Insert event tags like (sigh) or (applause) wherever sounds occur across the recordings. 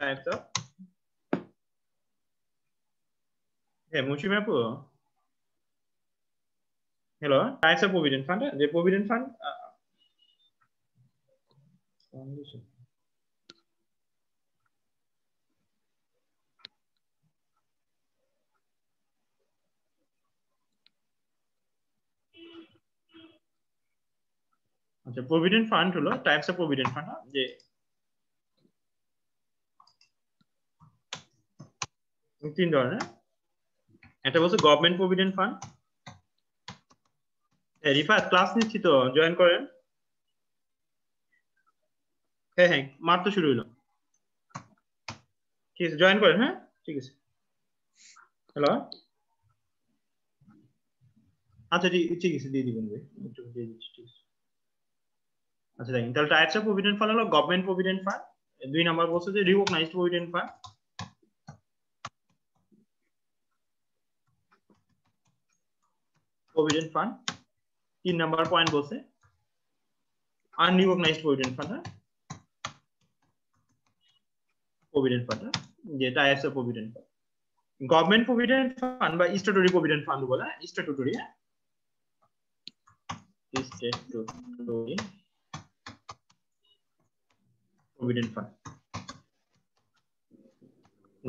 Certo. Hey, Mushi Mapu. Hello, I of provident fund. The provident fund. Uh, আচ্ছা Provident Fund, হলো types of provident তিন ধরনের একটা বলছে government provident fund Rifat class নিচ্ছি তো জয়েন করেন হ্যাঁ হ্যাঁ তো শুরু হলো ঠিক আছে জয়েন করেন হ্যাঁ ঠিক আছে হ্যালো আচ্ছা ঠিক আছে দিয়ে দিবেন ভাই একটু দিয়ে দিচ্ছি ঠিক আছে আচ্ছা দেখেন তাহলে টাইপস অফ প্রভিডেন্ট ফান্ড হলো গভর্নমেন্ট প্রভিডেন্ট ফান্ড দুই নাম্বার বলছে যে recognised provident fund provident fund तीन नंबर पॉइंट बोलते unrecognised provident fund provident fund যেটা আছে provident fund government provident fund বা স্ট্যাটুটরি প্রভিডেন্ট ফান্ড বলা statutory statutory provident fund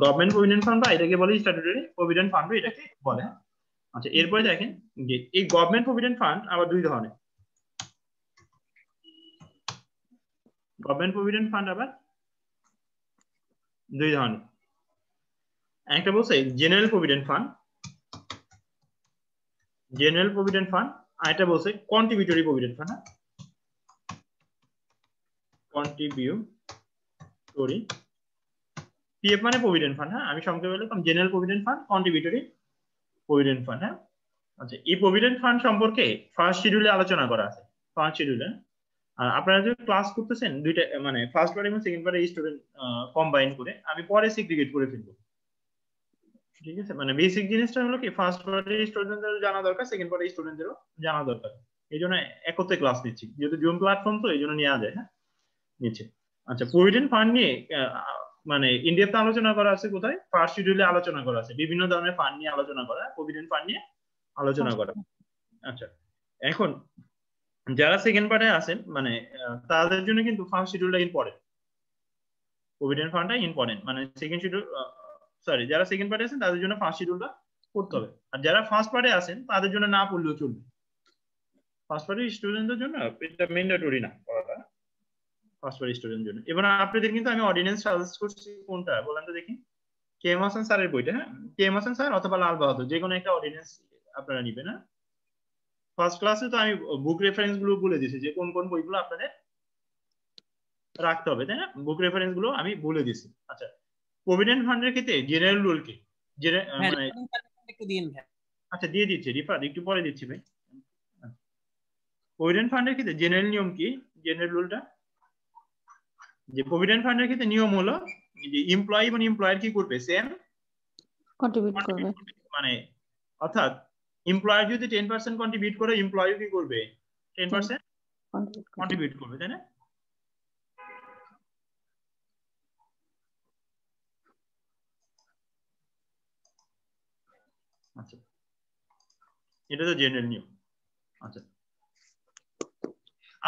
government provident fund বা এটাকে বলে স্ট্যাটুটরি প্রভিডেন্ট ফান্ড এটাকে বলে হ্যাঁ আচ্ছা এরপরে দেখেন যে এই গভর্নমেন্ট প্রভিডেন্ট ফান্ড আবার দুই ধরনের গভর্নমেন্ট প্রভিডেন্ট ফান্ড আবার দুই ধরনের একটা বলছে general provident fund general provident fund আর একটা বলছে contributory provident fund contributory PF মানে প্রভিডেন্ট ফান্ড হ্যাঁ আমি সংক্ষেপে বললাম general provident fund contributory provident fund হ্যাঁ আচ্ছা এই প্রভিডেন্ট ফান্ড সম্পর্কে ফার্স্ট শিডিউলে আলোচনা করা আছে ফার্স্ট শিডিউলে আর আপনারা যে ক্লাস করতেছেন দুইটা মানে ফার্স্ট পার্ট এবং সেকেন্ড বারে স্টুডেন্ট কম্বাইন করে আমি পরে সিগ্রিগেট করে ফেলব ঠিক আছে মানে বেসিক জিনিসটা হলো কি ফার্স্ট পার্টের স্টুডেন্টদেরও জানা দরকার সেকেন্ড পার্টের স্টুডেন্টদেরও জানা দরকার এই জন্য একত্রে ক্লাস নিচ্ছি যেহেতু জুম প্ল্যাটফর্ম তো এই জন্য নেওয়া যায় হ্যাঁ নিচ্ছে আচ্ছা প্রভিডেন্ট ফান্ড নিয়ে মানে ইন্ডিয়াতে আলোচনা করা আছে কোথায় ফার্স্ট শিডিউলে আলোচনা করা আছে বিভিন্ন ধরনের ফান্ড নিয়ে আলোচনা করা প্রভিডেন্ট ফান্ড নিয়ে আলোচনা আচ্ছা। করা আচ্ছা এখন যারা সেকেন্ড পার্টে আছেন মানে তাদের জন্য কিন্তু ফার্স্ট শিডিউলটা ইম্পর্টেন্ট প্রভিডেন্ট ফান্ডটা ইম্পর্টেন্ট মানে সেকেন্ড শিডিউল সরি যারা সেকেন্ড পার্টে আছেন তাদের জন্য ফার্স্ট শিডিউলটা করতে হবে আর যারা ফার্স্ট পার্টে আছেন তাদের জন্য না পড়লেও চলবে ফার্স্ট পার্টের স্টুডেন্টদের জন্য এটা ম্যান্ডেটরি না পড়াটা ফার্স্ট স্টুডেন্ট জন্য এবার আপনাদের কিন্তু আমি অডিয়েন্স সাজেস্ট করছি কোনটা বলেন তো দেখি কে এম হাসান স্যারের বইটা হ্যাঁ কে এম হাসান স্যার অথবা লাল বাহাদুর যে কোনো একটা অডিয়েন্স আপনারা নিবেন হ্যাঁ ফার্স্ট ক্লাসে তো আমি বুক রেফারেন্স গুলো বলে দিয়েছি যে কোন কোন বইগুলো আপনাদের রাখতে হবে তাই না বুক রেফারেন্স গুলো আমি বলে দিয়েছি আচ্ছা প্রভিডেন্ট ফান্ডের ক্ষেত্রে জেনারেল রুল কি হ্যাঁ, মানে আচ্ছা দিয়ে দিচ্ছি রিফাত একটু পরে দিচ্ছি ভাই প্রভিডেন্ট হ্যাঁ। ফান্ডের ক্ষেত্রে জেনারেল নিয়ম কি জেনারেল রুলটা যে প্রভিডেন্ট ফান্ডের ক্ষেত্রে নিয়ম হলো যে এমপ্লয়ি এবং এমপ্লয়ার কি করবে সেম কন্ট্রিবিউট করবে মানে অর্থাৎ এমপ্লয়ার যদি 10% কন্ট্রিবিউট করে এমপ্লয়ি কি করবে 10% কন্ট্রিবিউট করবে তাই না আচ্ছা এটা তো জেনারেল নিয়ম আচ্ছা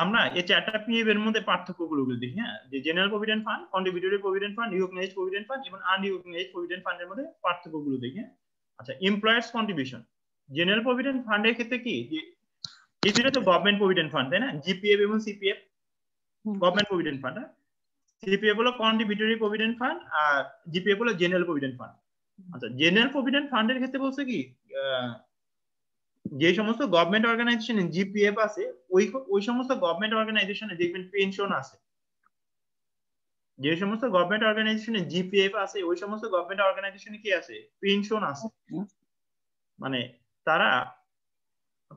আমরা হ্যাঁ। এই চারটা পিএফ হ্যাঁ? মধ্যে পার্থক্যগুলো দেখি হ্যাঁ যে general provident fund contributory provident fund recognised provident fund এবং আনরিকগনাইজড প্রভিডেন্ট ফান্ডের মধ্যে পার্থক্যগুলো দেখি আচ্ছা এমপ্লয়ার্স কন্ট্রিবিউশন জেনারেল প্রভিডেন্ট ফান্ডের ক্ষেত্রে কি যে এটা তো গভর্নমেন্ট প্রভিডেন্ট ফান্ড তাই না জিপিএফ এবং CPF government provident fund CPF হলো কন্ট্রিবিউটরি প্রভিডেন্ট ফান্ড আর জিপিএফ হলো জেনারেল প্রভিডেন্ট ফান্ড আচ্ছা জেনারেল প্রভিডেন্ট ফান্ডের ক্ষেত্রে বলছে কি যে সমস্ত গভর্নমেন্ট অর্গানাইজেশনে জিপিএফ আছে ওই ওই সমস্ত গভর্নমেন্ট অর্গানাইজেশনে দেখবেন পেনশন আছে যে সমস্ত গভর্নমেন্ট অর্গানাইজেশনে জিপিএফ আছে ওই সমস্ত গভর্নমেন্ট অর্গানাইজেশনে কি আছে পেনশন আছে মানে তারা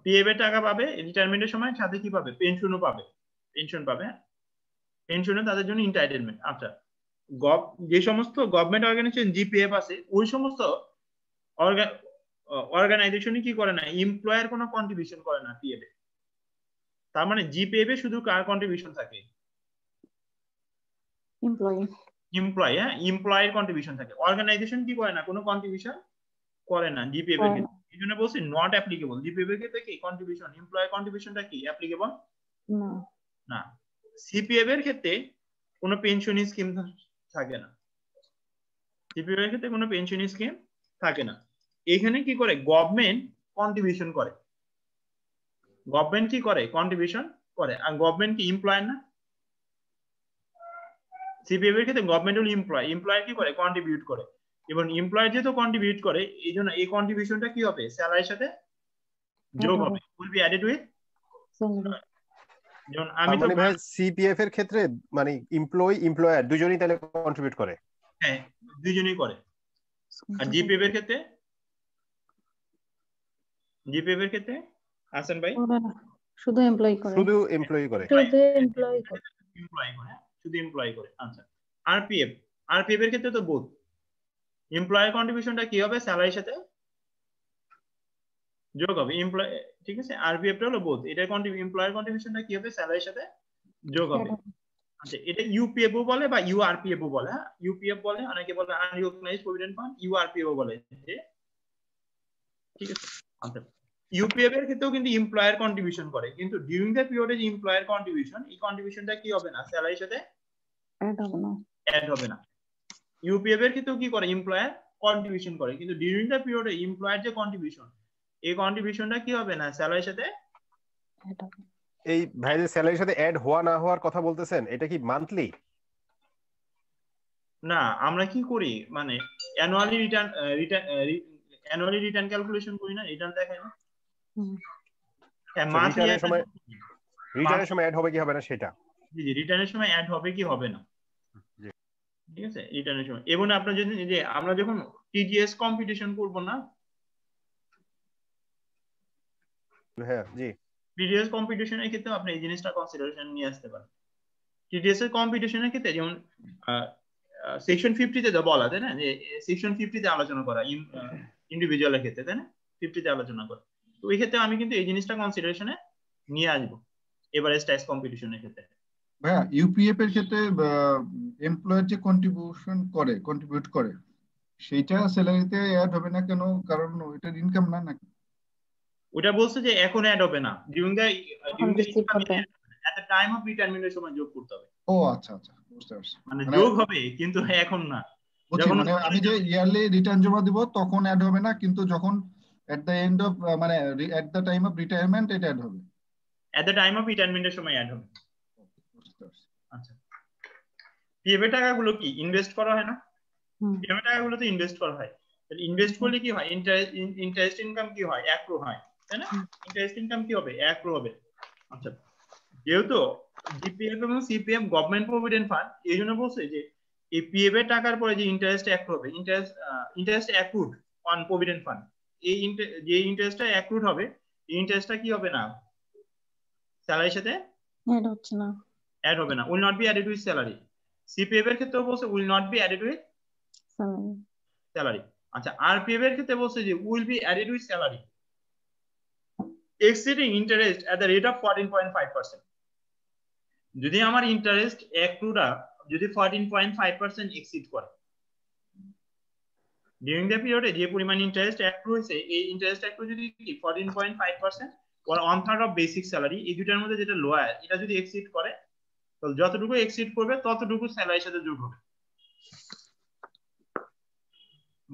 পিএফ এর টাকা পাবে রিটায়ারমেন্টের সময় সাথে কি পাবে পেনশনও পাবে পেনশন পাবে পেনশনে হ্যাঁ? তাদের জন্য ইন্টারটেনমেন্ট আচ্ছা যে সমস্ত গভর্নমেন্ট অর্গানাইজেশন জিপিএফ আছে ওই সমস্ত অর্গানাইজেশনই কি করে না এমপ্লয়ার কোনো কন্ট্রিবিউশন করে না পিএফ এ তার মানে জিপিএফ শুধু কার কন্ট্রিবিউশন থাকে এমপ্লয়ি এমপ্লয়ি হ্যাঁ এমপ্লয়ের কন্ট্রিবিউশন থাকে অর্গানাইজেশন কি করে না কোনো কন্ট্রিবিউশন করে না জিপিএফ এর ক্ষেত্রে এই জন্য বলছি নট অ্যাপ্লিকেবল জিপিএফ এর ক্ষেত্রে কি কন্ট্রিবিউশন এমপ্লয়ার কন্ট্রিবিউশনটা কি অ্যাপ্লিকেবল না না সিপিএফ এর ক্ষেত্রে কোনো পেনশন স্কিম থাকে না সিপিএফ এর ক্ষেত্রে কোনো পেনশন স্কিম থাকে না এখানে কি করে গভর্নমেন্ট কন্ট্রিবিউশন করে গভর্নমেন্ট কি করে কন্ট্রিবিউশন করে আর গভর্নমেন্ট কি এমপ্লয়ার না সিপিএফ এর ক্ষেত্রে গভর্নমেন্ট হল এমপ্লয় এমপ্লয়ার কি করে কন্ট্রিবিউট করে এবং এমপ্লয়ার যেহেতু কন্ট্রিবিউট করে এই জন্য এই কন্ট্রিবিউশনটা কি হবে স্যালারির সাথে যোগ হবে উইল বি অ্যাডেড উইথ যেমন আমি তো মানে ভাই সিপিএফ এর ক্ষেত্রে মানে এমপ্লয় এমপ্লয়ার দুজনেই তাহলে কন্ট্রিবিউট করে হ্যাঁ দুজনেই করে আর জিপিএফ এর ক্ষেত্রে জিপিএফ এর ক্ষেত্রে হাসান ভাই শুধু এমপ্লয় করে শুধু এমপ্লয় করে শুধু এমপ্লয় করে এমপ্লয় করে শুধু এমপ্লয় করে আচ্ছা আরপিএফ আরপিএফ এর ক্ষেত্রে তো বোধ এমপ্লয়ার কন্ট্রিবিউশনটা কি হবে স্যালারির সাথে যোগ হবে এমপ্লয় ঠিক আছে টা হলো বোধ এটা এমপ্লয়ার কন্ট্রিবিউশনটা কি হবে স্যালারির সাথে যোগ হবে আচ্ছা এটা ইউপিএফও বলে বা ও বলে হ্যাঁ ইউপিএফ বলে অনেকে বলে আনরিকগনাইজড প্রভিডেন্ট ফান্ড ইউআরপিএফও বলে ঠিক আছে আচ্ছা ইউপিএফ এর ক্ষেত্রেও কিন্তু এমপ্লয়ার কন্ট্রিবিউশন করে কিন্তু during the period is employer contribution এই কন্ট্রিবিউশনটা কি হবে না স্যালারির সাথে অ্যাড হবে না অ্যাড হবে না ইউপিএফ এর ক্ষেত্রেও কি করে এমপ্লয়ার কন্ট্রিবিউশন করে কিন্তু ডিউরিং দ্য পিরিয়ড এমপ্লয়ার যে কন্ট্রিবিউশন এই কন্ট্রিবিউশনটা কি হবে না স্যালারির সাথে এই ভাই যে স্যালারির সাথে অ্যাড হওয়া না হওয়ার কথা বলতেছেন এটা কি মান্থলি না আমরা কি করি মানে annually return return annually return calculation করি না রিটার্ন দেখাই না রিটার্নের হ্যাঁ, সময় অ্যাড হবে কি হবে না সেটা জি রিটার্নের সময় অ্যাড হবে কি হবে না ঠিক আছে রিটার্নের সময় এবং যদি যে আমরা যখন টিজিএস কম্পিটিশন করব না হ্যাঁ জি টিজিএস কম্পিটিশনের ক্ষেত্রে আপনি এই জিনিসটা কনসিডারেশন নিয়ে আসতে পারেন টিডিএস এর কম্পিটিশনের ক্ষেত্রে যেমন সেকশন ফিফটিতে বলা তাই না যে সেকশন তে আলোচনা করা এর ক্ষেত্রে তাই না ফিফটিতে আলোচনা করা তো ওই ক্ষেত্রে আমি কিন্তু এই জিনিসটা কনসিডারেশনে নিয়ে আসব এভারেজ ট্যাক্স কম্পিটিশনের ক্ষেত্রে ভাইয়া ইউপিএফ এর ক্ষেত্রে এমপ্লয়ার যে কন্ট্রিবিউশন করে কন্ট্রিবিউট করে সেইটা স্যালারিতে অ্যাড হবে না কেন কারণ ওইটার ইনকাম না নাকি ওটা বলছে যে এখন অ্যাড হবে না during the at the time of রিটায়ারমেন্টের সময় যোগ করতে হবে ও আচ্ছা আচ্ছা বুঝতে পারছি মানে, মানে যোগ হবে কিন্তু এখন না যখন মানে আমি যে ইয়ারলি মানে রিটার্ন জমা দিব তখন অ্যাড হবে না কিন্তু যখন এট দ্য এন্ড অফ মানে at the time of retirement এটা অ্যাড হবে এট দ্য টাইম অফ রিটায়ারমেন্টের সময় অ্যাড হবে আচ্ছা পিএফএ টাকাগুলো কি ইনভেস্ট করা হয় না পিএফএ টাকাগুলো তো ইনভেস্ট করা হয় তাহলে ইনভেস্ট করলে কি হয় ইন্টারেস্ট ইন্টারেস্ট ইনকাম কি হয় এক হয় তাই না ইন্টারেস্ট ইনকাম কি হবে অ্যাক্রু হবে আচ্ছা যেহেতু জিপিএফ এবং সিপিএম গভর্নমেন্ট প্রভিডেন্ট ফান্ড এই জন্য বলছে যে এই পিএফ এর টাকার পরে যে ইন্টারেস্ট এক হবে interest interest accrued on provident fund এই যে ইন্টারেস্টটা অ্যাক্রুড হবে এই ইন্টারেস্টটা কি হবে না স্যালারির সাথে অ্যাড হচ্ছে না অ্যাড হবে না will not be added with salary CPF এর ক্ষেত্রে বলছে will not be added with salary আচ্ছা আরপিএফ এর ক্ষেত্রে বলছে যে will be added with salary exceeding interest at the rate of point five percent যদি আমার ইন্টারেস্ট অ্যাক্রুডা যদি পয়েন্ট ফাইভ পার্সেন্ট এক্সিড করে ডিউরিং দ্য পিরিয়ডে যে পরিমাণ ইন্টারেস্ট অ্যাক্রু হয়েছে এই ইন্টারেস্ট অ্যাক্রু যদি কি fourteen point five percent one third of basic salary এই দুটার মধ্যে যেটা লোয়ার এটা যদি এক্সিড করে তাহলে যতটুকু এক্সিড করবে ততটুকু স্যালারির সাথে যোগ হবে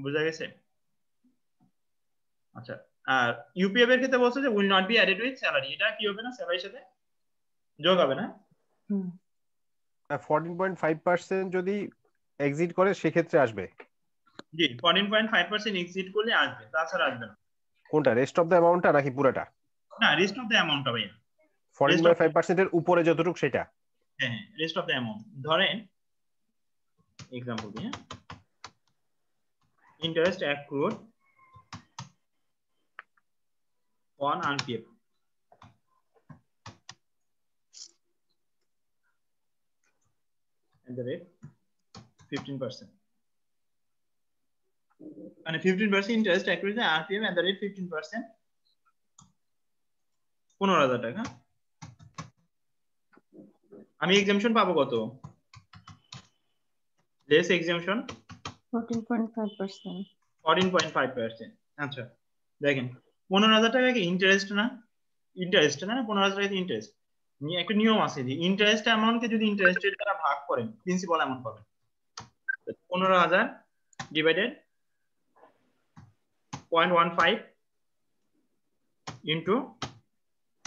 বোঝা গেছে আচ্ছা আর ইউপিএফ এর ক্ষেত্রে বলছে যে will not be added with salary এটা কি হবে না স্যালারির সাথে যোগ হবে না পয়েন্ট ফাইভ পার্সেন্ট যদি এক্সিট করে সেক্ষেত্রে আসবে জি 14.5% এক্সিট করলে আসবে তাছাড়া আসবে না কোনটা রেস্ট অফ দ্য অ্যামাউন্টটা নাকি পুরোটা না রেস্ট অফ দ্য অ্যামাউন্টটা ভাই 14.5% এর উপরে যতটুকু সেটা হ্যাঁ হ্যাঁ রেস্ট অফ দ্য অ্যামাউন্ট ধরেন एग्जांपल হ্যাঁ interest 1 crore on unpaid and the rate 15% মানে fifteen percent interest accuracy RPM at the rate fifteen percent পনেরো হাজার টাকা আমি এক্সামশন পাবো কত লেস এক্সামশন 14.5% 14.5% আচ্ছা দেখেন 15000 টাকা কি ইন্টারেস্ট না ইন্টারেস্ট না 15000 টাকা ইন্টারেস্ট একটা নিয়ম আছে যে ইন্টারেস্ট অ্যামাউন্টকে যদি ইন্টারেস্টের দ্বারা ভাগ করেন প্রিন্সিপাল অ্যামাউন্ট পাবেন 15000 divided 0.15 into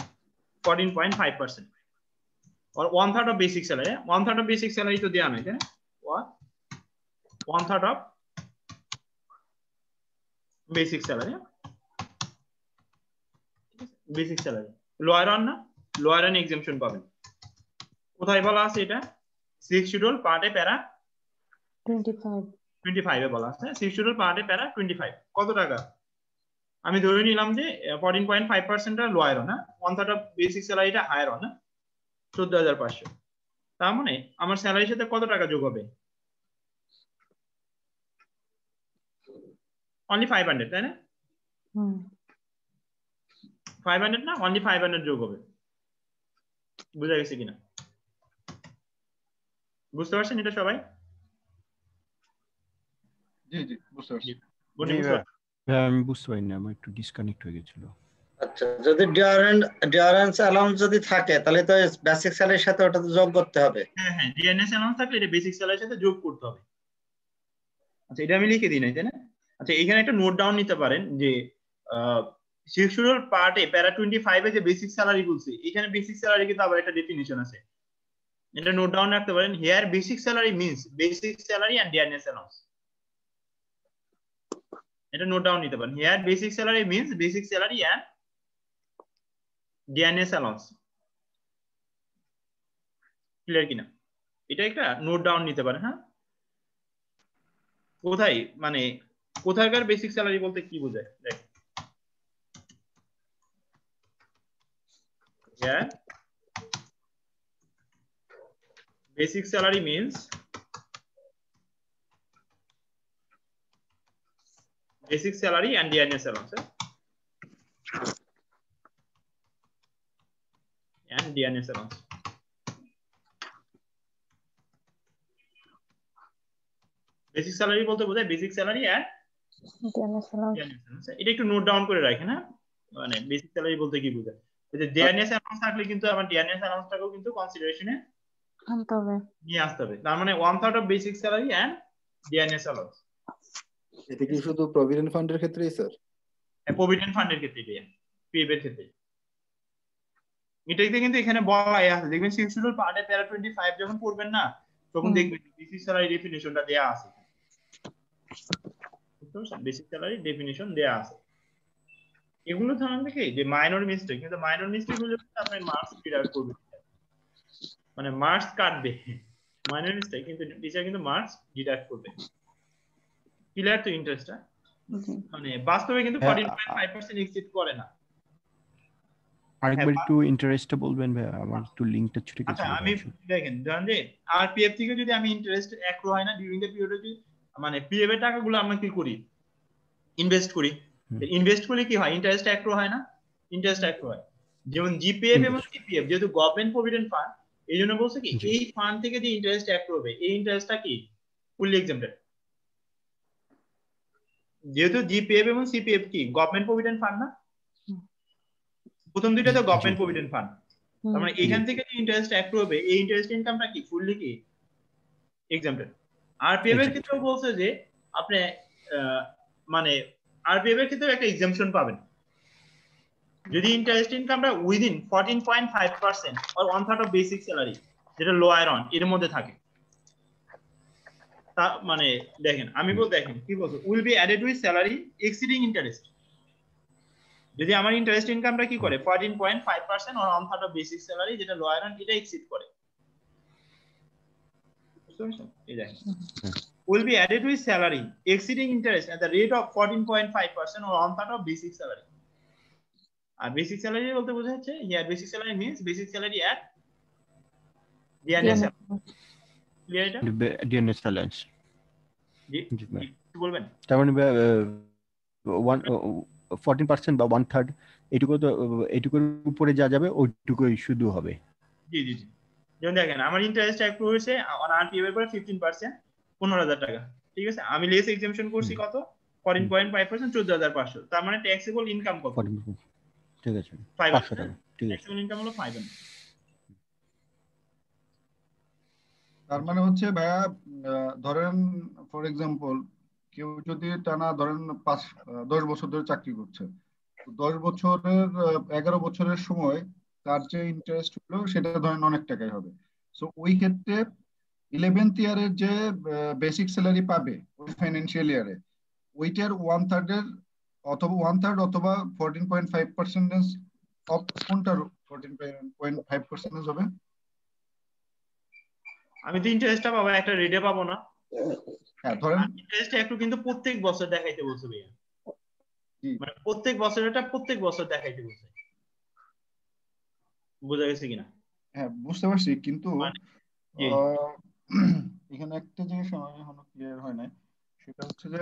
14.5 percent or one third of basic salary one third of basic salary to the নাকি what one third of basic salary basic salary lower on na? lower on exemption problem. পাবেন কোথায় বলা আছে এটা six schedule পার্টে প্যারা 25 25 এ বলা আছে সিক্স শিডিউল পার্টে প্যারা 25 কত টাকা আমি ধরে নিলাম যে ফোরটিন পয়েন্ট ফাইভ পার্সেন্টটা লো আয়রন হ্যাঁ ওয়ান থার্ড অফ বেসিক স্যালারিটা আয়রন না চোদ্দ হাজার পাঁচশো তার মানে আমার স্যালারির সাথে কত টাকা যোগ হবে অনলি ফাইভ হান্ড্রেড তাই না ফাইভ হান্ড্রেড না অনলি ফাইভ হান্ড্রেড যোগ হবে বুঝা গেছে কিনা বুঝতে পারছেন এটা সবাই জি জি বুঝতে পারছি হ্যাঁ আমি বুঝতে পারিনি আমার একটু ডিসকানেক্ট হয়ে গেছিল আচ্ছা যদি ডিআরএন ডিআরএনস অ্যালাউন্স যদি থাকে তাহলে তো বেসিক স্যালারির সাথে ওটা তো যোগ করতে হবে হ্যাঁ হ্যাঁ ডিএনএস অ্যালাউন্স থাকলে এটা বেসিক স্যালারির সাথে যোগ করতে হবে আচ্ছা এটা আমি লিখে দিই নাই তাই না আচ্ছা এখানে একটা নোট ডাউন নিতে পারেন যে শিশুর পার্টে প্যারা টোয়েন্টি ফাইভে যে বেসিক স্যালারি বলছি এখানে বেসিক স্যালারি কিন্তু আবার একটা ডেফিনিশন আছে এটা নোট ডাউন রাখতে পারেন here basic salary means basic salary and dearness allowance এটা নোট ডাউন নিতে পারেন here basic salary means basic salary and dearness allowance clear কি না এটা একটা নোট ডাউন নিতে পারে হ্যাঁ কোথায় মানে কোথাকার বেসিক স্যালারি বলতে কি বোঝায় দেখ basic salary means basic salary and the annual allowance. Eh? And the annual allowance. Basic salary বলতে বোঝায় বেসিক স্যালারি আর এটা একটু নোট ডাউন করে রাখেন হ্যাঁ মানে বেসিক স্যালারি বলতে কি বোঝায় যে ডিএনএস অ্যালাউন্স থাকলে কিন্তু আমার ডিএনএস অ্যালাউন্সটাকেও কিন্তু কনসিডারেশনে আনতে হবে নিয়ে আসতে হবে তার মানে 1/3 of basic salary and dearness allowance এটা কি শুধু প্রভিডেন্ট ফান্ডের ক্ষেত্রেই স্যার প্রভিডেন্ট ফান্ডের ক্ষেত্রে এটা এর ক্ষেত্রে এটাতে কিন্তু এখানে বলা আছে দেখবেন শিডিউল পার্টে প্যারা 25 যখন পড়বেন না তখন দেখবেন বেসিক স্যালারি ডেফিনিশনটা দেয়া আছে বেসিক স্যালারি ডেফিনিশন দেয়া আছে এগুলো ধরেন থেকে যে মাইনর মিস্টেক কিন্তু মাইনর মিস্টেক হলে আপনি মার্কস ডিডাক্ট করবেন মানে মার্কস কাটবে মাইনর মিস্টেক কিন্তু টিচার কিন্তু মার্কস ডিডাক্ট করবে ক্লিয়ার তো ইন্টারেস্টটা মানে বাস্তবে কিন্তু 14.5% হ্যাঁ, এক্সিট করে না আরেকবার হ্যাঁ, একটু ইন্টারেস্টটা বলবেন ভাই আমার একটু লিংকটা ছুটে গেছে আচ্ছা আমি দেখেন ধরেন যে আরপিএফ থেকে যদি আমি ইন্টারেস্ট অ্যাক্রু হয় না ডিউরিং দ্য পিরিয়ড যদি মানে পিএফ এর টাকাগুলো আমরা কি করি ইনভেস্ট করি ইনভেস্ট করলে কি হয় ইন্টারেস্ট অ্যাক্রু হয় না ইন্টারেস্ট অ্যাক্রু হয় যেমন জিপিএফ এবং সিপিএফ যেহেতু গভর্নমেন্ট প্রভিডেন্ট ফান্ড এই জন্য বলছে কি এই ফান্ড থেকে যে ইন্টারেস্ট অ্যাক্রু হবে এই ইন্টারেস্টটা কি ফুল এক্সাম্পল যেহেতু জিপিএফ এবং সিপিএফ কি গভর্নমেন্ট প্রভিডেন্ট ফান্ড না প্রথম দুইটা তো গভর্নমেন্ট প্রভিডেন্ট ফান্ড তার মানে এখান থেকে যে ইন্টারেস্ট অ্যাক্ট হবে এই ইন্টারেস্ট ইনকামটা কি ফুললি কি এক্সাম্পল আরপিএফ এর ক্ষেত্রেও বলছে যে আপনি মানে আরপিএফ এর ক্ষেত্রেও একটা এক্সামশন পাবেন যদি ইন্টারেস্ট ইনকামটা within fourteen point five percent or one third of basic salary যেটা লো আয়রন এর মধ্যে থাকে তা মানে দেখেন আমি বল দেখেন কি বলছো will be added with salary exceeding interest যদি আমার ইন্টারেস্ট ইনকামটা কি করে 14.5% on third of basic salary যেটা লয়ার অন এটা এক্সিড করে will be added with salary exceeding interest at the rate of 14.5% or on part of basic salary আর basic salary বলতে বোঝা যাচ্ছে here basic salary means basic salary at the clear এটা বলবেন তার মানে ওয়ান ফোরটিন পার্সেন্ট বা one third এটুকু তো এটুকুর উপরে যা যাবে ওইটুকুই শুধু হবে জি জি জি যেমন দেখেন আমার ইন্টারেস্ট একটু হয়েছে অন আরপিএফ এর পরে ফিফটিন পার্সেন্ট পনেরো হাজার টাকা ঠিক আছে আমি লেস এক্সামশন করছি কত ফরেন পয়েন্ট ফাইভ পার্সেন্ট চোদ্দ হাজার পাঁচশো তার মানে ট্যাক্সেবল ইনকাম কত ঠিক আছে ফাইভ পাঁচশো টাকা ঠিক আছে ইনকাম হলো ফাইভ হান্ড্রেড তার মানে হচ্ছে ভাইয়া ধরেন ফর এক্সাম্পল কেউ যদি টানা ধরেন পাঁচ দশ বছর ধরে চাকরি করছে দশ বছরের এগারো বছরের সময় তার যে ইন্টারেস্ট হলো সেটা ধরেন অনেক টাকাই হবে সো ওই ক্ষেত্রে ইলেভেন্থ ইয়ারের যে বেসিক স্যালারি পাবে ওই ফাইন্যান্সিয়াল ইয়ারে ওইটার ওয়ান থার্ডের অথবা ওয়ান থার্ড অথবা fourteen point five percentage of কোনটার ফোরটিন পয়েন্ট ফাইভ পার্সেন্টেজ হবে আমি তিনটা টেস্টটা পাবো একটা রেডে পাবো না হ্যাঁ ধরেন টেস্ট একটু কিন্তু প্রত্যেক বছর দেখাইতে বলছে ভাইয়া মানে প্রত্যেক বছর এটা প্রত্যেক বছর দেখাইতে বলছে বুঝা গেছে কিনা হ্যাঁ বুঝতে পারছি কিন্তু মানে- এখানে একটা জিনিস আমার এখনো ক্লিয়ার হয় নাই সেটা হচ্ছে যে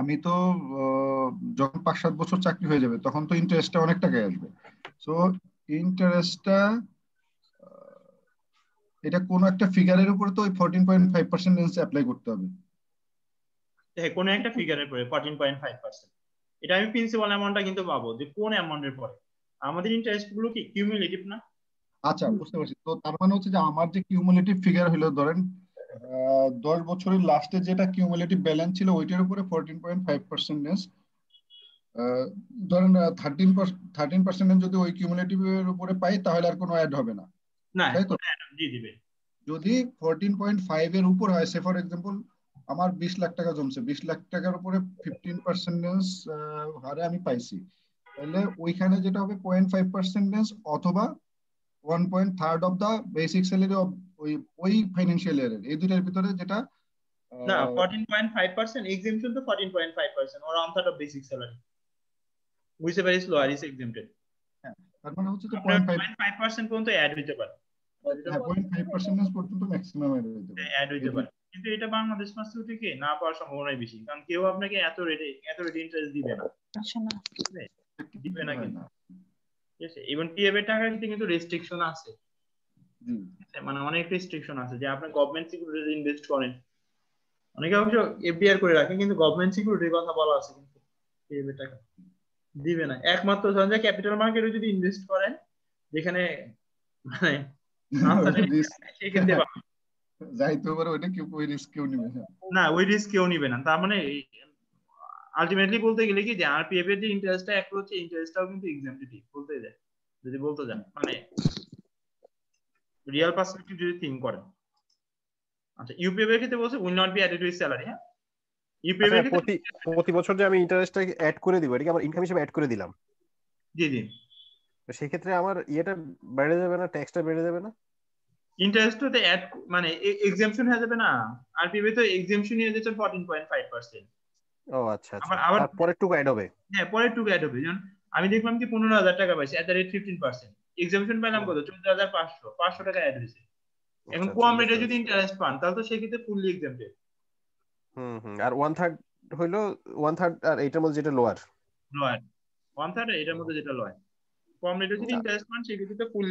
আমি তো যখন পাঁচ সাত বছর চাকরি হয়ে যাবে তখন তো ইন্টারেস্টটা অনেক টাকায় আসবে সো ইন্টারেস্টটা এটা কোন একটা ফিগারের উপরে তো ওই 14.5% রেঞ্জ অ্যাপ্লাই করতে হবে হ্যাঁ কোন একটা ফিগারের পরে 14.5% এটা আমি প্রিন্সিপাল অ্যামাউন্টটা কিন্তু পাবো যে কোন অ্যামাউন্টের পরে আমাদের ইন্টারেস্ট গুলো কি কিউমুলেটিভ না আচ্ছা বুঝতে পারছি তো তার মানে হচ্ছে যে আমার যে কিউমুলেটিভ ফিগার হলো ধরেন দশ বছরের লাস্টে যেটা কিউমুলেটিভ ব্যালেন্স ছিল ওইটার উপরে 14.5% রেঞ্জ ধরেন থার্টিন থার্টিন পার্সেন্ট যদি ওই এর উপরে পাই তাহলে আর কোনো অ্যাড হবে না না দিয়ে হ্যাঁ, দিবে যদি এর উপর হয় সে ফর एग्जांपल আমার 20 লাখ টাকা জমছে 20 লাখ টাকার উপরে 15 পার্সেন্টেজ হারে আমি পাইছি তাহলে ওইখানে যেটা হবে 0.5 পার্সেন্টেজ অথবা 1.3 of the basic salary of ওই ওই ফাইন্যান্সিয়াল ইয়ারের এই দুটার ভিতরে যেটা না 14.5% exemption তো 14.5% or on third of basic salary whichever is lower is exempted হ্যাঁ তার মানে হচ্ছে তো পার্সেন্ট পর্যন্ত অ্যাড হতে পারে কিন্তু এটা বাংলাদেশ মাসে থেকে না পাওয়ার সম্ভাবনাই বেশি কারণ কেউ আপনাকে এত রেটে এত রেটে ইন্টারেস্ট দিবে না আচ্ছা দিবে না কিন্তু ঠিক আছে ইভেন টিএফ এর টাকার কিন্তু রেস্ট্রিকশন আছে মানে অনেক রেস্ট্রিকশন আছে যে আপনি গভর্নমেন্ট সিকিউরিটিতে ইনভেস্ট করেন অনেকে অবশ্য এফডিআর করে রাখেন কিন্তু গভর্নমেন্ট সিকিউরিটির কথা বলা আছে কিন্তু টিএফ টাকা দিবে না একমাত্র ধরেন যে ক্যাপিটাল মার্কেটে যদি ইনভেস্ট করেন যেখানে মানে কেউ নিবে না ওই রিস্ক কেউ নিবে না তার মানে বলতে গেলে কি যে এর যে কিন্তু বলতে যায় যদি বলতে মানে যদি থিঙ্ক আচ্ছা বি হ্যাঁ প্রতি প্রতি বছর যে আমি ইন্টারেস্টটা অ্যাড করে দিব এটাকে আমার ইনকাম হিসেবে অ্যাড করে দিলাম জি জি তো সেই ক্ষেত্রে আমার ইয়েটা বেড়ে যাবে না ট্যাক্সটা বেড়ে যাবে না ইন্টারেস্ট তো অ্যাড মানে এক্সাম্পশন হয়ে যাবে না আর পিবি তো এক্সাম্পশন হয়ে যাচ্ছে 14.5% ও আচ্ছা, আচ্ছা আবার আবার পরে টুক অ্যাড হবে হ্যাঁ পরে টুক অ্যাড হবে যেমন আমি দেখলাম কি 15000 টাকা পাইছি এট দ্য রেট 15% এক্সাম্পশন পেলাম কত 14500 500 টাকা অ্যাড হয়েছে আচ্ছা, এখন আচ্ছা, কম রেটে যদি ইন্টারেস্ট পান তাহলে তো সেক্ষেত্রে ফুললি এক্সাম্পটেড হুম হুম আর ওয়ান থার্ড হইলো ওয়ান থার্ড আর এইটার মধ্যে যেটা লোয়ার লোয়ার ওয়ান থার্ড এটার মধ্যে যেটা লোয়ার যদি ইন্টারেস্ট পান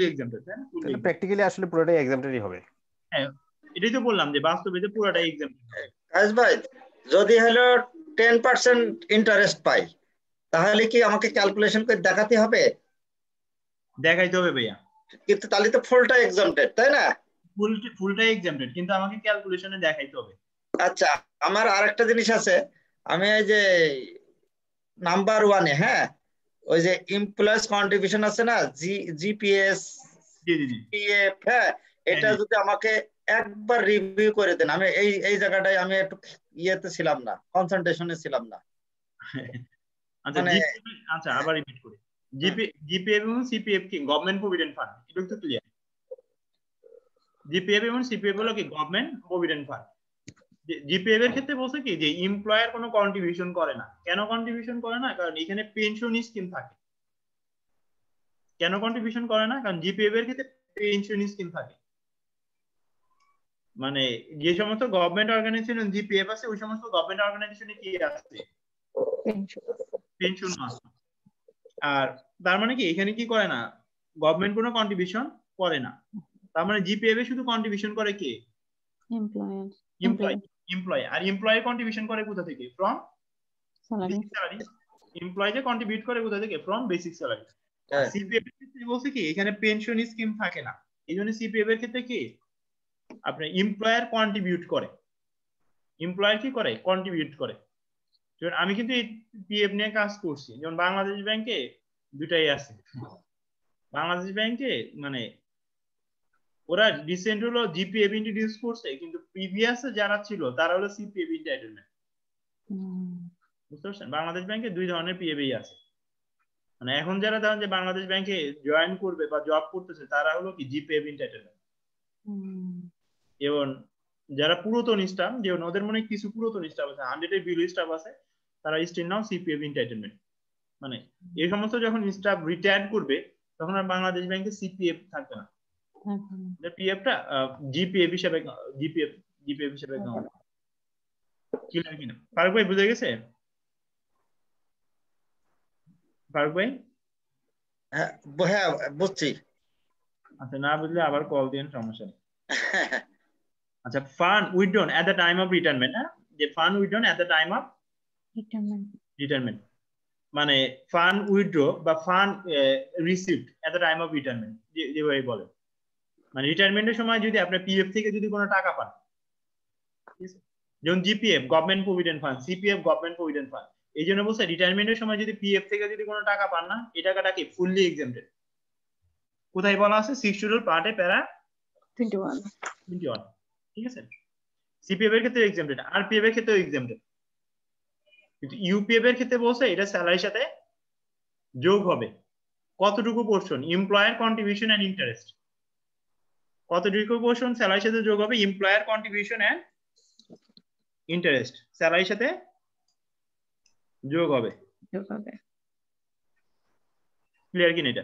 এক্সামটা তাই না প্র্যাকটিক্যালি আসলে পুরোটাই এক্সামটারই হবে হ্যাঁ এটাই তো বললাম যে বাস্তবে যে পুরোটাই এক্সাম কাজ ভাই যদি হলো টেন পার্সেন্ট ইন্টারেস্ট পাই তাহলে কি আমাকে ক্যালকুলেশন করে দেখাতে হবে দেখাইতে হবে ভাইয়া কিন্তু তাহলে তো ফুলটা এক্সামটেড তাই না ফুল ফুলটা এক্সামটেড কিন্তু আমাকে ক্যালকুলেশনে দেখাইতে হবে আচ্ছা আমার আরেকটা জিনিস আছে আমি এই যে নাম্বার ওয়ানে হ্যাঁ ওই যে এমপ্লয়েজ কন্ট্রিবিউশন আছে না জি জিপিএস পি এফ এটা হ্যাঁ। যদি আমাকে একবার রিভিউ করে দেন আমি এই এই জায়গাটায় আমি একটু ইয়েতে ছিলাম না কনসেন্ট্রেশনে ছিলাম না হ্যাঁ। আচ্ছা মানে- আচ্ছা হ্যাঁ। আবার রিপিট করি জিপি জিপিএফ এবং সিপিএফ কি গভর্নমেন্ট প্রভিডেন্ট ফান্ড এটা একটু ক্লিয়ার জিপিএফ এবং সিপিএফ হলো কি গভর্নমেন্ট প্রভিডেন্ট ফান্ড জিপিএফ এর ক্ষেত্রে বলছে কি যে এমপ্লয়ার কোনো কন্ট্রিবিউশন করে না কেন কন্ট্রিবিউশন করে না কারণ এখানে পেনশন স্কিম থাকে কেন কন্ট্রিবিউশন করে না কারণ জিপিএফ এর ক্ষেত্রে পেনশন স্কিম থাকে মানে যে সমস্ত গভর্নমেন্ট অর্গানাইজেশন জিপিএফ আছে ওই সমস্ত গভর্নমেন্ট অর্গানাইজেশনে কি আছে পেনশন আছে আর তার মানে কি এখানে কি করে না গভর্নমেন্ট কোনো কন্ট্রিবিউশন করে না তার মানে জিপিএফ এ শুধু কন্ট্রিবিউশন করে কে এমপ্লয়ার এমপ্লয়ার এমপ্লয় আর এমপ্লয় কন্ট্রিবিউশন করে কোথা থেকে ফ্রম স্যালারি এমপ্লয় যে কন্ট্রিবিউট করে কোথা থেকে ফ্রম বেসিক স্যালারি সিপিএফ এর বলছে কি এখানে পেনশন স্কিম থাকে না এই জন্য সিপিএফ এর ক্ষেত্রে কি আপনার এমপ্লয়ার কন্ট্রিবিউট করে এমপ্লয়ার কি করে কন্ট্রিবিউট করে আমি কিন্তু এই পিএফ নিয়ে কাজ করছি যেমন বাংলাদেশ ব্যাংকে দুটাই আছে বাংলাদেশ ব্যাংকে মানে ওরা রিসেন্ট হলো জিপি জিপিএ ইন্ট্রোডিউস করছে কিন্তু প্রিভিয়াস যারা ছিল তারা হলো সিপি সিপিএ এন্টাইটেলমেন্ট বুঝতে পারছেন বাংলাদেশ ব্যাংকে দুই ধরনের পিএবি আছে মানে এখন যারা ধরেন যে বাংলাদেশ ব্যাংকে জয়েন করবে বা জব করতেছে তারা হলো কি জিপি টাইটেল এন্টাইটেলমেন্ট এবং যারা পুরাতন স্টাফ যে ওদের মনে কিছু পুরাতন স্টাফ আছে হান্ড্রেডের বিলো স্টাফ আছে তারা still now CP title entitlement মানে এই সমস্ত যখন স্টাফ রিটায়ার করবে তখন আর বাংলাদেশ ব্যাংকে সিপিএফ থাকবে না পিএফটা জিপিএফ হিসেবে জিপিএফ জিপিএফ হিসেবে ফারুক ভাই বুঝে গেছে ফারুক ভাই হ্যাঁ, হ্যাঁ বুঝছি আচ্ছা না বুঝলে আবার কল দিন সমস্যা নেই (laughs) আচ্ছা fund withdrawn at the time of retirement হ্যাঁ যে fund withdrawn at the time of retirement retirement মানে ফান উইথড্র বা fund received at the time of retirement যেভাবে বলে মানে রিটায়ারমেন্টের সময় যদি আপনার পিএফ থেকে যদি কোনো টাকা পান যেমন GPF government provident fund CPF government provident fund এই জন্য বলছে রিটায়ারমেন্টের সময় যদি পিএফ থেকে যদি কোনো টাকা পান না এই টাকাটা কি ফুললি এক্সেমটেড কোথায় বলা আছে সিক্স শিডিউল পার্টে প্যারা টোয়েন্টি ওয়ান ঠিক আছে সিপিএফ এর ক্ষেত্রে এক্সেমটেড আর পিএফ এর ক্ষেত্রে এক্সেমটেড কিন্তু ইউপিএফ এর ক্ষেত্রে বলছে এটা স্যালারির সাথে যোগ হবে কতটুকু portion employer contribution and interest কতটুকু পোর্শন স্যালারির সাথে যোগ হবে এমপ্লয়ার কন্ট্রিবিউশন অ্যান্ড ইন্টারেস্ট স্যালারির সাথে যোগ হবে যোগ হবে ক্লিয়ার কিনা এটা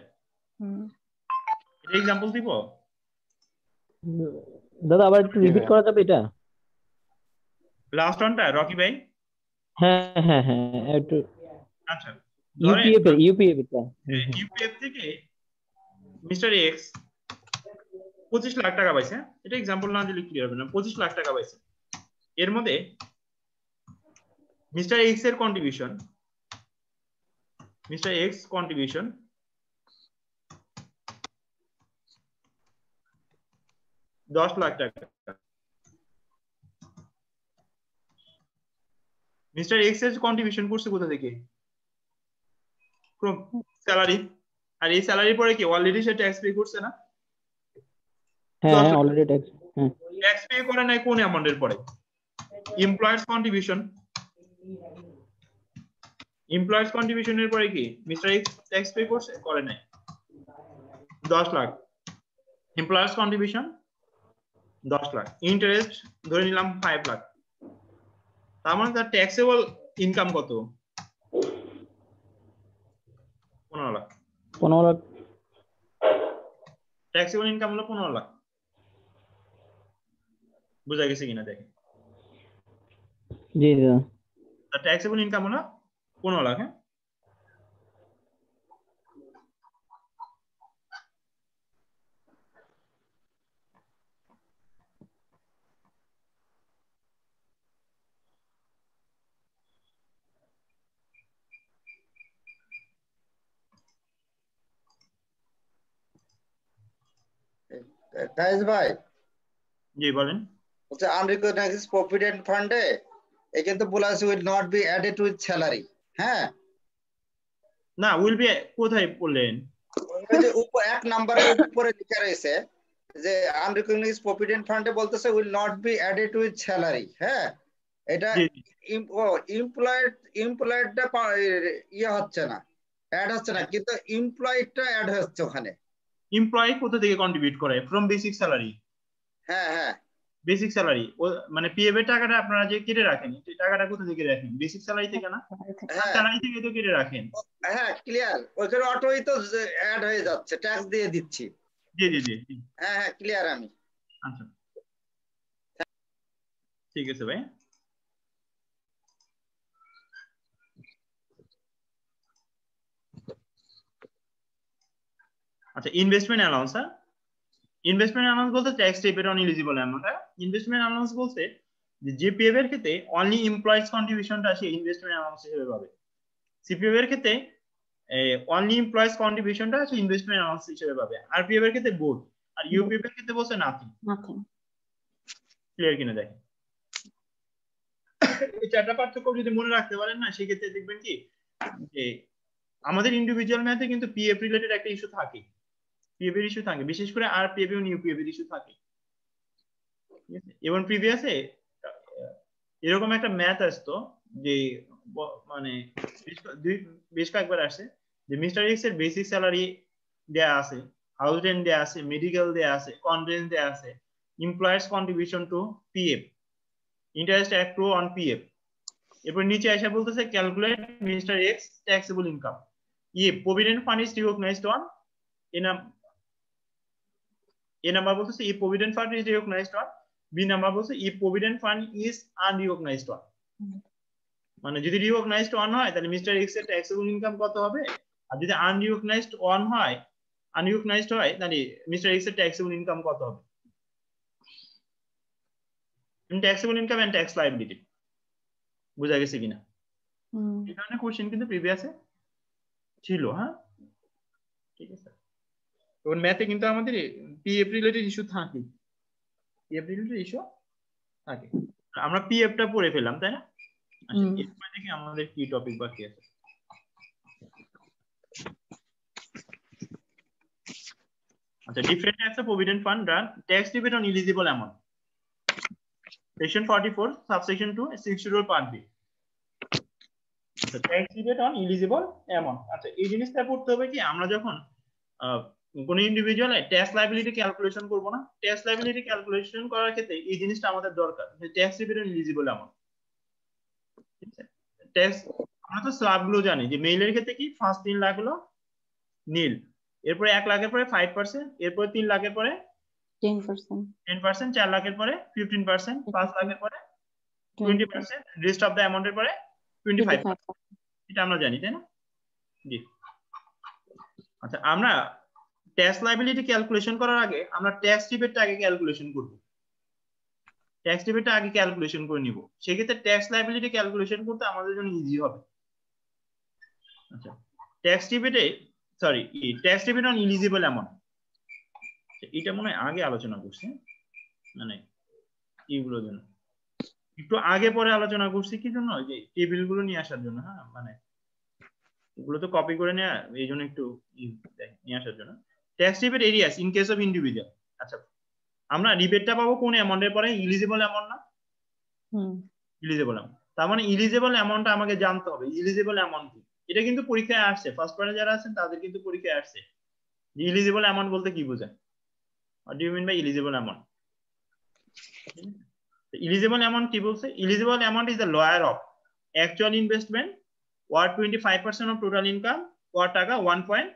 এটা एग्जांपल দিব দাদা আবার একটু রিপিট করা যাবে এটা লাস্ট ওয়ানটা রকি ভাই হ্যাঁ হ্যাঁ হ্যাঁ একটু আচ্ছা ইউপিএফ ইউপিএফ এটা ইউপিএফ থেকে মিস্টার এক্স পঁচিশ লাখ টাকা পাইছে এটা এক্সাম্পল না দিলে ক্লিয়ার হবে না পঁচিশ লাখ টাকা পাইছে এর মধ্যে মিস্টার এক্স এর কন্ট্রিবিউশন মিস্টার এক্স কন্ট্রিবিউশন দশ লাখ টাকা মিস্টার এক্স এর কন্ট্রিবিউশন করছে কোথা থেকে স্যালারি আর এই স্যালারির পরে কি অলরেডি সে ট্যাক্স পে করছে না হ্যাঁ অলরেডি ট্যাক্স হ্যাঁ ট্যাক্স পে করে নাই কোন অ্যামাউন্টের পরে এমপ্লয়ার্স কন্ট্রিবিউশন এমপ্লয়ার্স কন্ট্রিবিউশনের পরে কি মিস্টার এক্স ট্যাক্স পে করছে করে নাই 10 lakh employer's contribution 10 lakh interest ধরে নিলাম 5 লাখ তার মানে তার ট্যাক্সেবল ইনকাম কত 15 লাখ 15 লাখ ট্যাক্সেবল ইনকাম হলো 15 লাখ বুঝা গেছে কিনা দেখেন জি স্যার ট্যাক্সেবল ইনকাম হলো 15 লাখ হ্যাঁ তাইজ ভাই জি বলেন বলছে আনরিকগনাইজড প্রভিডেন্ট ফান্ডে এখানে তো বলা আছে will not be added with salary হ্যাঁ না উইল বি কোথায় বললেন এক নম্বরের উপরে লেখা রয়েছে যে আনরিকগনাইজ প্রভিডেন্ট ফান্ডে বলতেছে will not be added with salary হ্যাঁ এটা এমপ্লয়েড এমপ্লয়েডটা ইয়ে হচ্ছে না অ্যাড হচ্ছে না কিন্তু এমপ্লয়েডটা অ্যাড হচ্ছে ওখানে এমপ্লয়ি কোথা থেকে কন্ট্রিবিউট করে ফ্রম বেসিক স্যালারি হ্যাঁ হ্যাঁ বেসিক স্যালারি মানে পিএফ এর টাকাটা আপনারা যে কেটে রাখেন এই টাকাটা কোথা থেকে রাখেন বেসিক স্যালারি থেকে না স্যালারি থেকে তো কেটে রাখেন হ্যাঁ ক্লিয়ার ওখানে অটোই তো অ্যাড হয়ে যাচ্ছে ট্যাক্স দিয়ে দিচ্ছি জি জি জি হ্যাঁ হ্যাঁ ক্লিয়ার আমি আচ্ছা ঠিক আছে ভাই আচ্ছা investment allowance sir investment allowance বলতে ট্যাক্স টাইপের on eligible amount investment allowance বলতে যে পিএফ এর ক্ষেত্রে অনলি এমপ্লয়িজ কন্ট্রিবিউশনটা সে ইনভেস্টমেন্ট অ্যানাউন্স হিসেবে পাবে সিপিএফ এর ক্ষেত্রে অনলি এমপ্লয়িজ কন্ট্রিবিউশনটা সে ইনভেস্টমেন্ট অ্যানাউন্স হিসেবে পাবে আর পিএফ এর ক্ষেত্রে বোধ আর ইউপিএফ এর ক্ষেত্রে বলছে নাথিং ক্লিয়ার কিনা দেখেন এই চারটা পার্থক্য যদি মনে রাখতে পারেন না সেক্ষেত্রে দেখবেন কি যে আমাদের ইন্ডিভিজুয়াল ম্যাথে কিন্তু পিএফ রিলেটেড একটা ইস্যু থাকে পিএবির ইস্যু থাকে বিশেষ করে আর পিএবি ও নিউ পিএবির ইস্যু থাকে ঠিক আছে এবং প্রিভিয়াসে এরকম একটা ম্যাথ আসতো যে মানে বেশ কয়েকবার আসে যে মিস্টার এক্স এর বেসিক স্যালারি দেয়া আছে হাউস রেন্ট দেয়া আছে মেডিকেল দেয়া আছে কনভেন্স দেয়া আছে employer's contribution to PF interest accrued on PF এরপর নিচে এসে বলতেছে calculate mister X taxable income ইয়ে provident fund is recognised on in a number বলতেছে a provident fund is recognized one b number বলছে a provident fund is unrecognized one মানে যদি recognised one হয় তাহলে মিস্টার এক্স এর taxable income কত হবে আর যদি আনরিকগনাইজড ওয়ান হয় আনরিকগনাইজড হয় তাহলে মিস্টার এক্স এর ট্যাক্সেবল ইনকাম কত হবে taxable income and tax liability বুঝা গেছে কিনা এই ধরনের কোশ্চেন কিন্তু প্রিভিয়াসে ছিল হ্যাঁ ঠিক আছে এবং ম্যাথে কিন্তু আমাদের পিএফ রিলেটেড ইস্যু থাকে পিএফ রিলেটেড ইস্যু থাকে আমরা পিএফটা পড়ে ফেললাম তাই না আচ্ছা, এরপরে দেখি আমাদের কি টপিক বাকি আছে আচ্ছা different types of provident fund আর tax rebate on eligible amount section 44 subsection 2 সিক্সুরাল পার্ট বি আচ্ছা tax rebate on eligible amount আচ্ছা এই জিনিসটা পড়তে হবে কি আমরা যখন কোন ইন্ডিভিজুয়াল ট্যাক্স লাইবিলিটি ক্যালকুলেশন করব না ট্যাক্স লাইবিলিটি ক্যালকুলেশন করার ক্ষেত্রে এই জিনিসটা আমাদের দরকার tax return eligible amount tax আমরা তো স্ল্যাব গুলো জানি যে মেইলের ক্ষেত্রে কি ফার্স্ট তিন লাখ হলো নীল এরপরে এক লাখের পরে ফাইভ পার্সেন্ট এরপরে তিন লাখের পরে টেন পার্সেন্ট চার লাখের পরে ফিফটিন পার্সেন্ট পাঁচ লাখের পরে twenty percent rest of the অ্যামাউন্টের পরে টোয়েন্টি ফাইভ এটা আমরা জানি তাই না জি আচ্ছা আমরা ট্যাক্স লাইবিলিটি ক্যালকুলেশন করার আগে আমরা ট্যাক্স রিবেটটা আগে ক্যালকুলেশন করব ট্যাক্স রিবেটটা আগে ক্যালকুলেশন করে নিব সেক্ষেত্রে ট্যাক্স লাইবিলিটি ক্যালকুলেশন করতে আমাদের জন্য ইজি হবে আচ্ছা ট্যাক্স রিবেটে sorry tax rebate on eligible amount এটা মনে হয় আগে আলোচনা করছি মানে এইগুলোর জন্য একটু আগে পরে আলোচনা করছি কি জন্য যে টেবিল গুলো নিয়ে আসার জন্য হ্যাঁ মানে ওগুলো তো কপি করে নেওয়া এই জন্য একটু নিয়ে আসার জন্য tax rebate arises in case of individual আচ্ছা আমরা রিবেটটা পাবো কোন অ্যামাউন্টের পরে ইলিজিবল অ্যামাউন্ট না ইলিজিবল অ্যামাউন্ট তার মানে ইলিজিবল অ্যামাউন্টটা আমাকে জানতে হবে ইলিজিবল অ্যামাউন্ট কি এটা কিন্তু পরীক্ষায় আসছে ফার্স্ট পয়েন্টে যারা আছেন তাদের কিন্তু পরীক্ষায় আসছে ইলিজিবল অ্যামাউন্ট বলতে কি বোঝায় do you mean by eligible amount eligible amount কি বলছে eligible amount is the lower of actual investment or twenty five percent of total income or টাকা ওয়ান পয়েন্ট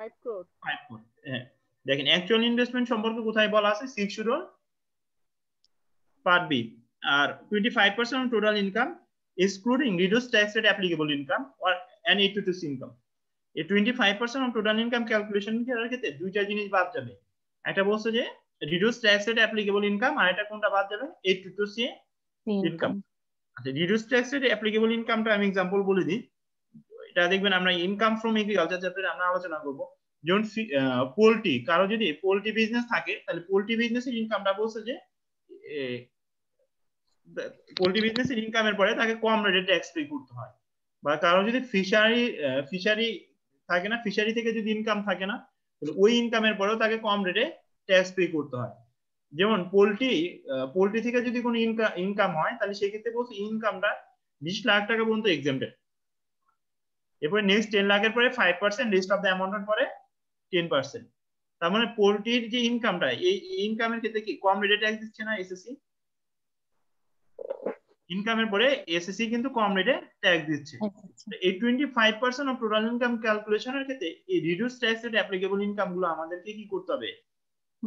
হ্যাঁ। দেখেন অ্যাকচুয়াল ইনভেস্টমেন্ট সম্পর্কে কোথায় বলা আছে 6 পার বি আর total income excluding reduced tax rate এই টোটাল ইনকাম ক্যালকুলেশন করার ক্ষেত্রে দুইটা জিনিস বাদ যাবে একটা বলছে যে reduce tax rate applicable income আর এটা কোনটা বাদ যাবে A two two C income আচ্ছা রিডিউস ট্যাক্স রেট অ্যাপ্লিকেবল ইনকামটা আমি এক্সাম্পল বলে দিই এটা দেখবেন আমরা ইনকাম ফ্রম এগ্রিকালচার চ্যাপ্টারে আমরা আলোচনা করব যেমন পোলট্রি কারো যদি পোলট্রি বিজনেস থাকে তাহলে পোলট্রি বিজনেসের ইনকামটা বলছে যে পোলট্রি বিজনেসের ইনকামের পরে তাকে কম রেটে ট্যাক্স পে করতে হয় বা কারো যদি ফিশারি ফিশারি থাকে না ফিশারি থেকে যদি ইনকাম থাকে না তাহলে ওই ইনকামের পরেও তাকে কম রেটে ট্যাক্স পে করতে হয় যেমন পোলট্রি পোলট্রি থেকে যদি কোনো ইনকাম হয় তাহলে সেক্ষেত্রে বলছে ইনকামটা বিশ লাখ টাকা পর্যন্ত এক্সামটেড এরপরে নেক্সট টেন লাখের পরে five percent rest of the অ্যামাউন্টের পরে টেন পার্সেন্ট তার মানে পোলট্রির যে ইনকামটা এই ইনকামের ক্ষেত্রে কি কম রেটে ট্যাক্স দিচ্ছে না এসএসসি ইনকামের পরে এসএসসি কিন্তু কম রেটে ট্যাক্স দিচ্ছে এই twenty five percent of total income ক্যালকুলেশনের ক্ষেত্রে এই reduce tax rate applicable income গুলো আমাদেরকে কি করতে হবে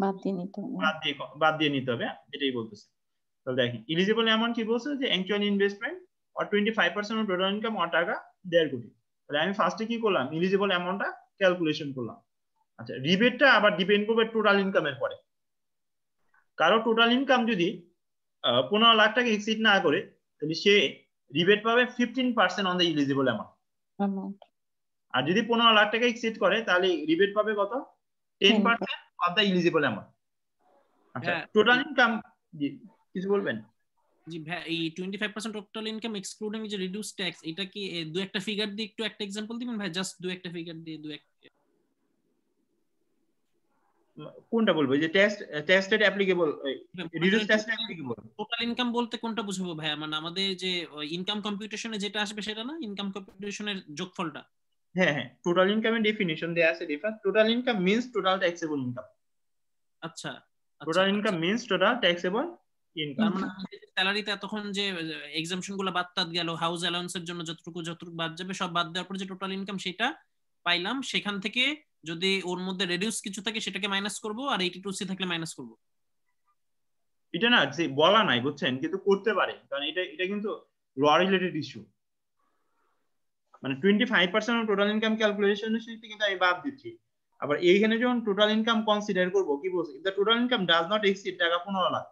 বাদ দিয়ে নিতে হবে বাদ দিয়ে নিতে হবে হ্যাঁ? এটাই বলতেছে তাহলে এলিজিবল অ্যামাউন্ট কি বলছে যে actual investment or twenty five percent of total income অ টাকা দেড় কোটি তাহলে আমি ফার্স্টে কি করলাম ইলিজিবল অ্যামাউন্টটা ক্যালকুলেশন করলাম আচ্ছা রিবেটটা আবার ডিপেন্ড করবে টোটাল ইনকামের পরে কারো টোটাল ইনকাম যদি পনেরো লাখ টাকা এক্সিড না করে তাহলে সে রিবেট পাবে fifteen percent on the eligible amount আর যদি পনেরো লাখ টাকা এক্সিড করে তাহলে রিবেট পাবে কত ten percent of the eligible amount আচ্ছা টোটাল হ্যাঁ। ইনকাম কিছু বলবেন যে এই 25% টোটাল ইনকাম এক্সক্লুডিং যে রিডিউস ট্যাক্স এটা কি দু একটা ফিগার দিয়ে একটু একটা एग्जांपल দিবেন ভাই জাস্ট দু একটা ফিগার দিয়ে দু একটা কোনটা বলবো যে test tested applicable reduce test applicable total income বলতে কোনটা বুঝাবো ভাই মানে আমাদের যে ইনকাম কম্পিউটেশনে যেটা আসবে সেটা না ইনকাম কম্পিউটেশনের যোগফলটা হ্যাঁ হ্যাঁ টোটাল ইনকামের ডেফিনিশন দেয়া আছে refer total income means total taxable income আচ্ছা total income means total taxable স্যালারিতে মানে এতক্ষণ যে এক্সামশন গুলো বাদ তাদ গেল হাউস অ্যালাউন্স এর জন্য যতটুকু যতটুকু বাদ যাবে সব বাদ দেওয়ার পর যে টোটাল ইনকাম সেটা পাইলাম সেখান থেকে যদি ওর মধ্যে রেডিউস কিছু থাকে সেটাকে মাইনাস করব আর 82 সি থাকলে মাইনাস করব এটা না যে বলা নাই বুঝছেন কিন্তু করতে পারে কারণ এটা এটা কিন্তু র রিলেটেড ইস্যু মানে twenty five percent total income calculation সাথে কিন্তু আমি বাদ দিচ্ছি আবার এইখানে যখন টোটাল ইনকাম কনসিডার করবো কি বলছি if total income does not exceed টাকা 15 লাখ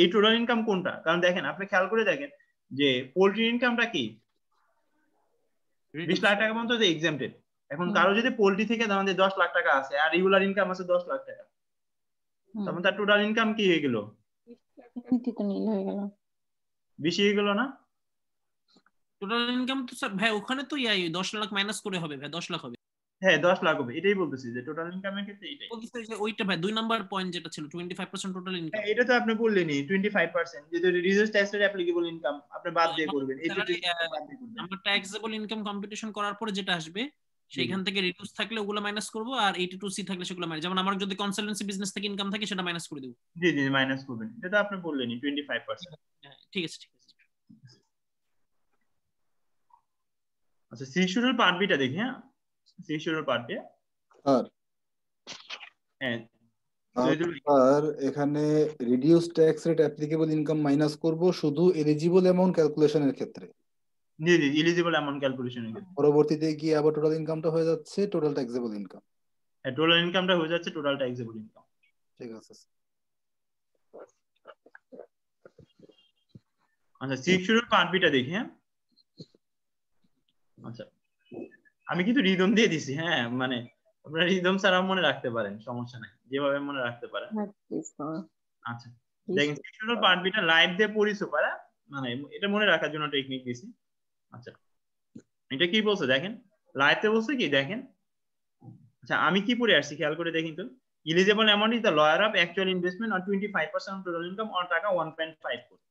এই টোটাল ইনকাম কোনটা কারণ দেখেন আপনি খেয়াল করে দেখেন যে পোল্ট্রির ইনকামটা কি বিশ লাখ টাকা পর্যন্ত যে এক্সামটেড এখন কারো যদি পোল্ট্রি থেকে ধরেন দশ লাখ টাকা আছে আর রেগুলার ইনকাম আছে দশ লাখ টাকা তখন তার টোটাল ইনকাম কি হয়ে গেল বেশি হয়ে গেল না টোটাল ইনকাম তো স্যার ভাই ওখানে তো ইয়াই দশ লাখ মাইনাস করে হবে ভাই দশ লাখ হবে হ্যাঁ দশ লাখ হবে এটাই বলতেছি যে টোটাল ইনকামের ক্ষেত্রে এটাই ওইটা ভাই দুই নাম্বার পয়েন্ট যেটা ছিল twenty five percent total income এটা তো আপনি বললেনই টোয়েন্টি ফাইভ পার্সেন্ট যে রিজার্ভ ট্যাক্সের অ্যাপ্লিকেবল ইনকাম আপনি বাদ দিয়ে করবেন আমরা ট্যাক্সেবল ইনকাম কম্পিটিশন করার পরে যেটা আসবে থেকে রিডিউস থাকলে ওগুলো মাইনাস করব আর 82 সি থাকলে সেগুলো মাইনাস যেমন আমার যদি কনসালটেন্সি বিজনেস থেকে ইনকাম থাকে সেটা মাইনাস করে দেব জি জি মাইনাস করবেন এটা তো আপনি বললেনই 25% হ্যাঁ, হ্যাঁ, ঠিক আছে ঠিক আছে আচ্ছা সি শিডিউল পার্ট বিটা দেখি হ্যাঁ 6 আর হ্যাঁ। এখানে reduce tax rate applicable income minus করব শুধু এলিজিবল অ্যামাউন্ট ক্যালকুলেশনের ক্ষেত্রে জি জি এলিজিবল অ্যামাউন্ট ক্যালকুলেশনের ক্ষেত্রে পরবর্তীতে কি আবার টোটাল ইনকামটা হয়ে যাচ্ছে টোটাল ট্যাক্সেবল ইনকাম টোটাল ইনকামটা হয়ে যাচ্ছে টোটাল ট্যাক্সেবল ইনকাম ঠিক আছে আচ্ছা সিক্স শিডিউল পারবিটা দেখি হ্যাঁ আচ্ছা আমি কিন্তু রিদম দিয়ে দিছি হ্যাঁ মানে আপনারা রিদম ছাড়া মনে রাখতে পারেন সমস্যা নাই যেভাবে মনে রাখতে পারেন হ্যাঁ, হ্যাঁ। আচ্ছা দেখেন সেক্সুয়াল পার্ট বিটা লাইভ দিয়ে পড়িছো পারা মানে এটা মনে রাখার জন্য টেকনিক দিছি আচ্ছা এটা কি বলছো দেখেন লাইতে বলছে কি দেখেন আচ্ছা আমি কি পড়ে আসছি খেয়াল করে দেখেন তো eligible amount the lower lawyer actual investment investment twenty 25% percent total income or টাকা 1.5 কোটি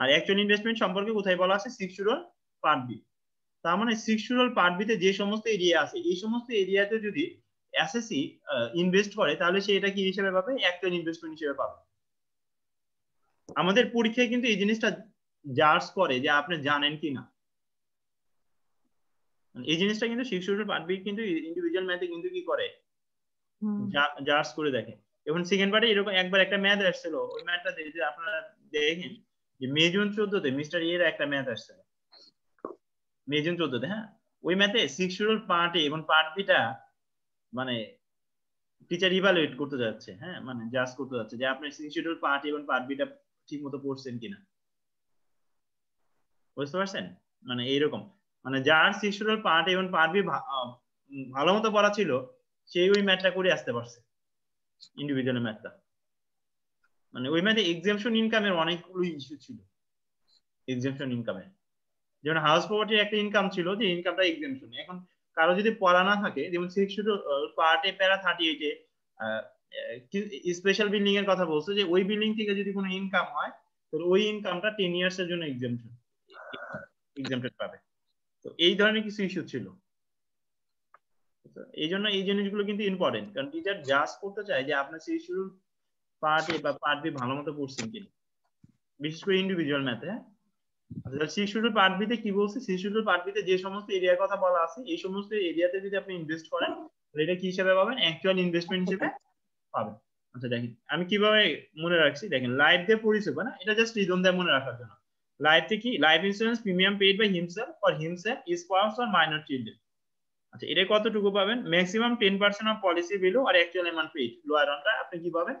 আর অ্যাকচুয়াল ইনভেস্টমেন্ট সম্পর্কে কোথায় বলা আছে সিক্সুরাল পার্ট বি তার মানে সিক্সুরাল পার্ট বিতে যে সমস্ত এরিয়া আছে এই সমস্ত এরিয়াতে যদি এসএসসি ইনভেস্ট করে তাহলে সে এটা কি হিসেবে পাবে অ্যাকচুয়াল ইনভেস্টমেন্ট হিসেবে পাবে আমাদের পরীক্ষায় কিন্তু এই জিনিসটা জার্জ করে যে আপনি জানেন কি না মানে এই জিনিসটা কিন্তু পার্ট বি কিন্তু ইন্ডিভিজুয়াল ম্যাথে কিন্তু কি করে জার্জ করে দেখে এখন সেকেন্ড পার্টে এরকম একবার একটা ম্যাথ আসছিল ওই ম্যাথটা দেখে আপনারা দেখেন যে মে জুন চোদ্দতে মিস্টার ইয়ের একটা ম্যাথ আসছিল মে জুন চোদ্দতে হ্যাঁ ওই ম্যাথে সিক্স শিডিউল পার্ট এ এবং পার্ট বিটা মানে টিচার ইভালুয়েট করতে যাচ্ছে হ্যাঁ মানে জাজ করতে যাচ্ছে যে আপনি সিক্স শিডিউল পার্ট এবং পার্ট বিটা ঠিক মতো পড়ছেন কিনা বুঝতে পারছেন মানে এইরকম মানে যার সিক্স শিডিউল পার্ট এবং পার্ট বি ভালো মতো পড়া ছিল সেই ওই ম্যাথটা করে আসতে পারছে ইন্ডিভিজুয়াল ম্যাথটা মানে ওই ম্যাথে এক্সামশন ইনকামের অনেকগুলো ইস্যু ছিল এক্সামশন ইনকামের যেমন হাউস প্রপার্টির একটা ইনকাম ছিল যে ইনকামটা এক্সেমশন এখন কারো যদি পড়া না থাকে যেমন সিক্স টু পার্টে প্যারা থার্টি এইটে স্পেশাল বিল্ডিং এর কথা বলছে যে ওই বিল্ডিং থেকে যদি কোনো ইনকাম হয় তাহলে ওই ইনকামটা টেন ইয়ার্স এর জন্য এক্সেমশন এক্সেমটেড পাবে তো এই ধরনের কিছু ইস্যু ছিল এই জন্য এই জিনিসগুলো কিন্তু ইম্পর্টেন্ট কারণ টিচার জাজ করতে চায় যে আপনার সেই শুরু পার্ট এ বা পার্ট বি ভালো মতো পড়ছেন কিনা বিশেষ করে ইন্ডিভিজুয়াল ম্যাথে হ্যাঁ আচ্ছা, শিশুর পার্ট বিতে কি বলছি শিশুর পার্ট বিতে যে সমস্ত এরিয়ার কথা বলা আছে এই সমস্ত এরিয়াতে যদি আপনি ইনভেস্ট করেন তাহলে এটা কি হিসাবে পাবেন অ্যাকচুয়াল ইনভেস্টমেন্ট হিসেবে আচ্ছা। পাবেন আচ্ছা দেখেন আমি কিভাবে মনে রাখছি দেখেন লাইফ দিয়ে পরিষেবা না এটা জাস্ট রিজন দিয়ে মনে রাখার জন্য লাইফে কি life insurance premium paid by himself for himself is spouse or minor children আচ্ছা এটা কতটুকু পাবেন maximum ten percent of policy value আর অ্যাকচুয়াল অ্যামাউন্ট পেইড লোয়ার অনটা আপনি কি পাবেন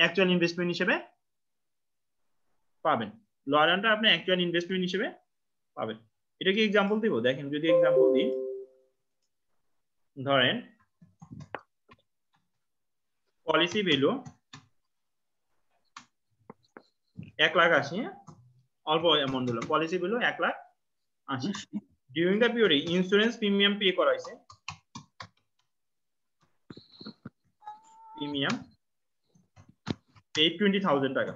অ্যাকচুয়াল ইনভেস্টমেন্ট হিসেবে পাবেন লয়ারটা আপনি অ্যাকচুয়াল ইনভেস্টমেন্ট হিসেবে পাবেন এটা কি এক্সাম্পল দিব দেখেন যদি এক্সাম্পল দিই ধরেন পলিসি ভ্যালু এক লাখ আসি হ্যাঁ? অল্প অ্যামাউন্ট হলো পলিসি ভ্যালু এক লাখ আসি during the period insurance premium pay করা হয়েছে প্রিমিয়াম এইট টোয়েন্টি থাউজেন্ড টাকা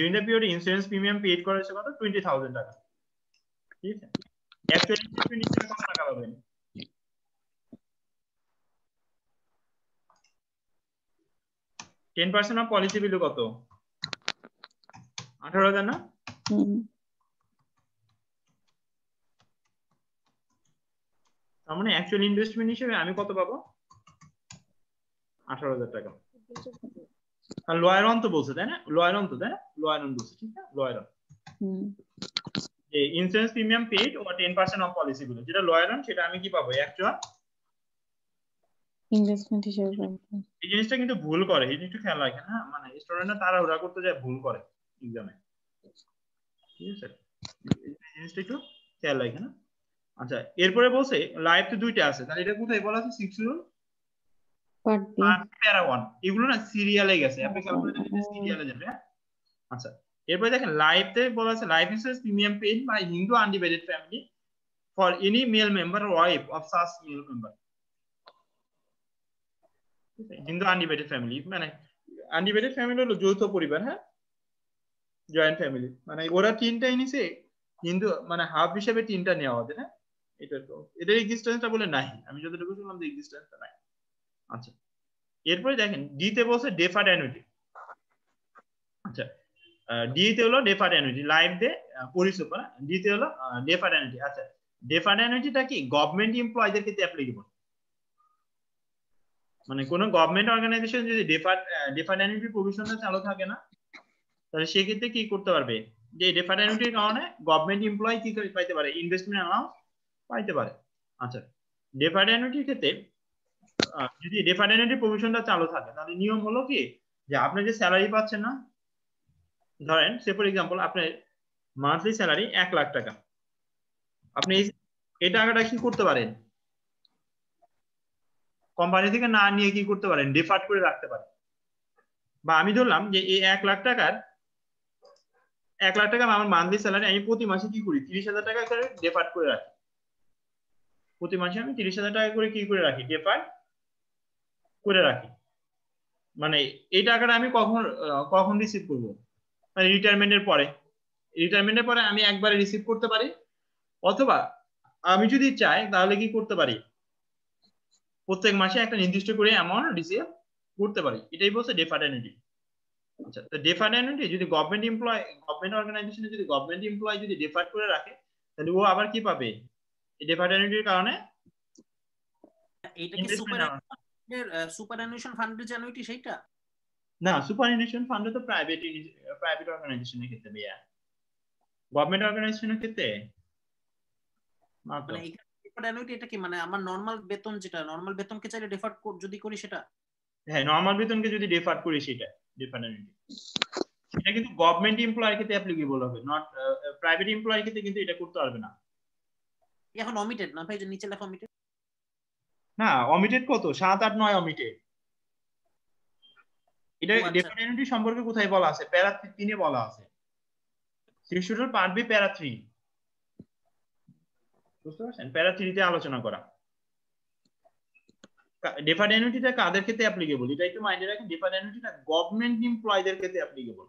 during the period insurance premium paid করা হয়েছে কত 20000 টাকা ঠিক আছে অ্যাকচুয়ালি নিচে কত টাকা পাবেন ten percent of policy value কত আঠারো হাজার না তার মানে অ্যাকচুয়াল ইনভেস্টমেন্ট হিসেবে আমি কত পাবো আঠারো হাজার টাকা লয়ারন তো বলছে তাই না তো তাই না বলছে ঠিক না যে প্রিমিয়াম ও 10% অফ পলিসি গুলো যেটা লয়ারন সেটা আমি কি পাবো অ্যাকচুয়াল ইনভেস্টমেন্ট হিসেবে এই জিনিসটা কিন্তু ভুল করে এই জিনিসটা খেয়াল রাখে না হ্যাঁ? মানে স্টুডেন্টরা ওরা করতে যায় ভুল করে এক্সামে ঠিক আছে এই জিনিসটা একটু খেয়াল রাখে না হ্যাঁ? আচ্ছা এরপরে বলছে লাইফ তো দুইটা আছে তাহলে এটা কোথায় বলা আছে রুল হিন্দু ফ্যামিলি আচ্ছা, মানে ফ্যামিলি যৌথ পরিবার হ্যাঁ জয়েন্ট ফ্যামিলি মানে ওরা তিনটাই নিছে হিন্দু মানে হাফ হিসেবে তিনটা নেওয়া হবে হ্যাঁ এটা এদের এক্সিস্টেন্সটা বলে নাই আমি যতটুকু শুনলাম যে এক্সিস্টেন্সটা নাই আচ্ছা এরপরে দেখেন ডি তে বলছে ডেফার্ড অ্যানুইটি আচ্ছা ডি তে হলো ডেফার্ড অ্যানুইটি লাইফ ডে পরিসুপনা ডি তে হলো ডেফার্ড অ্যানুইটি আচ্ছা ডেফার্ড অ্যানুইটিটা কি গভর্নমেন্ট এমপ্লয়ীদের ক্ষেত্রে অ্যাপ্লিকেবল মানে কোনো গভর্নমেন্ট অর্গানাইজেশন যদি ডেফার ডেফার্ড অ্যানুইটি প্রভিশনটা চালু থাকে না তাহলে সেক্ষেত্রে কি করতে পারবে যে ডেফার অ্যানুইটির কারণে গভর্নমেন্ট এমপ্লয়ি কি পাইতে পারে ইনভেস্টমেন্ট অ্যামাউন্ট পাইতে পারে আচ্ছা ডেফার্ড অ্যানুইটির ক্ষেত্রে যদি ডেফারেন্টি প্রভিশনটা চালু থাকে তাহলে নিয়ম হলো কি যে আপনি যে স্যালারি পাচ্ছেন না ধরেন সে ফর এক্সাম্পল আপনার মান্থলি স্যালারি এক লাখ টাকা আপনি এই টাকাটা কি করতে পারেন কোম্পানি থেকে না নিয়ে কি করতে পারেন ডিফার্ট করে রাখতে পারেন বা আমি ধরলাম যে এই এক লাখ টাকার এক লাখ টাকা আমার মান্থলি স্যালারি আমি প্রতি মাসে কি করি তিরিশ হাজার টাকা করে ডেফার্ট করে রাখি প্রতি মাসে আমি তিরিশ হাজার টাকা করে কি করে রাখি ডেফার্ট করে রাখি মানে এই টাকাটা আমি কখন কখন রিসিভ করব মানে রিটায়ারমেন্টের পরে রিটায়ারমেন্টের পরে আমি একবারে রিসিভ করতে পারি অথবা আমি যদি চাই তাহলে কি করতে পারি প্রত্যেক মাসে একটা নির্দিষ্ট করে অ্যামাউন্ট রিসিভ করতে পারি এটাই বলছে ডেফার্ড অ্যানুইটি আচ্ছা তো ডেফার্ড অ্যানুইটি যদি গভর্নমেন্ট এমপ্লয় গভর্নমেন্ট অর্গানাইজেশনে যদি গভর্নমেন্ট এমপ্লয় যদি ডেফার্ড করে রাখে তাহলে ও আবার কি পাবে এই ডেফার্ড অ্যানুইটির কারণে এটা কি সুপার এর সুপার অ্যানুয়েশন ফান্ডের যে অ্যানুইটি সেইটা না সুপার অ্যানুয়েশন ফান্ড তো প্রাইভেট প্রাইভেট অর্গানাইজেশনের ক্ষেত্রে ভাইয়া গভর্নমেন্ট অর্গানাইজেশনের ক্ষেত্রে মানে সুপার অ্যানুইটি এটা কি মানে আমার নরমাল বেতন যেটা নরমাল বেতনকে চাইলে ডিফার যদি করি সেটা হ্যাঁ নরমাল বেতনকে যদি ডিফার করি সেটা ডিফার অ্যানুইটি এটা কিন্তু গভর্নমেন্ট এমপ্লয়ার ক্ষেত্রে অ্যাপ্লিকেবল হবে নট প্রাইভেট এমপ্লয়ার ক্ষেত্রে কিন্তু এটা করতে পারবে না এখন অমিটেড না ভাই যে নিচে লেখা অমিটেড না অমিটেড কত সাত আট নয় অমিটেড এটা ডেফিনেটলি আচ্ছা। সম্পর্কে কোথায় বলা আছে প্যারা তিনে বলা আছে শিশুটার পার্ট বি প্যারা থ্রি বুঝতে পারছেন প্যারা থ্রিতে আলোচনা করা ডেফার্ড কাদের ক্ষেত্রে অ্যাপ্লিকেবল এটা একটু মাইন্ডে রাখেন ডেফার্ড অ্যানুইটিটা গভর্নমেন্ট এমপ্লয়ীদের ক্ষেত্রে অ্যাপ্লিকেবল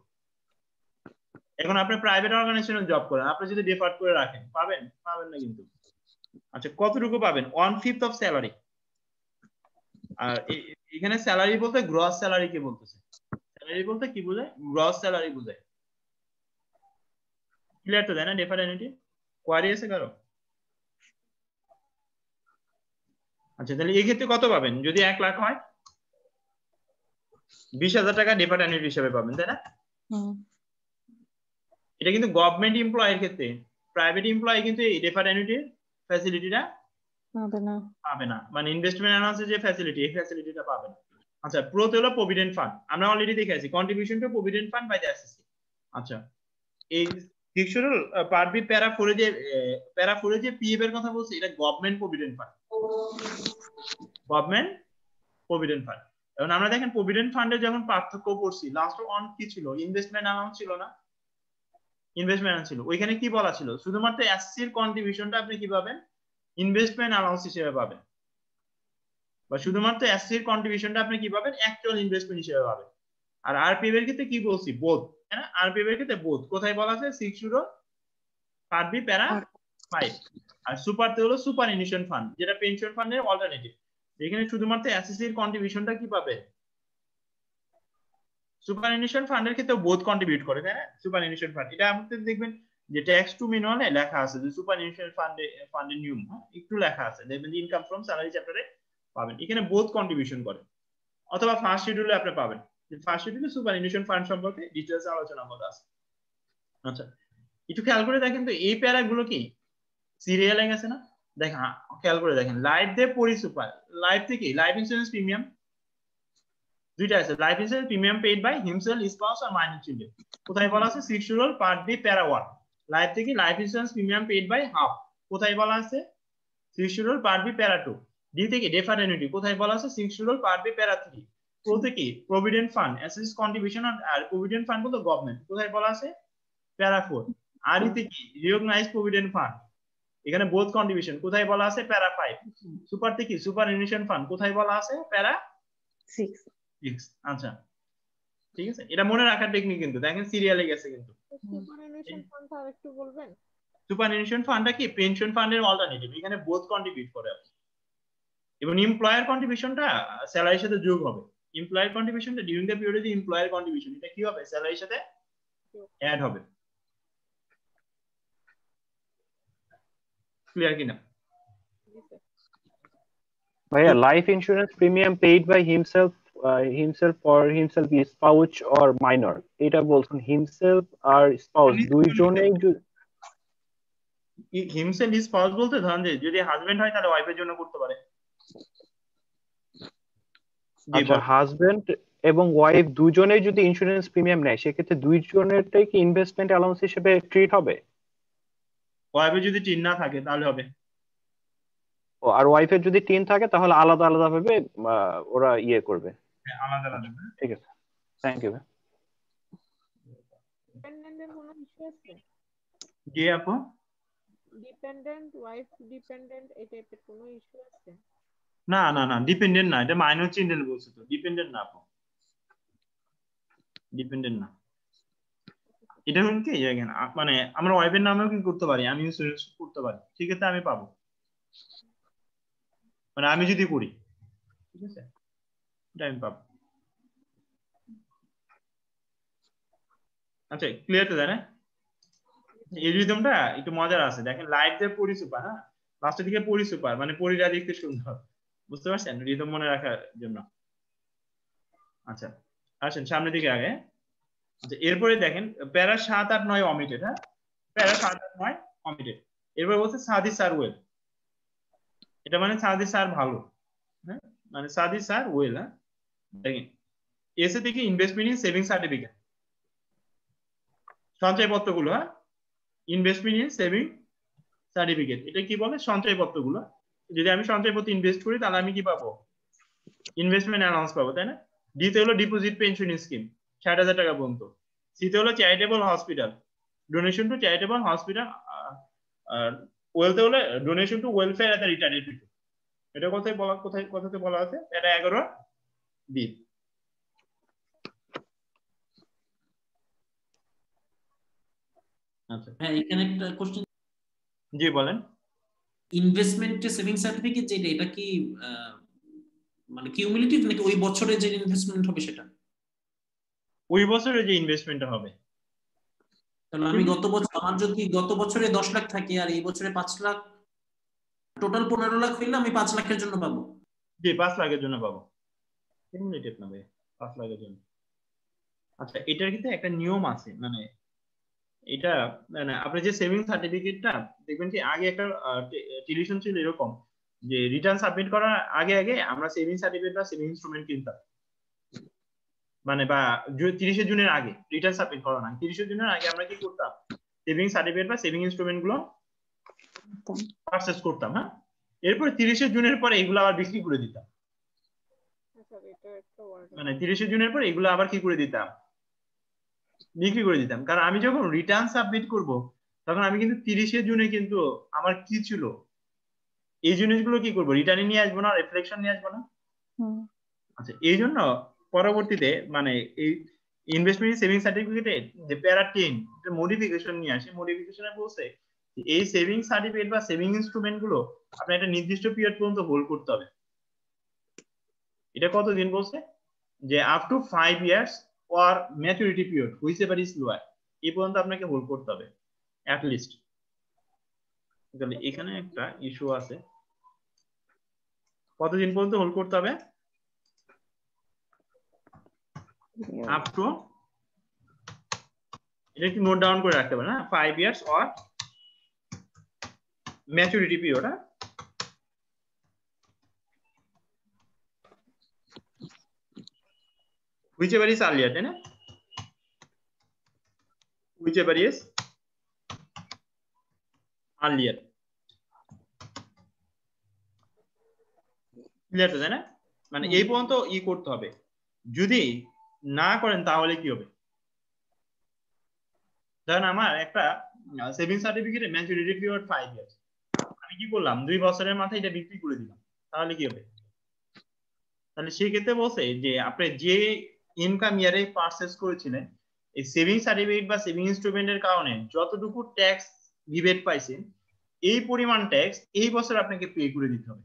এখন আপনি প্রাইভেট অর্গানাইজেশনে জব করেন আপনি যদি ডেফার্ড করে রাখেন পাবেন পাবেন না কিন্তু আচ্ছা কতটুকু পাবেন ওয়ান ফিফথ অফ স্যালারি আর এখানে স্যালারি বলতে গ্রস স্যালারি কে বলতেছে স্যালারি বলতে কি বোঝায় গ্রস স্যালারি বোঝায় ক্লিয়ার তো তাই না ডেফার অ্যানুইটি কোয়ারি আছে কারো আচ্ছা তাহলে এই ক্ষেত্রে কত পাবেন যদি এক লাখ হয় বিশ হাজার টাকা ডেফার অ্যানুইটি হিসেবে পাবেন তাই না এটা কিন্তু গভর্নমেন্ট এমপ্লয়ের ক্ষেত্রে প্রাইভেট এমপ্লয় কিন্তু এই ডেফার অ্যানুইটির ফ্যাসিলিটিটা পাবে না পাবে না মানে ইনভেস্টমেন্ট অ্যানাউন্সে যে ফ্যাসিলিটি এই ফ্যাসিলিটিটা পাবে না আচ্ছা প্রোতে হলো প্রভিডেন্ট ফান্ড আমরা অলরেডি দেখে আছি contribution to provident fund by the SSC আচ্ছা এই পারবি প্যারা ফোরে যে প্যারা ফোরে যে পিএফ e এর কথা বলছি এটা government provident fund government provident fund এখন আমরা দেখেন প্রভিডেন্ট ফান্ডে যেমন পার্থক্য পড়ছি লাস্ট অন কি ছিল ইনভেস্টমেন্ট অ্যামাউন্ট ছিল না ইনভেস্টমেন্ট ছিল ওইখানে কি বলা ছিল শুধুমাত্র এসসির কন্ট্রিবিউশনটা আপনি কি পাবেন ইনভেস্টমেন্ট অ্যালাউন্স হিসেবে পাবেন বা শুধুমাত্র অ্যাসেট কন্ট্রিবিউশনটা আপনি কি পাবেন অ্যাকচুয়াল ইনভেস্টমেন্ট হিসেবে পাবেন আর আরপিএফ এর ক্ষেত্রে কি বলছি বোধ হ্যাঁ আরপিএফ এর ক্ষেত্রে বোধ কোথায় বলা আছে six part B para five আর হলো সুপার ইনিশন ফান্ড যেটা পেনশন ফান্ডের অল্টারনেটিভ যেখানে শুধুমাত্র এর কন্ট্রিবিউশনটা কি পাবে সুপার ইনিশন ফান্ডের ক্ষেত্রে বোধ কন্ট্রিবিউট করে তাই না সুপার ইনিশন ফান্ড এটা আপনি দেখবেন যে ট্যাক্স টু মিনলে লেখা আছে যে সুপার ইনিশিয়াল ফান্ডে ফান্ডের নিয়ম হ্যাঁ? একটু লেখা আছে দেখবেন যে ইনকাম ফ্রম স্যালারি চ্যাপ্টারে পাবেন এখানে বোধ কন্ট্রিবিউশন করে অথবা ফার্স্ট শিডিউলে আপনি পাবেন ফার্স্ট শিডিউলে সুপার ইনিশিয়াল ফান্ড সম্পর্কে ডিটেলস আলোচনা করা আছে আচ্ছা একটু খেয়াল করে দেখেন তো এই প্যারাগুলো কি সিরিয়ালে গেছে না দেখেন খেয়াল করে দেখেন লাইফ দে পরি সুপার লাইফ থেকে লাইফ ইন্স্যুরেন্স প্রিমিয়াম দুইটা আছে life insurance premium paid by himself spouse আর মাইনর চিলড্রেন কোথায় বলা আছে six part D para one life থেকে life insurance premium paid by half কোথায় বলা আছে six part B para two D থেকে ডেফার অ্যানুইটি কোথায় বলা আছে six part B para three pro থেকে প্রভিডেন্ট ফান্ড অ্যাসেস কন্ট্রিবিউশন আর প্রভিডেন্ট ফান্ড বলতে গভর্নমেন্ট কোথায় বলা আছে প্যারা ফোর আর ইতে কি রিকগনাইজ প্রভিডেন্ট ফান্ড এখানে বোথ কন্ট্রিবিউশন কোথায় বলা আছে প্যারা ফাইভ সুপার থেকে সুপার ইউনিশন ফান্ড কোথায় বলা আছে প্যারা সিক্স আচ্ছা ঠিক আছে এটা মনে রাখার টেকনিক কিন্তু দেখেন সিরিয়ালে গেছে কিন্তু ফান্ড ফান্ডটা আরেকটু বলবেন সুপারএনুয়েশন ফান্ডটা কি পেনশন ফান্ডের অল্টারনেটিভ এখানে বোথ কন্ট্রিবিউট করে আপনি এবং এমপ্লয়ার কন্ট্রিবিউশনটা স্যালারির সাথে যোগ হবে এমপ্লয়ার কন্ট্রিবিউশনটা ডিউরিং দ্য পিরিয়ড যে এমপ্লয়ার কন্ট্রিবিউশন এটা কি হবে স্যালারির সাথে অ্যাড হবে ক্লিয়ার কিনা ভাইয়া life insurance premium paid by himself himself or himself spouse or minor এটা বলছেন হিমসেলফ আর স্পাউচ দুইজনেই হিমসেলফ স্পাউচ বলতে ধরেন যে যদি হাজবেন্ড হয় তাহলে ওয়াইফের জন্য করতে পারে আচ্ছা হাজবেন্ড এবং ওয়াইফ দুজনেই যদি ইন্স্যুরেন্স প্রিমিয়াম নেয় সেক্ষেত্রে দুইজনেরটাই কি ইনভেস্টমেন্ট অ্যালাউন্স হিসেবে ট্রিট হবে ওয়াইফের যদি টিন না থাকে তাহলে হবে ও আর ওয়াইফের যদি টিন থাকে তাহলে আলাদা আলাদা ভাবে ওরা ইয়ে করবে আলাদা আলাদা ঠিক আছে থ্যাংক ইউ ডিপেন্ডেন্টের কোনো ইস্যু আছে জি আপু ডিপেন্ডেন্ট ওয়াইফ ডিপেন্ডেন্ট এই টাইপের কোনো ইস্যু আছে না না না ডিপেন্ডেন্ট না এটা মাইনর চিলড্রেন বলছো তো ডিপেন্ডেন্ট না আপু ডিপেন্ডেন্ট না এটা হল কি মানে আমরা ওয়াইফের নামেও কি করতে পারি আমি করতে পারি ঠিক আছে আমি পাবো মানে আমি যদি করি ঠিক আছে টাইম পাব আচ্ছা ক্লিয়ার তো জানে এই রিদমটা একটু মজার আছে দেখেন লাইট পড়ি পরিসুপার হ্যাঁ লাস্টের দিকে সুপার মানে পরিরা দেখতে সুন্দর বুঝতে পারছেন রিদম মনে রাখার জন্য আচ্ছা আসেন সামনের দিকে আগে আচ্ছা এরপরে দেখেন প্যারা সাত আট নয় অমিটেড হ্যাঁ প্যারা সাত আট নয় অমিটেড এরপরে বলছে সাদি সার ওয়েল এটা মানে সাদি সার ভালো হ্যাঁ মানে সাদি সার ওয়েল হ্যাঁ দেখেন এসে থেকে ইনভেস্টমেন্ট ইন সেভিং সার্টিফিকেট সঞ্চয়পত্রগুলো হ্যাঁ ইনভেস্টমেন্ট ইন সেভিং সার্টিফিকেট এটা কি বলে সঞ্চয়পত্রগুলো যদি আমি সঞ্চয়পত্র ইনভেস্ট করি তাহলে আমি কি পাবো ইনভেস্টমেন্ট অ্যালাউন্স পাবো তাই না ডিতে হলো ডিপোজিট পেনশন স্কিম ষাট হাজার টাকা পর্যন্ত সিতে হলো charitable hospital donation to charitable hospital আর ওয়েলতে হলে donation to welfare at retired এটা কোথায় বলা কোথায় কথাতে বলা আছে এটা এগারো did. আচ্ছা, হ্যাঁ, জি বলেন ইনভেস্টমেন্ট সেভিং সার্টিফিকেট যেটা এটা কি মানে কিউমুলেটিভ নাকি ওই বছরে যে ইনভেস্টমেন্ট হবে সেটা ওই বছরে যে ইনভেস্টমেন্টটা হবে তাহলে আমি গত বছর আমার যদি গত বছরে দশ লাখ থাকে আর এই বছরে পাঁচ লাখ টোটাল পনেরো লাখ হইলে আমি পাঁচ লাখের জন্য পাবো জি পাঁচ লাখের জন্য পাবো স্টিমুলেটেড না ভাই পাঁচ লাখের জন্য আচ্ছা এটার কিন্তু একটা নিয়ম আছে মানে এটা মানে আপনি যে সেভিং সার্টিফিকেটটা দেখবেন কি আগে একটা ছিল এরকম যে রিটার্ন সাবমিট করার আগে আগে আমরা সেভিং সার্টিফিকেট বা সেভিং ইনস্ট্রুমেন্ট কিনতাম মানে বা তিরিশে জুনের আগে রিটার্ন সাবমিট করা না তিরিশে জুনের আগে আমরা কি করতাম সেভিং সার্টিফিকেট বা সেভিং ইনস্ট্রুমেন্ট গুলো পারচেস করতাম হ্যাঁ এরপর তিরিশে জুনের পরে এগুলো আবার বিক্রি করে দিতাম মানে তিরিশে জুনের পর এগুলো আবার কি করে দিতাম বিক্রি করে দিতাম কারণ আমি যখন রিটার্ন সাবমিট করব তখন আমি কিন্তু তিরিশে জুনে কিন্তু আমার কি ছিল এই জিনিসগুলো কি করবো রিটার্নে নিয়ে আসবো না রিফ্লেকশন নিয়ে আসবো না আচ্ছা এই জন্য পরবর্তীতে মানে এই ইনভেস্টমেন্ট সেভিং সার্টিফিকেটে যে প্যারা টেন মডিফিকেশন নিয়ে আসে মডিফিকেশনে বলছে এই সেভিং সার্টিফিকেট বা সেভিং ইনস্ট্রুমেন্ট গুলো আপনার একটা নির্দিষ্ট পিরিয়ড পর্যন্ত হোল্ড করতে হবে এটা কতদিন বলছে যে up to five years or maturity period whichever is lower এই পর্যন্ত আপনাকে হোল্ড করতে হবে অ্যাট লিস্ট তাহলে এখানে একটা ইস্যু আছে কতদিন পর্যন্ত হোল্ড করতে হবে আপ টু এটা একটু নোট ডাউন করে রাখতে হবে না five years or maturity period হ্যাঁ whichever is earlier then whichever is earlier clear তো তাই মানে এই পর্যন্ত ই করতে হবে যদি না করেন তাহলে কি হবে ধরেন আমার একটা saving certificate maturity period five years আমি কি করলাম দুই বছরের মাথায় এটা বিক্রি করে দিলাম তাহলে কি হবে তাহলে সেই ক্ষেত্রে বলছে যে আপনি যে ইনকাম ইয়ারে পারচেস করেছিলেন এই সেভিং সার্টিফিকেট বা সেভিং ইনস্ট্রুমেন্টের কারণে যতটুকু ট্যাক্স রিবেট পাইছেন এই পরিমাণ ট্যাক্স এই বছর আপনাকে পে করে দিতে হবে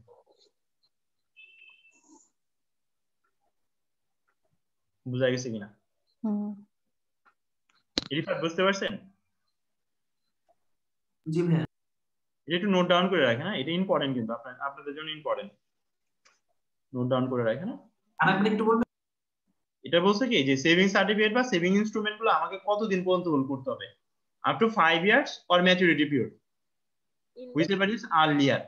বুঝা গেছে কিনা রিফাত বুঝতে পারছেন জি এটা একটু নোট ডাউন করে রাখেন হ্যাঁ? এটা ইম্পর্টেন্ট কিন্তু আপনাদের জন্য ইম্পর্টেন্ট নোট ডাউন করে রাখেন হ্যাঁ? আর আপনি একটু বলবেন এটা বলছে কি যে সেভিং সার্টিফিকেট বা সেভিং ইনস্ট্রুমেন্ট গুলো আমাকে কতদিন পর্যন্ত হোল্ড করতে হবে up to five years or maturity period whichever is earlier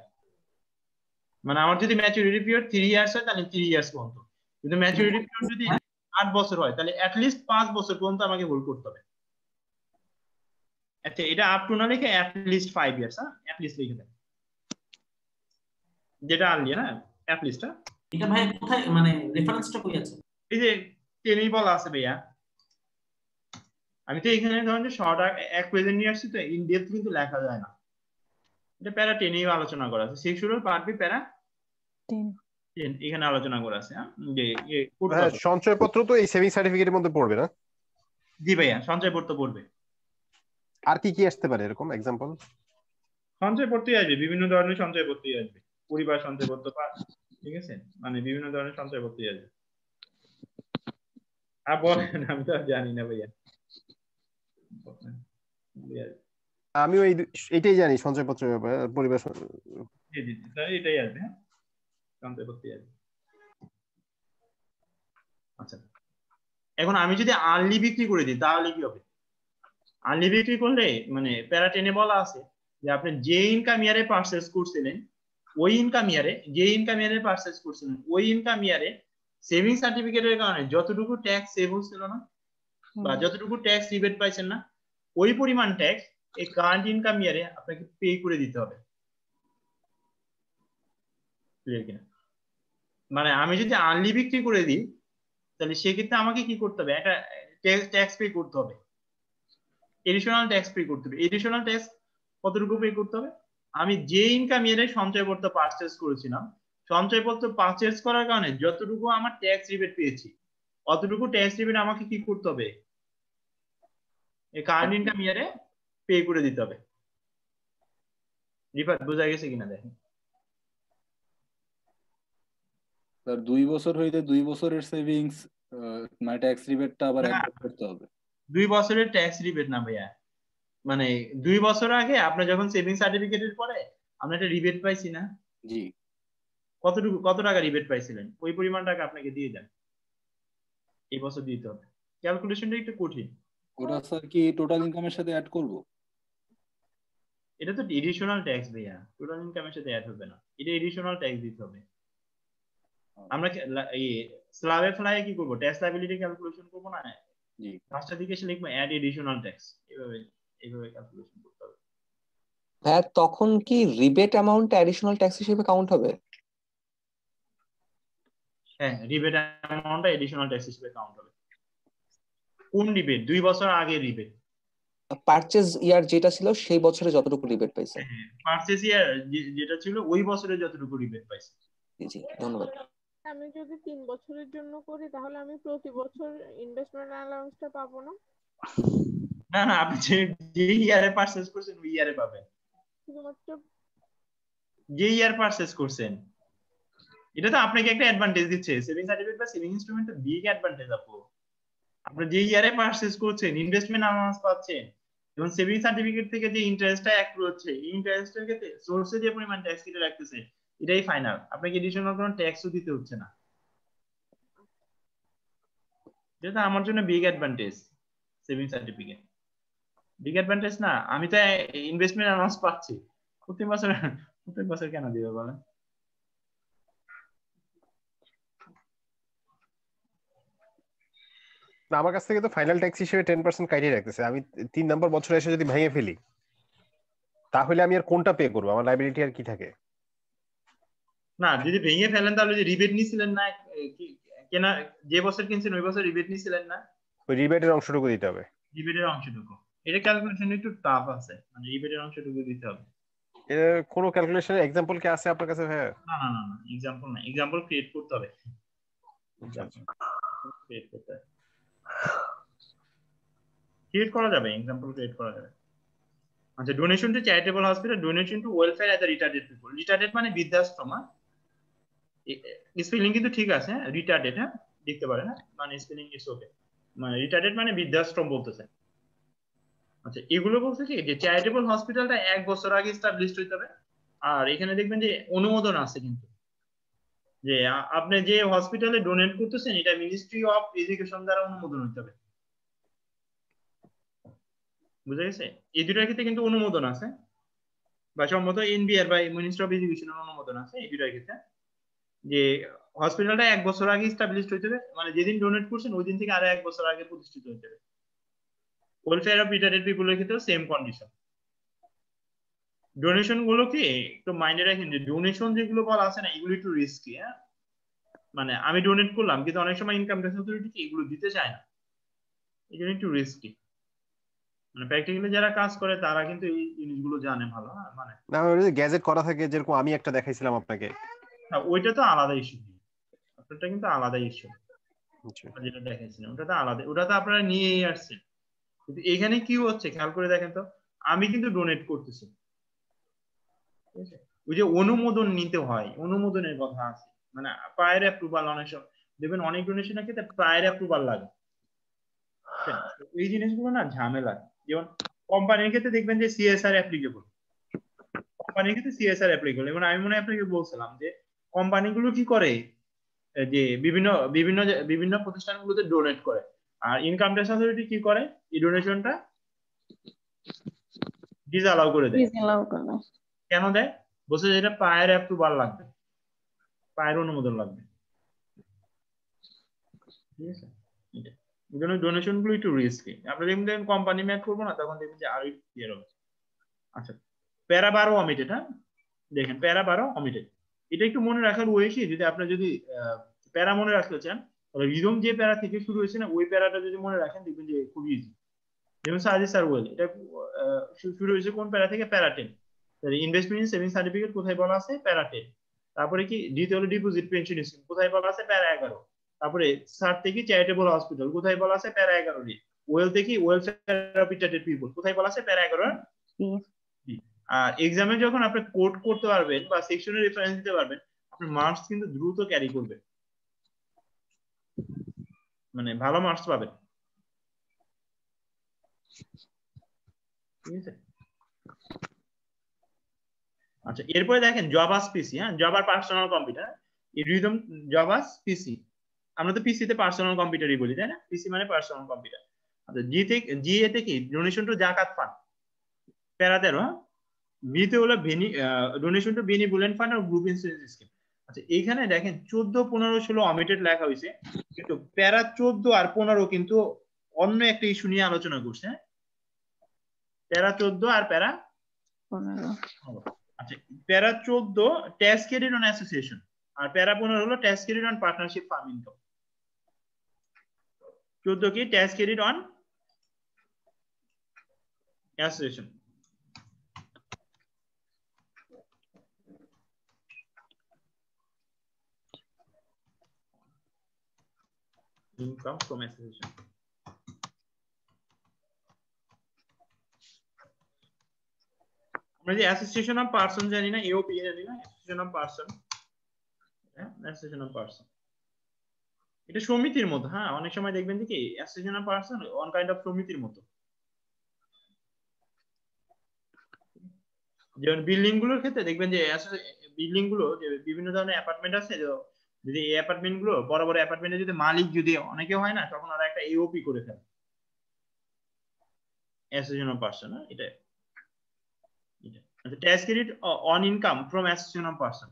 মানে আমার যদি ম্যাচুরিটি পিরিয়ড থ্রি ইয়ার্স হয় তাহলে থ্রি ইয়ার্স পর্যন্ত কিন্তু ম্যাচুরিটি পিরিয়ড যদি আট বছর হয় তাহলে অ্যাট লিস্ট পাঁচ বছর পর্যন্ত আমাকে হোল্ড করতে হবে আচ্ছা এটা আপ টু না লিখে অ্যাট লিস্ট ফাইভ ইয়ার্স হ্যাঁ অ্যাট লিস্ট লিখে দেন যেটা আর্লিয়ার আনলি না অ্যাটলিস্ট এটা ভাই কোথায় মানে রেফারেন্সটা কই আছে এই যে টেনেই বলা আছে ভাইয়া আমি তো এখানে ধরেন যে শর্ট এক পেজে নিয়ে আসছি তো ইন ডেপথ কিন্তু লেখা যায় না এটা প্যারা টেনেই আলোচনা করা আছে সেক্সুয়াল প্যারা টেন এখানে আলোচনা করা আছে হ্যাঁ? যে হ্যাঁ, সঞ্চয়পত্র তো এই সেভিং সার্টিফিকেটের মধ্যে পড়বে না জি ভাইয়া সঞ্চয়পত্র পড়বে আর কি কি আসতে পারে এরকম এক্সাম্পল সঞ্চয়পত্রই আসবে বিভিন্ন ধরনের সঞ্চয়পত্রই আসবে পরিবার সঞ্চয়পত্র ঠিক আছে মানে বিভিন্ন ধরনের সঞ্চয়পত্রই আসবে আমি ওই এটাই জানি হ্যাঁ? পরিবেশ আচ্ছা। এখন আমি যদি আর্লি বিক্রি করে দিই তাহলে কি হবে আর্লি বিক্রি করলে মানে প্যারাটেনে বলা আছে যে আপনি যে ইনকাম ইয়ারে পারচেস করছিলেন ওই ইনকাম ইয়ারে যে ইনকাম ইয়ারে পারচেস করছিলেন ওই ইনকাম ইয়ারে সেভিং সার্টিফিকেটের কারণে যতটুকু ট্যাক্স সেভ হচ্ছিল না বা যতটুকু ট্যাক্স রিবেট পাইছেন না ওই পরিমাণ ট্যাক্স এই কারেন্ট ইনকাম ইয়ারে আপনাকে পে করে দিতে হবে মানে আমি যদি আনলি বিক্রি করে দিই তাহলে সেক্ষেত্রে আমাকে কি করতে হবে একটা ট্যাক্স পে করতে হবে এডিশনাল ট্যাক্স পে করতে হবে এডিশনাল ট্যাক্স কতটুকু পে করতে হবে আমি যে ইনকাম ইয়ারে সঞ্চয় করতে পারচেস করেছিলাম সঞ্চয় পত্র পারচেজ করার কারণে যতটুকু আমার ট্যাক্স রিবেট পেয়েছি অতটুকু ট্যাক্স রিবেট আমাকে কি করতে হবে এই কারেন্ট ইনকাম ইয়ারে পে করে দিতে হবে রিফাত বোঝা গেছে কিনা দেখেন স্যার দুই বছর হইতে দুই বছরের সেভিংস মানে ট্যাক্স রিবেটটা আবার অ্যাড করতে হবে দুই বছরের ট্যাক্স রিবেট না ভাইয়া মানে দুই বছর আগে আপনার যখন সেভিংস সার্টিফিকেটের পরে আমরা একটা রিবেট পাইছি না জি কতটুকু কত টাকা রিবেট পাইছিলেন ওই পরিমাণ টাকা আপনাকে দিয়ে দেন এই বছর দিতে হবে ক্যালকুলেশনটা একটু কঠিন ওটা স্যার কি টোটাল ইনকামের সাথে অ্যাড করব এটা তো এডিশনাল ট্যাক্স ভাইয়া টোটাল ইনকামের সাথে অ্যাড হবে না এটা এডিশনাল ট্যাক্স দিতে হবে আচ্ছা। আমরা এই স্ল্যাবে ফ্লাই কি করব ট্যাক্স লাইবিলিটি ক্যালকুলেশন করব না জি ফার্স্ট দিকে এসে লিখবো অ্যাড এডিশনাল ট্যাক্স এইভাবে এইভাবে ক্যালকুলেশন করতে হবে হ্যাঁ তখন কি রিবেট অ্যামাউন্ট অ্যাডিশনাল ট্যাক্স হিসেবে কাউন্ট হবে হ্যাঁ রিবেট অ্যামাউন্টটা এডিশনাল ট্যাক্স হিসেবে কাউন্ট হবে কোন রিবেট দুই বছর আগে রিবেট পারচেজ ইয়ার যেটা ছিল সেই বছরে যতটুকু রিবেট পাইছে পারচেজ হ্যাঁ, হ্যাঁ, ইয়ার যেটা ছিল ওই বছরে যতটুকু রিবেট পাইছে জি ধন্যবাদ আমি যদি তিন বছরের জন্য করি তাহলে আমি প্রতি বছর ইনভেস্টমেন্ট অ্যালাউন্সটা পাবো না না না আপনি যে ইয়ারে পারচেজ করছেন ওই ইয়ারে পাবেন শুধুমাত্র যে ইয়ার পারচেজ করছেন এটা তো আপনাকে একটা অ্যাডভান্টেজ দিচ্ছে সেভিং সার্টিফিকেট বা সেভিং ইনস্ট্রুমেন্ট বিগ অ্যাডভান্টেজ আপু আপনি যে ইয়ারে পারচেজ করছেন ইনভেস্টমেন্ট অ্যামাউন্ট পাচ্ছেন এবং সেভিং সার্টিফিকেট থেকে যে ইন্টারেস্টটা অ্যাক্রু হচ্ছে এই ইন্টারেস্টের ক্ষেত্রে সোর্সে যে পরিমাণ ট্যাক্স কেটে রাখতেছে এটাই ফাইনাল আপনাকে এডিশনাল কোনো ট্যাক্সও দিতে হচ্ছে না এটা আমার জন্য big advantage saving certificate big advantage না আমি তো ইনভেস্টমেন্ট অ্যামাউন্ট পাচ্ছি প্রতি বছর প্রত্যেক বছর কেন দিবে বলেন আমার কাছ থেকে তো ফাইনাল ট্যাক্স হিসেবে টেন পার্সেন্ট কাটিয়ে রাখতেছে আমি তিন নম্বর বছর এসে যদি ভেঙে ফেলি তাহলে আমি আর কোনটা পে করবো আমার লাইবিলিটি আর কি থাকে না যদি ভেঙে ফেলেন তাহলে যে রিবেট নিছিলেন না কেনা যে বছর কিনছেন ওই বছর রিবেট নিছিলেন না ওই রিবেটের অংশটুকু দিতে হবে রিবেটের অংশটুকু এটা ক্যালকুলেশন একটু টাফ আছে মানে রিবেটের অংশটুকু দিতে হবে এর কোন ক্যালকুলেশন एग्जांपल কি আছে আপনার কাছে ভাইয়া না না না एग्जांपल না एग्जांपल ক্রিয়েট করতে হবে ক্রিয়েট আচ্ছা, আচ্ছা। করতে হবে ক্রিয়েট করা যাবে এক্সাম্পল ক্রিয়েট করা যাবে আচ্ছা donation to charitable hospital donation to welfare as retarded people retarded মানে বৃদ্ধাশ্রম স্পেলিং কিন্তু ঠিক আছে রিটার্ডেড হ্যাঁ? হ্যাঁ দেখতে পারে না হ্যাঁ? মানে স্পেলিং ইজ ওকে মানে রিটার্ডেড মানে বৃদ্ধাশ্রম বলতেছে আচ্ছা এগুলো বলতে কি যে চ্যারিটেবল হসপিটালটা এক বছর আগে স্টাবলিশ হইতে হবে আর এখানে দেখবেন যে অনুমোদন আছে কিন্তু যে আপনি যে হসপিটালে ডোনেট করতেছেন এটা মিনিস্ট্রি অফ এডুকেশন দ্বারা অনুমোদন হতে হবে বুঝা গেছে এই দুটার ক্ষেত্রে কিন্তু অনুমোদন আছে বা সম্ভবত এনবিআর বা মিনিস্ট্রি অফ এডুকেশনের অনুমোদন আছে এই দুটার ক্ষেত্রে যে হসপিটালটা এক বছর আগে স্টাবলিশ হইতে হবে মানে যেদিন ডোনেট করছেন ওই দিন থেকে আরো এক বছর আগে প্রতিষ্ঠিত হইতে হবে ওয়েলফেয়ার অফ রিটায়ার্ড পিপুলের ক্ষেত্রেও সেম কন্ডিশন ডোনেশন গুলো কি একটু মাইন্ডে রাখেন যে ডোনেশন যেগুলো বলা আছে না এগুলো একটু রিস্কি হ্যাঁ মানে আমি ডোনেট করলাম কিন্তু অনেক সময় ইনকাম ট্যাক্স অথরিটি এগুলো দিতে চায় না এগুলো একটু রিস্কি মানে প্র্যাকটিক্যালি যারা কাজ করে তারা কিন্তু এই জিনিসগুলো জানে ভালো হ্যাঁ মানে না গ্যাজেট করা থাকে যেরকম আমি একটা দেখাইছিলাম আপনাকে না ওইটা তো আলাদা ইস্যু আপনারটা কিন্তু আলাদা ইস্যু আচ্ছা। যেটা দেখাইছিলাম ওটা তো আলাদা ওটা তো আপনারা নিয়েই আসছেন কিন্তু এখানে কি হচ্ছে খেয়াল করে দেখেন তো আমি কিন্তু ডোনেট করতেছি ঠিক আছে ওই যে অনুমোদন নিতে হয় অনুমোদনের কথা আছে মানে প্রায়ের অ্যাপ্রুভাল অনেক সময় দেখবেন অনেক ডোনেশনের ক্ষেত্রে প্রায়ের অ্যাপ্রুভাল লাগে এই জিনিসগুলো না ঝামেলা যেমন কোম্পানির ক্ষেত্রে দেখবেন যে সিএসআর অ্যাপ্লিকেবল কোম্পানির ক্ষেত্রে সিএসআর অ্যাপ্লিকেবল এবং আমি মনে হয় আপনাকে বলছিলাম যে কোম্পানিগুলো কি করে যে বিভিন্ন বিভিন্ন বিভিন্ন প্রতিষ্ঠানগুলোতে ডোনেট করে আর ইনকাম ট্যাক্স অথরিটি কি করে এই ডোনেশনটা ডিসঅ্যালাউ করে দেয় ডিসঅ্যালাউ করে কেন দেয় বলছে যে এটা পায়ের একটু বার লাগবে পায়ের অনুমোদন লাগবে ডোনেশন গুলো একটু রিস্কি আপনি দেখবেন দেখবেন কোম্পানি ম্যাক করবো না তখন দেখবেন যে আরো ক্লিয়ার হবে আচ্ছা প্যারা বারো অমিটেড হ্যাঁ দেখেন প্যারা বারো অমিটেড এটা একটু মনে রাখার ওয়ে কি যদি আপনার যদি প্যারা মনে রাখতে চান তাহলে রিদম যে প্যারা থেকে শুরু হয়েছে না ওই প্যারাটা যদি মনে রাখেন দেখবেন যে খুব ইজি যেমন সাজেস আর ওয়েল এটা শুরু হয়েছে কোন প্যারা থেকে para ten investment in saving certificate কোথায় বলা আছে প্যারা টেন তারপরে কি দ্বিতীয় হলো ডিপোজিট পেনশন স্কিম কোথায় বলা আছে প্যারা এগারো তারপরে সার থেকে চ্যারিটেবল হসপিটাল কোথায় বলা আছে প্যারা এগারো ডি ওয়েল থেকে ওয়েলফেয়ার অফ পিপল কোথায় বলা আছে প্যারা এগারো আর এক্সামে যখন আপনি কোড করতে পারবেন বা সেকশনের রেফারেন্স দিতে পারবেন আপনার মার্কস কিন্তু দ্রুত ক্যারি করবে মানে ভালো মার্কস পাবেন ঠিক আছে আচ্ছা এরপরে দেখেন জবাস পিসি হ্যাঁ জবার পার্সোনাল কম্পিউটার রিদম জবাস পিসি আমরা তো পিসিতে পার্সোনাল কম্পিউটারই বলি তাই না পিসি মানে পার্সোনাল কম্পিউটার আচ্ছা থেকে জি এতে কি ডোনেশন টু জাকাত ফান্ড প্যারা তেরো হ্যাঁ বিতে হলো ভেনি donation to benevolent fund আর গ্রুপ ইন্সুরেন্স স্কিম আচ্ছা এখানে দেখেন চোদ্দ পনেরো ষোলো অমিটেড লেখা হয়েছে কিন্তু প্যারা চোদ্দ আর পনেরো কিন্তু অন্য একটা ইস্যু নিয়ে আলোচনা করছে হ্যাঁ প্যারা চোদ্দ আর প্যারা পনেরো আচ্ছা প্যারা চোদ্দ ট্যাক্স ক্রেডিট অন অ্যাসোসিয়েশন আর প্যারা পনেরো হলো tax credit on partnership firm income চোদ্দ কি tax credit on association income from association. মানে অ্যাসোসিয়েশন অফ পারসন জানি না এওপি জানি না association of person association of person এটা সমিতির মতো হ্যাঁ অনেক সময় দেখবেন দেখি association of person on kind of সমিতির মতো যেমন বিল্ডিং গুলোর ক্ষেত্রে দেখবেন যে বিল্ডিং গুলো যে বিভিন্ন ধরনের অ্যাপার্টমেন্ট আছে যদি এই অ্যাপার্টমেন্ট গুলো বড় বড় অ্যাপার্টমেন্টে যদি মালিক যদি অনেকে হয় না তখন ওরা একটা এওপি করে ফেলে অ্যাসোসিয়েশন অফ পারসন এটা tax credit on income from association of person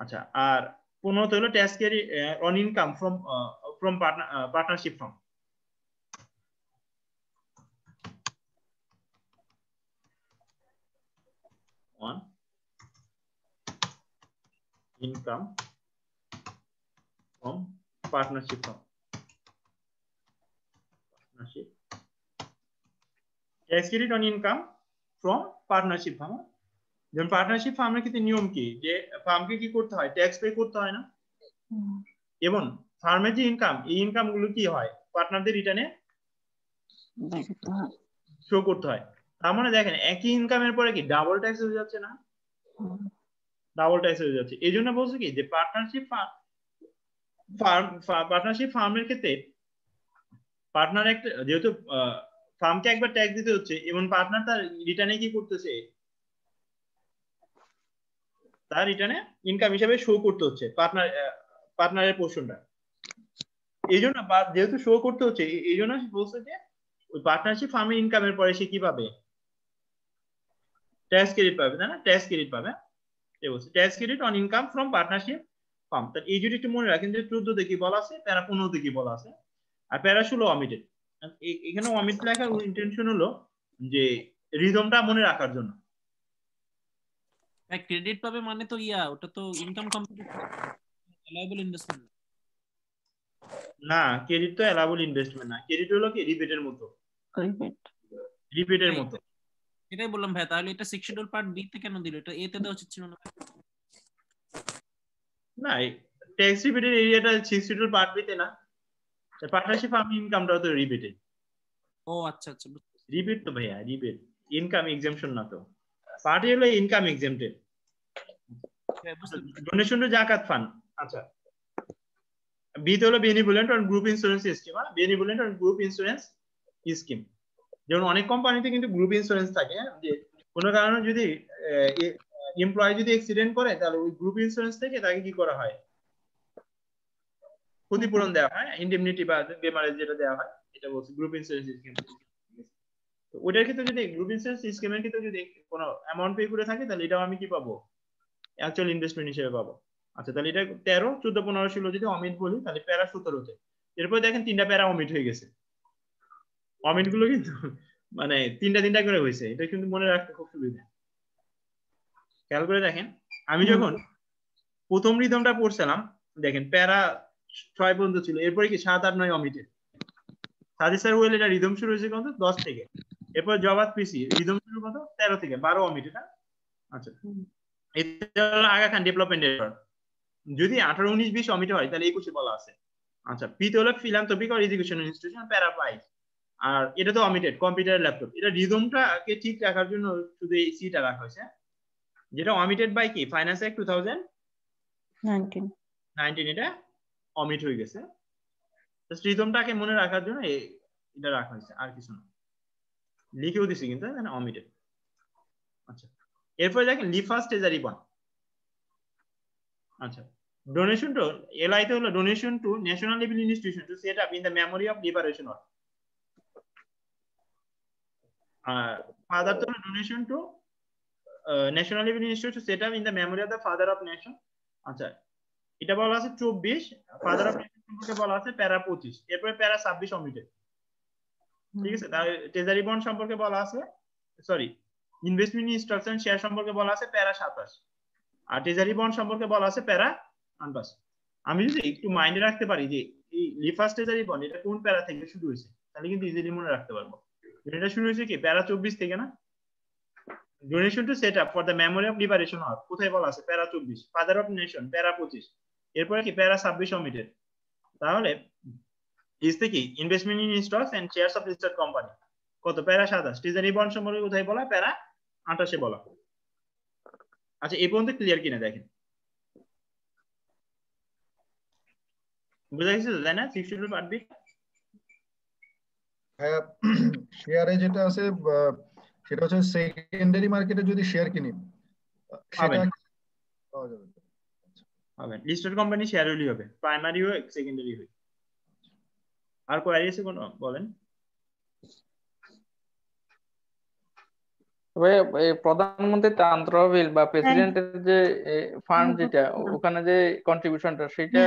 আচ্ছা আর পনেরোতে হলো tax credit on income from from partnership from income income from partnership firm. Partnership. Credit on income from partnership firm যেমন partnership ফার্মের ক্ষেত্রে নিয়ম কি যে ফার্মকে কি করতে হয় ট্যাক্স পে করতে হয় না এবং ফার্মের যে ইনকাম এই ইনকাম গুলো কি হয় পার্টনারদের রিটার্নে শো করতে হয় তার মানে দেখেন একই ইনকামের পরে কি ডাবল ট্যাক্স হয়ে যাচ্ছে না ডাবল ট্যাক্স হয়ে যাচ্ছে এই জন্য বলছে কি যে পার্টনারশিপ ফার্ম পার্টনারশিপ ফার্মের ক্ষেত্রে পার্টনার একটা যেহেতু ফার্মকে একবার ট্যাক্স দিতে হচ্ছে এবং পার্টনার তার রিটার্নে কি করতেছে তার রিটার্নে ইনকাম হিসাবে শো করতে হচ্ছে পার্টনার পার্টনারের পোর্শনটা এই জন্য যেহেতু শো করতে হচ্ছে এই জন্য বলছে যে ওই পার্টনারশিপ ফার্মের ইনকামের পরে সে কি পাবে ট্যাক্স ক্রেডিট পাবে তাই না ট্যাক্স ক্রেডিট পাবে এই বলছে tax credit on income from partnership firm তার এই যদি একটু মনে রাখেন যে চোদ্দ কি বলা আছে প্যারা পনেরো কি বলা আছে আর প্যারা ষোলো অমিটেড এখানে অমিত লেখার ইন্টেনশন হলো যে রিদমটা মনে রাখার জন্য ক্রেডিট হ্যাঁ, পাবে মানে তো ইয়া ওটা তো ইনকাম কম্পিটিশন অ্যালাউবল ইনভেস্টমেন্ট না ক্রেডিট তো অ্যালাউবল ইনভেস্টমেন্ট না ক্রেডিট হলো কি রিবেটের মতো রিবেট রিবেটের মতো এটাই বললাম ভাই তাহলে এটা সিক্স শিডিউল পার্ট বি তে কেন দিল এটা এ তে দেওয়া উচিত ছিল না না ট্যাক্স রিবেটের এরিয়াটা সিক্স শিডিউল পার্ট বি তে না পার্টনারশিপ ফার্ম ইনকামটা তো রিবেটে ও আচ্ছা আচ্ছা রিবেট তো ভাইয়া রিবেট ইনকাম না তো পার্টি হলো ইনকাম ডোনেশন টু জাকাত ফান্ড আচ্ছা বিতে হলো অন গ্রুপ ইন্স্যুরেন্স স্কিম হ্যাঁ অন গ্রুপ ইন্স্যুরেন্স স্কিম যেমন অনেক কোম্পানিতে কিন্তু গ্রুপ ইন্স্যুরেন্স থাকে হ্যাঁ? যে কোনো কারণে যদি এমপ্লয়ি যদি এক্সিডেন্ট করে তাহলে ওই গ্রুপ ইন্স্যুরেন্স থেকে তাকে কি করা হয় ক্ষতিপূরণ দেওয়া হয় ইন্ডেমনিটি বা বেমারের যেটা দেওয়া হয় এটা বলছি গ্রুপ ইন্স্যুরেন্স স্কিম তো ওটার ক্ষেত্রে যদি গ্রুপ ইন্স্যুরেন্স স্কিমের ক্ষেত্রে যদি কোনো অ্যামাউন্ট পে করে থাকে তাহলে এটাও আমি কি পাবো অ্যাকচুয়াল ইনভেস্টমেন্ট হিসেবে পাবো আচ্ছা তাহলে এটা তেরো চোদ্দ পনেরো ষোলো যদি অমিট বলি তাহলে প্যারা সতেরোতে এরপর দেখেন তিনটা প্যারা অমিট হয়ে গেছে অমিট গুলো কিন্তু মানে তিনটা তিনটা করে হয়েছে এটা কিন্তু মনে রাখতে খুব সুবিধা খেয়াল করে দেখেন আমি যখন প্রথম রিদমটা পড়ছিলাম দেখেন প্যারা ছয় পর্যন্ত ছিল এরপরে কি সাত আট নয় অমিটে সাদিসার ওয়েল এটা রিদম শুরু হয়েছে কত দশ থেকে এরপর জবাত পিসি রিদম শুরু কত তেরো থেকে বারো অমিটে এটা আচ্ছা এটা আগা খান ডেভেলপমেন্ট এরর যদি আঠারো উনিশ বিশ অমিটে হয় তাহলে একুশে বলা আছে আচ্ছা পি তো হলো টপিক আর এডুকেশন ইনস্টিটিউশন প্যারাপাইজ আর এটা তো অমিটেড কম্পিউটার ল্যাপটপ এটা রিদমটাকে ঠিক রাখার জন্য শুধু এই সিটা রাখা হয়েছে যেটা অমিটেড বাই কি finance act two thousand nineteen এটা অমিট হয়ে গেছে রিদমটাকে মনে রাখার জন্য এটা রাখা হয়েছে আর কিছু না লিখেও দিছি কিন্তু অমিটেড আচ্ছা এরপরে দেখেন লিফাস ট্রেজারি বন্ড আচ্ছা ডোনেশন টু এলআইতে হলো donation to national level institution to set up in the memory of liberation or আর ফাদার তো donation to national level institution to set up in the memory of the father of nation আচ্ছা এটা বলা আছে চব্বিশ father of সম্পর্কে বলা আছে প্যারা পঁচিশ এরপরে প্যারা ছাব্বিশ অমিটে ঠিক আছে তাহলে ট্রেজারি বন্ড সম্পর্কে বলা আছে সরি ইনভেস্টমেন্ট ইনস্ট্রাকশন শেয়ার সম্পর্কে বলা আছে প্যারা সাতাশ আর ট্রেজারি বন্ড সম্পর্কে বলা আছে প্যারা আনবাস আমি যদি একটু মাইন্ডে রাখতে পারি যে এই লিফাস ট্রেজারি বন্ড এটা কোন প্যারা থেকে শুরু হয়েছে তাহলে কিন্তু ইজিলি মনে রাখতে পারবো এটা শুরু হয়েছে কি প্যারা চব্বিশ থেকে না donation to set up for the memory of liberation হল কোথায় বলা আছে প্যারা চব্বিশ ফাদার অফ নেশন প্যারা পঁচিশ এরপরে কি প্যারা ছাব্বিশ অমিটেড তাহলে ইস থেকে investment in stocks and shares of listed company কত প্যারা সাতাশ ট্রেজারি বন্ড সম্পর্কে কোথায় বলা প্যারা আঠাশে বলা আচ্ছা এই পর্যন্ত ক্লিয়ার কিনা দেখেন বুঝা গেছে তাই না সিক্সটি টু পার শেয়ারে যেটা আছে সেটা হচ্ছে সেকেন্ডারি মার্কেটে যদি শেয়ার কিনি সেটা পাওয়া যাবে হবে লিস্টেড কোম্পানি শেয়ার হইলি হবে প্রাইমারি হয়ে সেকেন্ডারি হোক আর কোয়ারি আছে কোনো বলেন প্রধানমন্ত্রী তন্ত্র বিল বা প্রেসিডেন্টের যে ফান্ড যেটা ওখানে যে কন্ট্রিবিউশনটা সেটা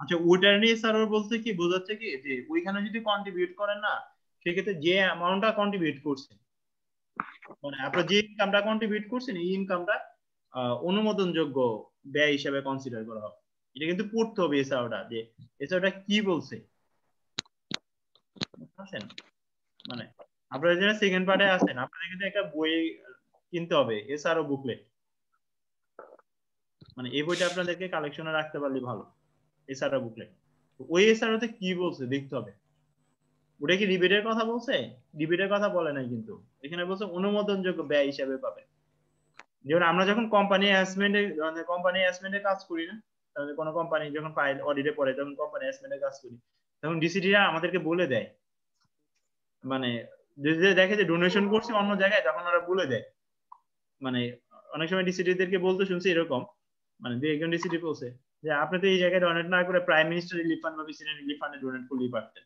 আচ্ছা ওটা নিয়ে স্যার বলতে কি বোঝাচ্ছে কি যে ওইখানে যদি কন্ট্রিবিউট করেন না সেক্ষেত্রে যে অ্যামাউন্টটা কন্ট্রিবিউট করছেন মানে আপনার যে ইনকামটা কন্ট্রিবিউট করছেন এই ইনকামটা অনুমোদনযোগ্য ব্যয় হিসাবে কনসিডার করা হবে এটা কিন্তু পড়তে হবে এছাড়াওটা যে এসআওটা কি বলছে আছেন মানে আপনারা যারা সেকেন্ড পার্টে আছেন আপনাদের কিন্তু একটা বই কিনতে হবে এছাড়াও বুকলেট মানে এই বইটা আপনাদেরকে কালেকশনে রাখতে পারলে ভালো এছাড়াও বুকলেট ওই এছাড়াতে কি বলছে দেখতে হবে ওটা কি ডিবেটের কথা বলছে ডিবেটের কথা বলে নাই কিন্তু এখানে বলছে অনুমোদনযোগ্য ব্যয় হিসাবে পাবেন যেমন আমরা যখন কোম্পানি অ্যাসমেন্টে কোম্পানি অ্যাসমেন্টে কাজ করি না তাহলে কোনো কোম্পানি যখন ফাইল অডিটে পড়ে তখন কোম্পানি অ্যাসমেন্টে কাজ করি তখন ডিসিডিরা আমাদেরকে বলে দেয় মানে দেখে যে ডোনেশন করছি অন্য জায়গায় তখন ওরা বলে দেয় মানে অনেক সময় ডিসিডিদেরকে বলতে শুনছি এরকম মানে দু একজন ডিসিডি বলছে যে আপনি তো এই জায়গায় ডোনেট না করে প্রাইম মিনিস্টার রিলিফ ফান্ড বা বিসিডি রিলিফ ফান্ডে ডোনেট করলেই পারতেন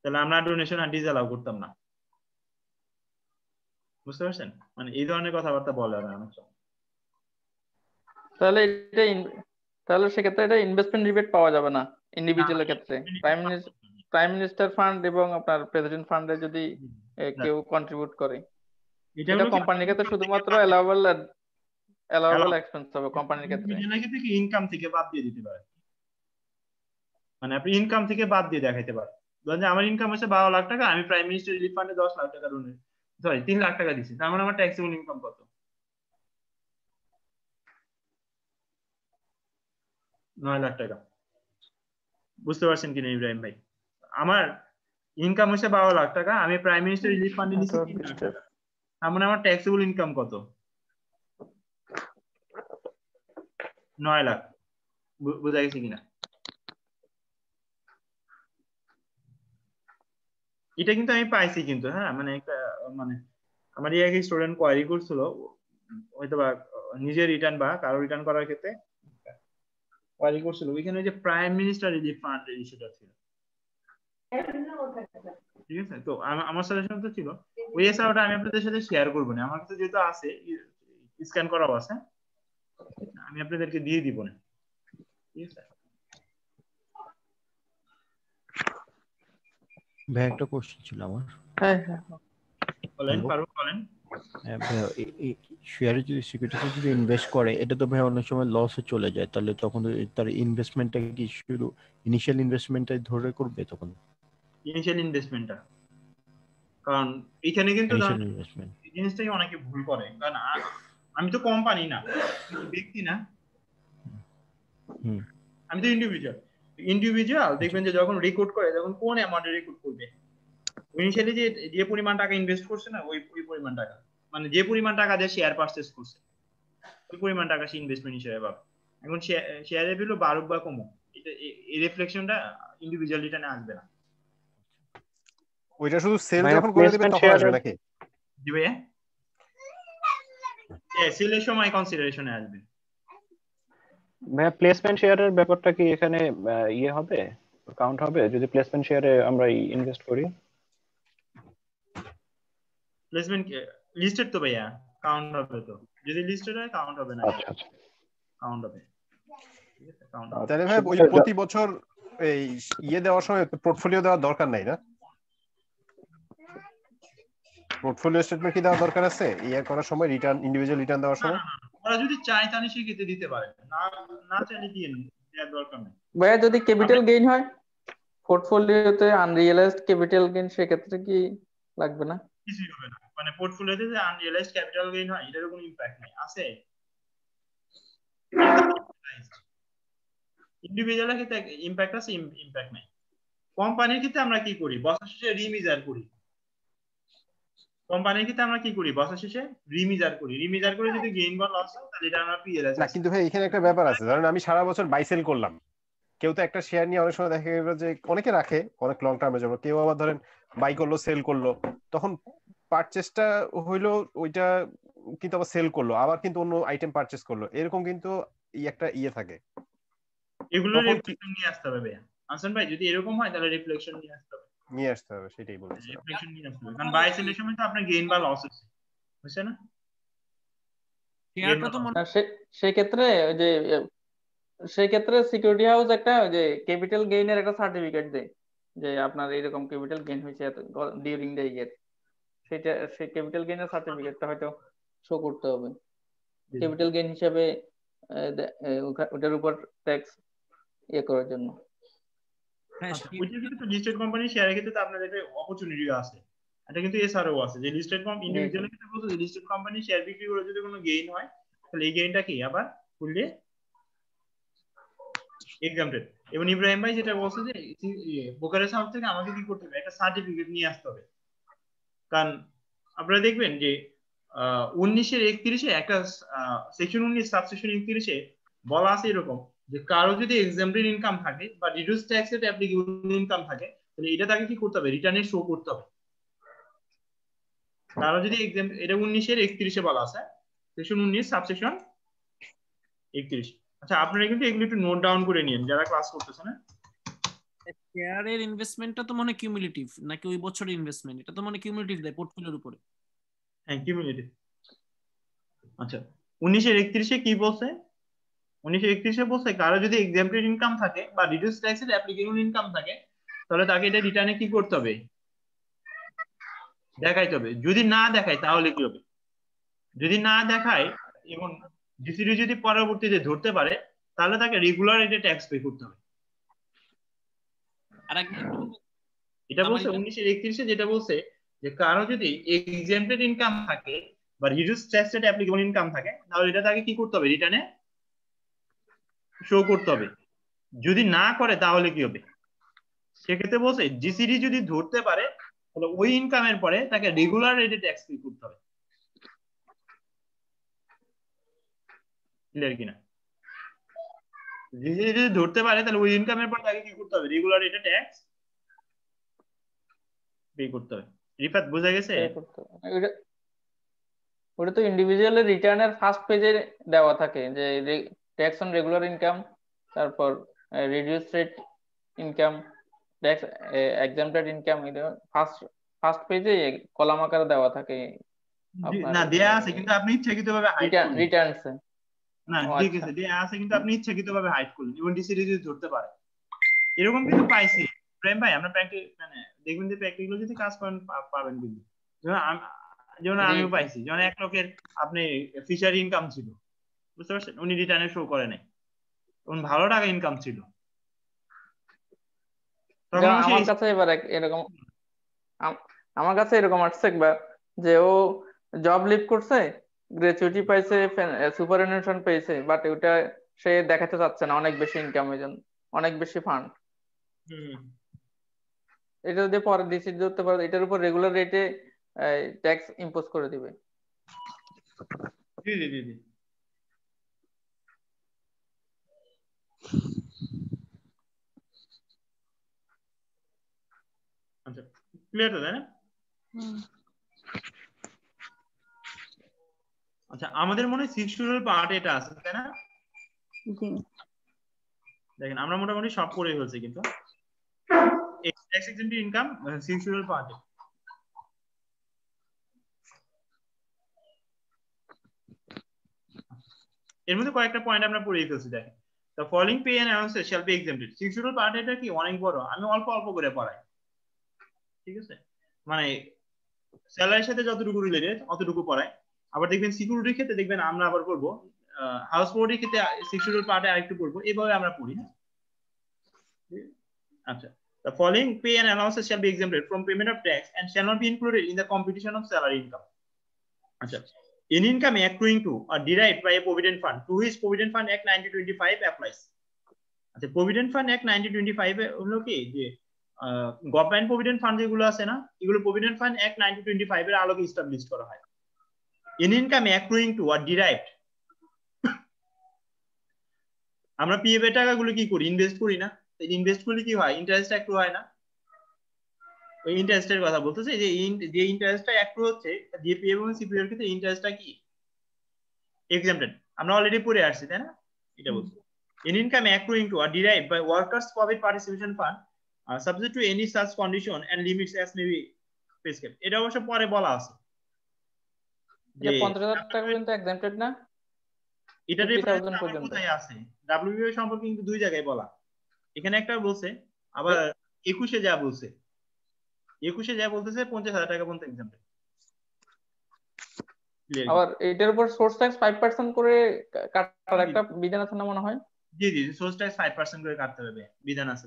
তাহলে আমরা ডোনেশন আর ডিজ করতাম না বুঝতে পারছেন মানে এই ধরনের কথাবার্তা বলে ওরা অনেক সময় তাহলে এটা তাহলে সেক্ষেত্রে এটা ইনভেস্টমেন্ট রিবেট পাওয়া যাবে না ইন্ডিভিজুয়াল ক্ষেত্রে prime minister prime minister fund এবং আপনার প্রেসিডেন্ট ফান্ডে যদি কেউ কন্ট্রিবিউট করে এটা কোম্পানির ক্ষেত্রে শুধুমাত্র এলাওয়েবল এলাওয়েবল এক্সপেন্স হবে কোম্পানির ক্ষেত্রে ইনকাম থেকে বাদ দিয়ে দিতে পারে মানে আপনি ইনকাম থেকে বাদ দিয়ে দেখাইতে পারেন ধরেন যে আমার ইনকাম হচ্ছে বারো লাখ টাকা আমি প্রাইম মিনিস্টার রিলিফ ফান্ডে দশ লাখ টাকা ডোনেট সরি তিন লাখ টাকা দিচ্ছি তার মানে আমার ট্যাক্সিবল ইনকাম কত নয় লাখ টাকা বুঝতে পারছেন কিনা ইব্রাহিম ভাই আমার ইনকাম হচ্ছে বারো লাখ টাকা আমি প্রাইম মিনিস্টার রিলিফ ফান্ডে তার মানে আমার ইনকাম কত নয় লাখ বোঝা গেছে কিনা এটা কিন্তু আমি পাইছি কিন্তু হ্যাঁ মানে একটা মানে আমার এই স্টুডেন্ট কোয়ারি করছিল হয়তো বা নিজে রিটার্ন বা কারো রিটার্ন করার ক্ষেত্রে কোয়ারি করছিল ওইখানে যে প্রাইম মিনিস্টার রিলিফ ফান্ড এর ইস্যুটা ছিল ঠিক আছে তো আমার সাজেশন তো ছিল ওই এসআরটা আমি আপনাদের সাথে শেয়ার করব না আমার কাছে যেহেতু আছে স্ক্যান করাও আছে আমি আপনাদেরকে দিয়ে দিব না ঠিক আছে ভাই একটা কোশ্চেন ছিল আমার হ্যাঁ হ্যাঁ, হ্যাঁ। শেয়ারে হ্যাঁ, যদি সিকিউরিটিতে যদি ইনভেস্ট করে এটা তো ভাই অনেক সময় লসে চলে যায় তাহলে তখন তার ইনভেস্টমেন্টটা কি ইনিশিয়াল ধরে করবে তখন ইনিশিয়াল ইনভেস্টমেন্টটা কারণ এখানে কিন্তু জিনিসটাই অনেকে ভুল করে কারণ আমি তো কোম্পানি না ব্যক্তি না আমি তো ইন্ডিভিজুয়াল ইন্ডিভিজুয়াল দেখবেন যে যখন রেকর্ড করে তখন কোন অ্যামাউন্টে রেকর্ড করবে ইনিশিয়ালি যে যে পরিমাণ টাকা ইনভেস্ট করছে না ওই ওই পরিমাণ টাকা মানে যে পরিমাণ টাকা দিয়ে শেয়ার পারচেস করছে ওই পরিমাণ টাকা সে ইনভেস্টমেন্ট হিসেবে পাবে এখন শেয়ারের ভ্যালু বাড়ুক বা কমুক এটা এই রিফ্লেকশনটা ইন্ডিভিজুয়াল রিটার্নে আসবে না ওইটা শুধু সেল মানে যখন করে দিবেন তখন আসবে নাকি জি ভাইয়া সেলের সময় কনসিডারেশনে আসবে ভাইয়া প্লেসমেন্ট শেয়ারের ব্যাপারটা কি এখানে ইয়ে হবে কাউন্ট হবে যদি প্লেসমেন্ট শেয়ারে আমরা ইনভেস্ট করি প্লেসমেন্ট লিস্টেড তো ভাইয়া কাউন্ট হবে তো যদি লিস্টেড হয় কাউন্ট হবে না আচ্ছা আচ্ছা কাউন্ট হবে তাহলে ভাই ওই আচ্ছা। প্রতি বছর এই ইয়ে দেওয়ার সময় পোর্টফোলিও দেওয়ার দরকার নাই না পোর্টফোলিও স্টেটমেন্ট কি দেওয়ার দরকার আছে ইয়ে করার সময় রিটার্ন ইন্ডিভিজুয়াল রিটার্ন দেওয়ার সময় ওরা যদি চাই তাহলে সে সেক্ষেত্রে দিতে পারে না না চাইলে দিয়ে দেওয়ার দরকার নেই ভাইয়া যদি ক্যাপিটাল গেইন হয় পোর্টফোলিওতে আনরিয়েলাইজড ক্যাপিটাল গেইন সেক্ষেত্রে কি লাগবে না কিছুই হবে না মানে পোর্টফোলিওতে যে আনরিয়ালাইজড ক্যাপিটাল গেইন হয় এটার কোনো ইমপ্যাক্ট নাই আছে ইন্ডিভিজুয়ালের ক্ষেত্রে ইমপ্যাক্ট আছে ইমপ্যাক্ট নাই কোম্পানির ক্ষেত্রে আমরা কি করি বছর শেষে রিমিজার করি কোম্পানির ক্ষেত্রে আমরা কি করি বছর শেষে রিমিজার করি রিমিজার করে যদি গেইন বা লস হয় তাহলে এটা আমরা পিএল আছে না কিন্তু ভাই এখানে একটা ব্যাপার আছে ধরেন আমি সারা বছর বাই সেল করলাম কেউ তো একটা শেয়ার নিয়ে অনেক সময় দেখা গেল যে অনেকে রাখে অনেক লং টার্মে জন্য কেউ আবার ধরেন বাই করলো সেল করলো তখন পারচেসটা হইলো ওইটা কিন্তু আবার সেল করলো আবার কিন্তু অন্য আইটেম পারচেস করলো এরকম কিন্তু একটা ইয়ে থাকে এগুলো রিফ্লেকশন নিয়ে আসতে হবে আনসান ভাই যদি এরকম হয় তাহলে রিফ্লেকশন নিয়ে আসতে হবে নিয়ে আসতে হবে সেটাই বলছি রিফ্লেকশন নিয়ে আসতে হবে কারণ বাই সেলের সময় তো আপনার গেইন বা লস হচ্ছে বুঝছেন না সেক্ষেত্রে যে সেক্ষেত্রে সিকিউরিটি হাউস একটা যে ক্যাপিটাল গেইনের একটা সার্টিফিকেট দেয় যে আপনার এরকম ক্যাপিটাল গেইন হয়েছে ডিউরিং দ্য ইয়ার সেটা সেই ক্যাপিটাল গেইনের সার্টিফিকেটটা হয়তো শো করতে হবে ক্যাপিটাল গেইন হিসাবে ওটার উপর ট্যাক্স ইয়ে করার জন্য কোম্পানি হ্যাঁ, আচ্ছা, কিন্তু আপনাদের আছে এটা কিন্তু আছে যে কিন্তু শেয়ার বিক্রি করে যদি কোনো গেইন হয় তাহলে এই আবার এক্সামটেড যেটা যে সাউন্ড ইয়ে, থেকে আমাকে কি করতে হবে একটা সার্টিফিকেট নিয়ে আসতে হবে কারণ আপনারা দেখবেন যে উনিশের একত্রিশে একটা সেকশন উনিশ সাবসেকশন একত্রিশে বলা আছে এরকম যে কারো যদি এক্সাম্পটেড ইনকাম থাকে বা রিডিউস ট্যাক্স এর অ্যাপ্লিকেবল ইনকাম থাকে তাহলে এটা তাকে কি করতে হবে রিটার্নে শো করতে হবে কারো যদি এক্সাম এটা উনিশের একত্রিশে বলা আছে সেকশন উনিশ সাবসেকশন একত্রিশ আচ্ছা আপনারা কিন্তু এগুলো একটু নোট ডাউন করে নিন যারা ক্লাস করতেছে না শেয়ারের ইনভেস্টমেন্টটা তো মানে কিউমুলেটিভ নাকি ওই বছরের ইনভেস্টমেন্ট এটা তো মনে কিউমুলেটিভ দেয় পোর্টফোলিওর উপরে হ্যাঁ কিউমুলেটিভ আচ্ছা উনিশের একত্রিশে কি বলছে উনিশশো একত্রিশে বসে কারো যদি এক্সাম্পটেড ইনকাম থাকে বা রিডিউস ট্যাক্সের অ্যাপ্লিকেশন ইনকাম থাকে তাহলে তাকে এটা রিটার্নে কি করতে হবে দেখাইতে হবে যদি না দেখায় তাহলে কি হবে যদি না দেখায় এবং জিসিডি যদি পরবর্তীতে ধরতে পারে তাহলে তাকে রেগুলার এটা ট্যাক্স পে করতে হবে এটা বলছে উনিশের একত্রিশে যেটা বলছে যে কারো যদি এক্সেম্পটেড ইনকাম থাকে বা রিডিউস অ্যাপ্লিকেবল ইনকাম থাকে তাহলে এটা তাকে কি করতে হবে রিটার্নে শো করতে হবে যদি না করে তাহলে কি হবে সেক্ষেত্রে বলছে জিসিডি যদি ধরতে পারে তাহলে ওই ইনকামের পরে তাকে রেগুলার রেটে ট্যাক্স পে করতে হবে ক্লিয়ার কিনা যদি ধরতে পারে তাহলে ওই ইনকামের পর তাকে কি করতে হবে রেগুলার এটা ট্যাক্স পে করতে হবে রিফাত বোঝা গেছে মানে ওটা তো ইন্ডিভিজুয়াল ফার্স্ট পেজে দেওয়া থাকে যে ট্যাক্স অন রেগুলার ইনকাম তারপর reduce rate income tax income first first পেজে কলাম আকারে দেওয়া থাকে না দেয়া আছে কিন্তু আপনি ইচ্ছাকৃতভাবে রিটার্নস না ঠিক আচ্ছা। আছে ডে আছে কিন্তু আপনি ইচ্ছাকৃতভাবে হাইড করলেন এবং ডিসিডি যদি ধরতে পারে এরকম কিন্তু পাইছি প্রেম ভাই আমরা প্র্যাকটিস মানে দেখবেন যে প্র্যাকটিস যদি কাজ করেন পাবেন কিন্তু যেমন আমিও পাইছি যেমন এক লোকের আপনি ফিশার ইনকাম ছিল বুঝতে পারছেন উনি রিটার্নে শো করে নাই তখন ভালো টাকা ইনকাম ছিল এবার এরকম আমার কাছে এরকম আসছে একবার যে ও জব লিভ করছে গ্র্যাচুইটি পাইছে সুপারঅ্যানুয়েশন পেয়েছে বাট ওটা সে দেখাতে চাচ্ছে না অনেক বেশি ইনকাম ওই জন্য অনেক বেশি ফান্ড এটা যদি পরে ডিসিড করতে পারে এটার উপর রেগুলার রেটে ট্যাক্স ইমপোজ করে দিবে জি জি জি আচ্ছা ক্লিয়ার তাই না আচ্ছা আমাদের মনে হয় সিক্স টুয়েলভ পার্ট এটা আছে তাই না দেখেন আমরা মোটামুটি সব করে ফেলছি কিন্তু ইনকাম সিক্স টুয়েলভ পার্ট এর মধ্যে কয়েকটা পয়েন্ট আমরা পড়িয়ে ফেলছি দেখেন the following pay and allowances shall be exempted six twelve part এটা কি অনেক বড় আমি অল্প অল্প করে পড়াই ঠিক আছে মানে স্যালারির সাথে যতটুকু রিলেটেড অতটুকু পড়ায় আবার দেখবেন সিকিউরিটির ক্ষেত্রে দেখবেন আমরা আবার করব হাউস প্রপার্টির ক্ষেত্রে সিকিউরিটির পার্টে আরেকটু করব এভাবে আমরা পড়ি হ্যাঁ আচ্ছা the following pay and allowances shall be exempted from payment of tax and shall not be included in the computation of salary income আচ্ছা any income accruing to or derived by a provident fund to which provident fund act 1925 applies আচ্ছা provident fund act 1925 এ হলো কি যে government provident fund যেগুলো আছে না এগুলো প্রভিডেন্ট ফান্ড অ্যাক্ট 1925 এর আলোকে এস্টাবলিশ করা হয় in income accruing to or derived (laughs) আমরা পিএফ এর টাকাগুলো কি করি ইনভেস্ট করি না ইনভেস্ট করলে কি হয় ইন্টারেস্ট একটু হয় না ওই ইন্টারেস্টের কথা বলতেছে যে যে ইন্টারেস্টটা একটু হচ্ছে দিয়ে পিএফ এবং সিপিএফ এর ক্ষেত্রে ইন্টারেস্টটা কি এক্সাম্পটেড আমরা অলরেডি পড়ে আসছি তাই না এটা বলছি in income accruing to or derived by workers profit participation fund uh, subject to any such condition and limits as may be এটা অবশ্য পরে বলা আছে এখানে একটা আবার এটার উপর সোর্স ট্যাক্স 5% করে কাটার একটা বিধান আছে না মনে হয় জি জি সোর্স ট্যাক্স 5% করে কাটতে হবে বিধান আছে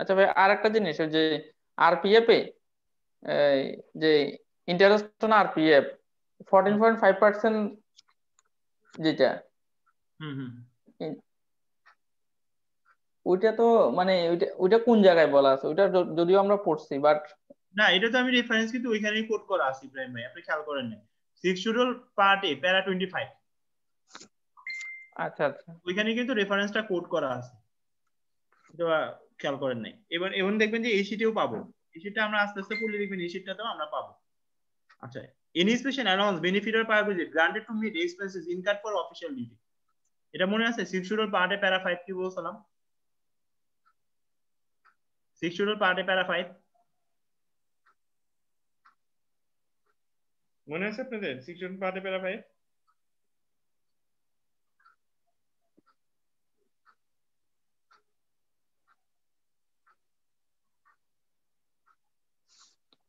আচ্ছা ভাই আর একটা জিনিস যে আরপিএফ এ যে ইন্টারেস্ট অন আরপিএফ 14.5% যেটা হুম ওইটা তো মানে ওইটা কোন জায়গায় বলা আছে ওইটা যদিও আমরা পড়ছি বাট না এটা তো আমি রেফারেন্স কিন্তু ওইখানেই কোট করা আছে ইব্রাহিম ভাই আপনি খেয়াল করেন না সিক্স শিডিউল পার্ট এ প্যারা 25 আচ্ছা আচ্ছা ওইখানে কিন্তু রেফারেন্সটা কোট করা আছে খেয়াল করেন নাই এবার এবং দেখবেন যে এই শিটেও পাবো এই শিটটা আমরা আস্তে আস্তে পড়লে দেখবেন এই শিটটাতেও আমরা পাবো আচ্ছা any special allowance benefit or perquisite granted to meet expenses incurred for official duty এটা মনে আছে সিক্স শিডিউল পার্টে প্যারা ফাইভ কি বলছিলাম সিক্স শিডিউল পার্টে প্যারা ফাইভ মনে আছে আপনাদের সিক্স শিডিউল পার্টে প্যারা ফাইভ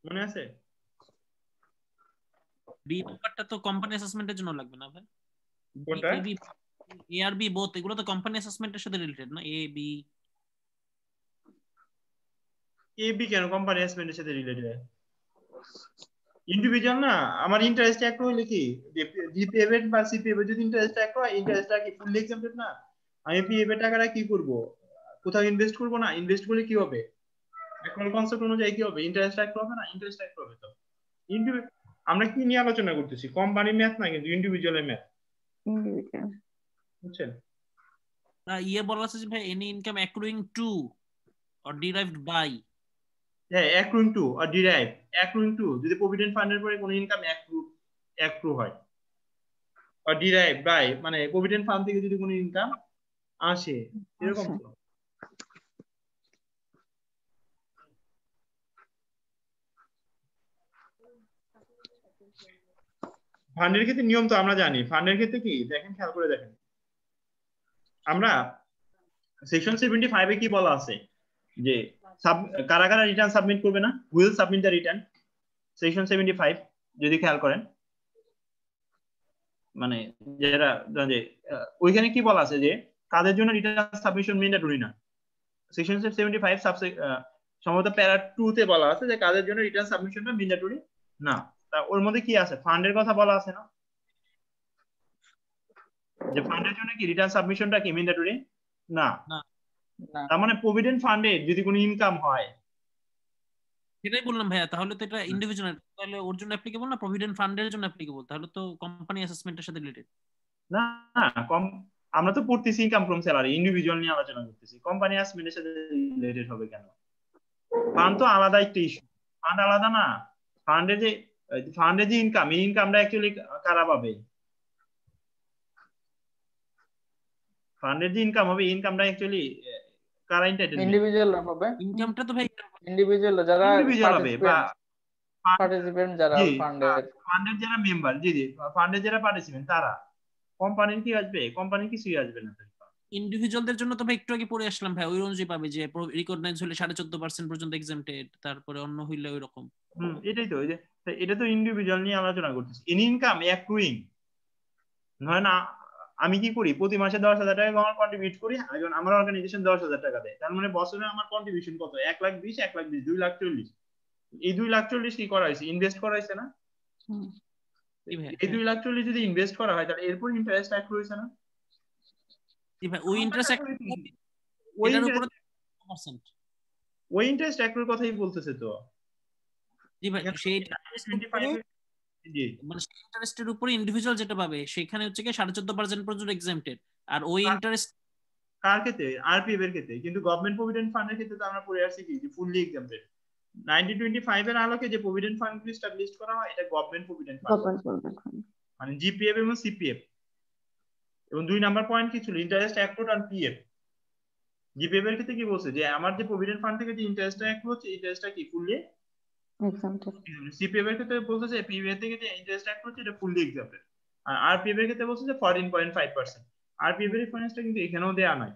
মনে আছে রিপোর্টটা তো কোম্পানি অ্যাসেসমেন্টের জন্য লাগবে না ভাই কোনটা এ আর বি বোথ এগুলো তো কোম্পানি অ্যাসেসমেন্টের সাথে রিলেটেড না এ বি কেন কোম্পানি অ্যাসেসমেন্টের সাথে রিলেটেড ইন্ডিভিজুয়াল না আমার ইন্টারেস্ট এক হইলে কি জি ডিপিএফ বা সিপিএফ যদি ইন্টারেস্ট এক হয় ইন্টারেস্টটা কি ফুললি এক্সাম্পটেড না আমি পিএফ টাকাটা কি করব কোথাও ইনভেস্ট করব না ইনভেস্ট করলে কি হবে এখন কনসেপ্ট অনুযায়ী কি হবে ইন্টারেস্ট এক হবে না ইন্টারেস্ট এক হবে তো আমরা কি নিয়ে আলোচনা করতেছি কোম্পানি ম্যাথ না কিন্তু ইন্ডিভিজুয়াল ম্যাথ বুঝছেন না ইয়ে বলা আছে যে ভাই any income accruing to or derived by হ্যাঁ accruing to or derive accruing to যদি প্রভিডেন্ট ফান্ডের পরে কোনো ইনকাম অ্যাক্রু অ্যাক্রু হয় অর ডিরাইভ বাই মানে প্রভিডেন্ট ফান্ড থেকে যদি কোনো ইনকাম আসে এরকম ফান্ডের ক্ষেত্রে নিয়ম তো আমরা জানি ফান্ডের ক্ষেত্রে কি দেখেন খেয়াল করে দেখেন আমরা সেকশন সেভেন্টি ফাইভে কি বলা আছে যে কারা কারা রিটার্ন সাবমিট করবে না will submit the return section seventy five যদি খেয়াল করেন মানে যারা যে ওইখানে কি বলা আছে যে কাদের জন্য রিটার্ন সাবমিশন ম্যান্ডেটরি না সেকশন সেভেন্টি ফাইভ সম্ভবত প্যারা টু তে বলা আছে যে কাদের জন্য রিটার্ন সাবমিশনটা ম্যান্ডেটরি না তা ওর মধ্যে কি আছে ফান্ডের কথা বলা আছে না যে ফান্ডের জন্য কি রিটার্ন সাবমিশনটা কি ম্যান্ডেটরি না তার মানে প্রভিডেন্ট ফান্ডে যদি কোনো ইনকাম হয় সেটাই বললাম ভাইয়া তাহলে তো এটা ইন্ডিভিজুয়াল তাহলে ওর জন্য অ্যাপ্লিকেবল না প্রভিডেন্ট ফান্ডের জন্য অ্যাপ্লিকেবল তাহলে তো কোম্পানি অ্যাসেসমেন্টের সাথে রিলেটেড না কম আমরা তো পড়তেছি ইনকাম ফ্রম স্যালারি ইন্ডিভিজুয়াল নিয়ে আলোচনা করতেছি কোম্পানি অ্যাসেসমেন্টের সাথে রিলেটেড হবে কেন ফান্ড তো আলাদা একটা ইস্যু ফান্ড আলাদা না ফান্ডে যে ফান্ডে যে ইনকাম এই ইনকামটা অ্যাকচুয়ালি কারা পাবে ফান্ডের যে ইনকাম হবে ইনকামটা অ্যাকচুয়ালি কারা ইনকামটা তো ভাই ইন্ডিভিজুয়াল যারা ইন্ডিভিজুয়াল হবে বা পার্টিসিপেন্ট যারা ফান্ডের ফান্ডের যারা মেম্বার জি জি ফান্ডের যারা পার্টিসিপেন্ট তারা কোম্পানির কি আসবে কোম্পানির কিছুই আসবে না ইন্ডিভিজুয়ালদের জন্য তো ভাই একটু আগে পড়ে আসলাম ভাই ওই অনুযায়ী পাবে যে রিকগনাইজ হলে সাড়ে চোদ্দ পার্সেন্ট পর্যন্ত এক্সামটেড তারপরে অন্য হইলে ওই রকম এটাই তো ওই যে এটা তো ইন্ডিভিজুয়াল নিয়ে আলোচনা করতেছি ইন ইনকাম অ্যাক্রুইং ধরেন আমি কি করি প্রতি মাসে দশ হাজার টাকা আমার কন্ট্রিবিউট করি একজন আমার অর্গানাইজেশন দশ হাজার টাকা দেয় তার মানে বছরে আমার কন্ট্রিবিউশন কত এক লাখ বিশ এক লাখ বিশ দুই লাখ চল্লিশ এই দুই লাখ চল্লিশ কি করা হয়েছে ইনভেস্ট করা হয়েছে না এই দুই হ্যাঁ। লাখ চল্লিশ যদি ইনভেস্ট করা হয় তাহলে এরপর ইন্টারেস্ট অ্যাড হয়েছে না ওই ইন্টারেস্ট ওই ইন্টারেস্ট ওই কথাই বলতেছে তো ইন্টারেস্টের উপরে ইন্ডিভিজুয়াল মানে যেটা পাবে সেখানে হচ্ছে কি সাড়ে চোদ্দ পার্সেন্ট পর্যন্ত এক্সামটেড আর ওই ইন্টারেস্ট কার ক্ষেত্রে আরপিএফ এর ক্ষেত্রে কিন্তু গভর্নমেন্ট প্রভিডেন্ট ফান্ডের ক্ষেত্রে তো আমরা পড়ে আসছি কি যে ফুললি এক্সামটেড 1925 এর আলোকে যে প্রভিডেন্ট ফান্ড স্টাবলিশ করা হয় এটা গভর্নমেন্ট প্রভিডেন্ট ফান্ড মানে জিপিএফ এবং সিপিএফ এবং দুই নাম্বার পয়েন্ট কি ছিল interest accrued on PF GPF এর ক্ষেত্রে কি বলছে যে আমার যে প্রভিডেন্ট ফান্ড থেকে যে ইন্টারেস্টটা অ্যাক্রুড হচ্ছে ইন্টারেস্টটা কি ফুললি এক্সাম্পটেড সিপিএফ এর ক্ষেত্রে বলছে যে পিবি থেকে যে ইন্টারেস্ট অ্যাড হচ্ছে এটা ফুললি এক্সাম্পটেড আর আরপিএফ এর ক্ষেত্রে বলছে যে 14.5% আরপিএফ এর রিফারেন্সটা কিন্তু এখানেও দেয়া নাই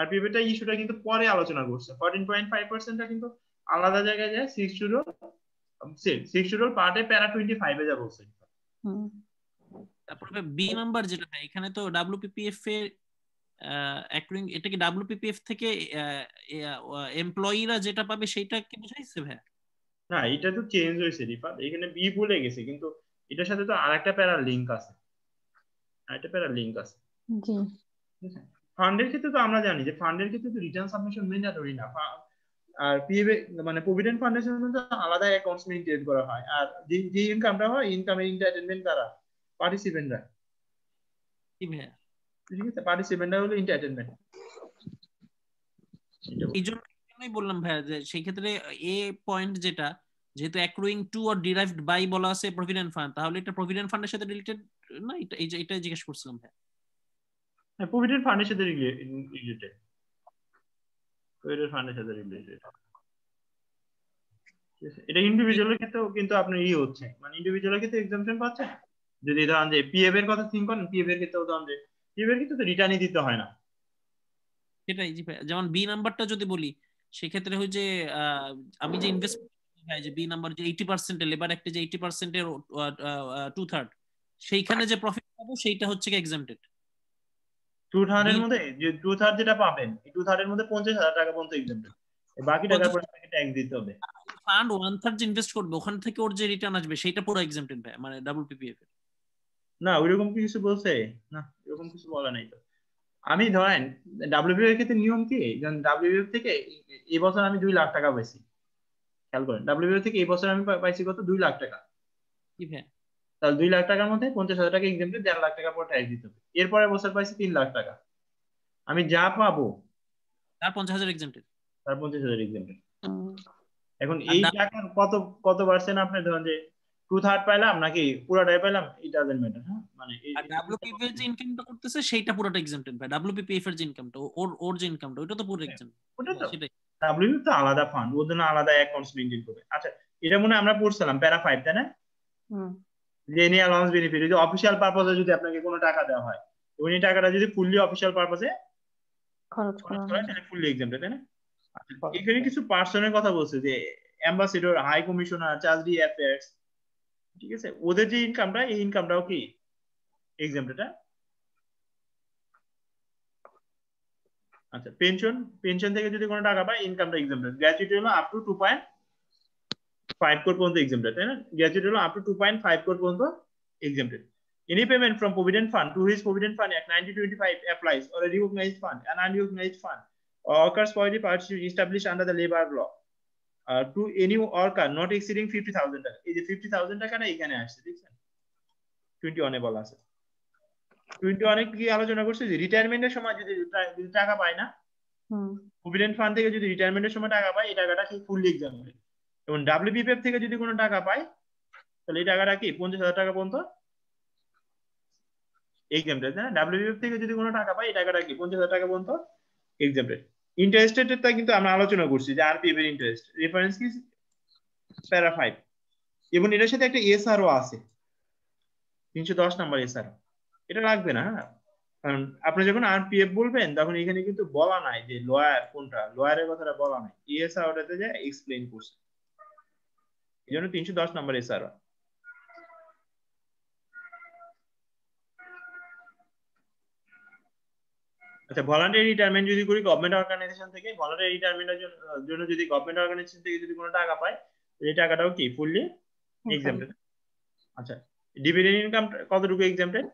আরপিএফ এর ইস্যুটা কিন্তু পরে আলোচনা করছে 14.5% টা কিন্তু আলাদা জায়গায় যায় 6 ইউরো সিক্স ইউরোর পার্টে প্যারা 25 এ যা বলছে তারপরে বি নাম্বার যেটা হয় এখানে তো ডব্লিউপিপিএফ এর অ্যাক্রুইং এটা কি ডব্লিউপিপিএফ থেকে এমপ্লয়িরা যেটা পাবে সেটা কি বুঝাইছে ভাই না এটা তো চেঞ্জ হয়েছে রিফাত এখানে বি ভুলে গেছে কিন্তু এটার সাথে তো আরেকটা প্যারা লিংক আছে আরেকটা প্যারা লিংক আছে ফান্ডের ক্ষেত্রে তো আমরা জানি যে ফান্ডের ক্ষেত্রে তো রিটার্ন সাবমিশন ম্যান্ডেটরি না আর পিএফ e, মানে প্রভিডেন্ট ফান্ডের জন্য আলাদা অ্যাকাউন্টস মেইনটেইন করা হয় আর যে যে ইনকামটা হয় ইনকাম এন্টারটেইনমেন্ট তারা পার্টিসিপেন্টরা ঠিক আছে পার্টিসিপেন্টরা হলো এন্টারটেইনমেন্ট এই জন্য আমি বললাম ভাইয়া যে সেই ক্ষেত্রে এ পয়েন্ট যেটা যেহেতু accruing to or derived by বলা আছে প্রভিডেন্ট ফান্ড তাহলে এটা প্রভিডেন্ট ফান্ডের সাথে রিলেটেড না এটা এই যে এটা জিজ্ঞেস করছিলাম ভাই হ্যাঁ প্রভিডেন্ট ফান্ডের সাথে রিলেটেড প্রভিডেন্ট ফান্ডের সাথে রিলেটেড এটা ইন্ডিভিজুয়াল এর ক্ষেত্রেও কিন্তু আপনি ই ইয়ে হচ্ছে মানে ইন্ডিভিজুয়াল এর ক্ষেত্রে এক্সামশন পাচ্ছেন যদি ধরেন যে পিএফ এর কথা থিঙ্ক করেন পিএফ এর ক্ষেত্রেও ধরেন যে পিএফ এর ক্ষেত্রে তো রিটার্নই দিতে হয় না সেটাই যেমন বি নাম্বারটা যদি বলি সেক্ষেত্রে হচ্ছে আমি যে ইনভেস্টমেন্ট যে বি নাম্বার যে এইটি পার্সেন্ট লেবার একটা যে এইটি পার্সেন্টের টু থার্ড সেইখানে যে প্রফিট পাবো সেইটা হচ্ছে কি টু থার্ড এর মধ্যে যে টু থার্ড যেটা পাবেন টু থার্ড এর মধ্যে পঞ্চাশ হাজার টাকা পর্যন্ত এক্সামটেড বাকি টাকা পরে আপনাকে ট্যাক্স দিতে হবে ফান্ড ওয়ান থার্ড যে ইনভেস্ট করবে ওখান থেকে ওর যে রিটার্ন আসবে সেটা পুরো এক্সামটেড মানে ডাবল পিপিএফ না ওইরকম কিছু বলছে না এরকম কিছু বলা নাই তো আমি ধরেন ডাব্লিউবিও এর ক্ষেত্রে নিয়ম কি ডাব্লিউবিও থেকে এই বছর আমি দুই লাখ টাকা পাইছি খেয়াল করেন ডাব্লিউবিও থেকে এই বছর আমি পাইছি কত দুই লাখ টাকা তাহলে দুই লাখ টাকার মধ্যে পঞ্চাশ হাজার টাকা এক্সাম দেড় লাখ টাকা পর ট্যাক্স দিতে হবে এরপরে বছর পাইছি তিন লাখ টাকা আমি যা পাবো তার পঞ্চাশ হাজার এক্সাম তার পঞ্চাশ হাজার এক্সাম এখন এই টাকার কত কত পার্সেন্ট আপনি ধরেন যে টু থার্ড পাইলাম নাকি পুরোটাই পাইলাম ইট ডাজন্ট ম্যাটার হ্যাঁ মানে আর ডব্লিউপিপি এর যে ইনকামটা করতেছে সেটা পুরোটা এক্সাম্পটেড ভাই ডব্লিউপিপি এর যে ইনকামটা ওর ওর যে ইনকামটা হ্যাঁ, ওটা তো পুরো এক্সাম্পটেড ওটা তো ডব্লিউপি তো আলাদা ফান্ড ওর জন্য আলাদা অ্যাকাউন্টস মেইনটেইন করবে আচ্ছা এটা মনে আমরা পড়ছিলাম প্যারা 5 তাই না হুম জেনিয়াল লঞ্চ বেনিফিট যদি অফিশিয়াল পারপাসে যদি আপনাকে কোনো টাকা দেওয়া হয় উনি টাকাটা যদি ফুললি অফিশিয়াল পারপাসে খরচ করা তাহলে ফুললি এক্সাম্পটেড তাই না আচ্ছা, এখানে কিছু পার্সনের কথা বলছে যে ambassador high commissioner chargé d' affaires ঠিক আছে ওদের যে ইনকামটা এই ইনকামটাও কি এক্সাম্পলটা আচ্ছা পেনশন পেনশন থেকে যদি কোনো টাকা পায় ইনকামটা এক্সাম্পল গ্র্যাচুইটি হলো up to two point five crore পর্যন্ত এক্সাম্পল তাই না গ্র্যাচুইটি হলো up to two point five crore পর্যন্ত example Any payment from Provident Fund to his Provident Fund Act 1925 applies or a recognized fund, an unrecognized fund, or occurs for the party established under the labor law. To any worker not exceeding fifty thousand টাকা এই যে fifty thousand টাকাটা এখানে আসছে দেখছেন twenty ওয়ানে বলা আছে টোয়েন্টি ওয়ানে কি আলোচনা করছে যে রিটায়ারমেন্টের সময় যদি টাকা পায় না প্রভিডেন্ট ফান্ড থেকে যদি রিটায়ারমেন্টের সময় টাকা পায় এই টাকাটা কি ফুল এক্সাম হবে এবং ডাব্লিউবিপিএফ থেকে যদি কোনো টাকা পায় তাহলে এই টাকাটা কি পঞ্চাশ হাজার টাকা পর্যন্ত এক্সাম রেট ডাব্লিউবিএফ থেকে যদি কোনো টাকা পায় এই টাকাটা কি পঞ্চাশ হাজার টাকা পর্যন্ত এক্সাম রেট ইন্টারেস্ট রেটটা কিন্তু আমরা আলোচনা করছি যে আর আরপিএফ এর ইন্টারেস্ট রেফারেন্স কি প্যারা 5 এবং এটার সাথে একটা এসআরও আছে তিনশো 310 নাম্বার এসআরও এটা লাগবে না হ্যাঁ? কারণ আপনি যখন আর আরপিএফ বলবেন তখন এখানে কিন্তু বলা নাই যে লয়ার কোনটা লয়ারের কথাটা বলা নাই এসআরওটাতে যে এক্সপ্লেন করছে এই জন্য এজন্য 310 নাম্বার এসআরও আচ্ছা ভলান্টারি রিটায়ারমেন্ট যদি করি গভর্নমেন্ট অর্গানাইজেশন থেকে ভলান্টারি রিটায়ারমেন্টের জন্য যদি গভর্নমেন্ট অর্গানাইজেশন থেকে যদি কোনো টাকা পায় এই টাকাটাও কি ফুললি এক্সামটেড আচ্ছা ডিভিডেন্ড ইনকাম কতটুকু এক্সামটেড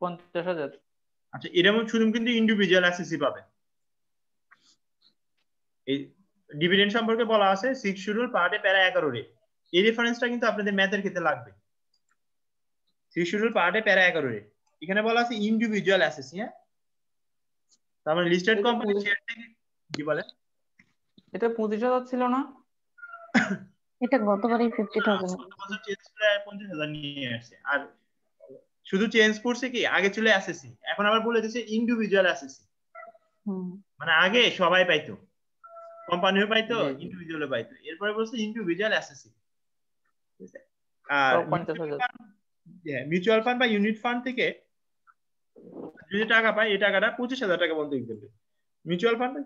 পঞ্চাশ হাজার আচ্ছা এরকম শুধু কিন্তু ইন্ডিভিজুয়াল অ্যাসেসি পাবে এই ডিভিডেন্ড সম্পর্কে বলা আছে সিক্স শিডিউল পার্টে প্যারা রে এই রেফারেন্সটা কিন্তু আপনাদের ম্যাথের ক্ষেত্রে লাগবে সিক্স শিডিউল পার্টে প্যারা রে এখানে বলা আছে ইন্ডিভিজুয়াল অ্যাসেস হ্যাঁ তারপরে লিস্টেড কোম্পানি শেয়ার থেকে কি বলে এটা 25000 ছিল না এটা গতবারই 50000 গতবার 50000 নিয়ে আসছে আর শুধু চেঞ্জ করছে কি আগে ছিল অ্যাসেসি এখন আবার বলে দিয়েছে ইন্ডিভিজুয়াল অ্যাসেসি মানে আগে সবাই পাইতো কোম্পানিও পাইতো ইন্ডিভিজুয়ালও পাইতো এরপরে বলছে ইন্ডিভিজুয়াল অ্যাসেসি আর মিউচুয়াল হ্যাঁ, ফান্ড বা ইউনিট ফান্ড থেকে যে টাকা পায় এই টাকাটা পঁচিশ হাজার টাকা পর্যন্ত example mutual fund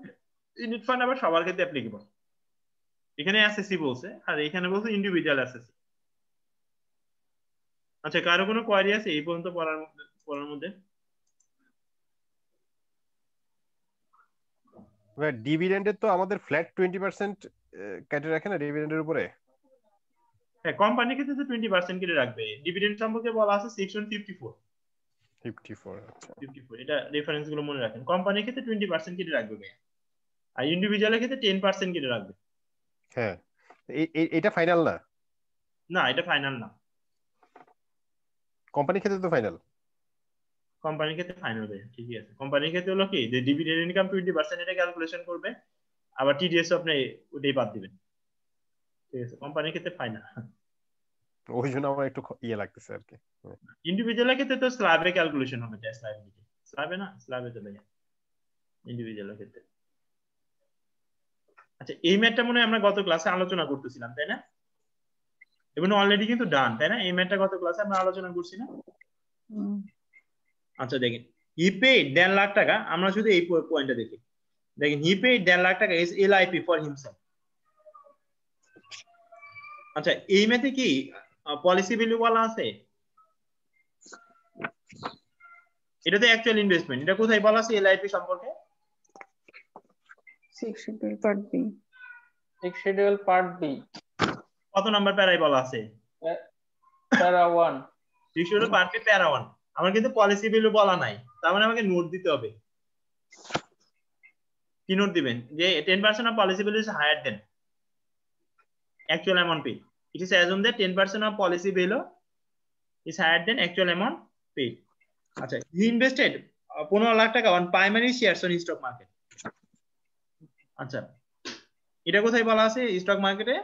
unit fund আবার সবার ক্ষেত্রে অ্যাপ্লিকেবল এখানে এসএসসি বলছে আর এখানে বলছে ইন্ডিভিজুয়াল এসএসসি আচ্ছা কারো কোনো কোয়ারি আছে এই পর্যন্ত পড়ার মধ্যে পড়ার মধ্যে ডিভিডেন্ডের তো আমাদের ফ্ল্যাট টোয়েন্টি পার্সেন্ট কেটে রাখে না ডিভিডেন্ডের উপরে হ্যাঁ কোম্পানির ক্ষেত্রে তো টোয়েন্টি পার্সেন্ট কেটে রাখবে ডিভিডেন্ড সম্পর্কে বলা আছে সেকশন ফিফটি ফোর 54 আচ্ছা। ক্ষেত্রে 20% কেটে রাখবে আর ইন্ডিভিজুয়ালের ক্ষেত্রে 10% কেটে রাখবে হ্যাঁ। না এটা ফাইনাল না কোম্পানির ক্ষেত্রে তো ফাইনাল কোম্পানির ক্ষেত্রে ফাইনাল ভাই ঠিকই আছে কোম্পানির ক্ষেত্রে কি যে ডিভিডেন্ড ইনকাম 20% এটা ক্যালকুলেশন করবে আবার টিডিএস আপনি ওটাই বাদ দিবেন ঠিক আছে কোম্পানির ক্ষেত্রে ফাইনাল ওই জন্য আমার একটু ইয়ে লাগতেছে আর কি ইন্ডিভিজুয়াল ক্ষেত্রে তো স্ল্যাবে ক্যালকুলেশন হবে যায় স্ল্যাবে না স্ল্যাবে চলে যায় ইন্ডিভিজুয়াল ক্ষেত্রে আচ্ছা এই মনে আমরা গত ক্লাসে আলোচনা করতেছিলাম তাই না এবং অলরেডি কিন্তু ডান তাই না এই গত ক্লাসে আমরা আলোচনা করছি না আচ্ছা দেখেন হি পেড দেড় লাখ টাকা আমরা শুধু এই পয়েন্টটা দেখি দেখেন হি পেড দেড় লাখ টাকা is L P for himself আচ্ছা এই ম্যাথে কি পলিসি ভ্যালু বলা আছে এটা তো অ্যাকচুয়াল ইনভেস্টমেন্ট এটা কোথায় বলা আছে এলআইপি সম্পর্কে six schedule part B six schedule part B কত নাম্বার প্যারায় বলা আছে প্যারা 1 সিক্স শিডিউল পার্ট বি প্যারা 1 আমার কিন্তু পলিসি ভ্যালু বলা নাই তার মানে আমাকে নোট দিতে হবে কি নোট দিবেন যে 10% of policy value is higher than actual amount pay it is assumed that 10% percent of policy below is higher than actual amount paid. okay he invested upon a lot taka on primary shares on his stock market. আচ্ছা এটা কোথায় বলা আছে stock মার্কেটে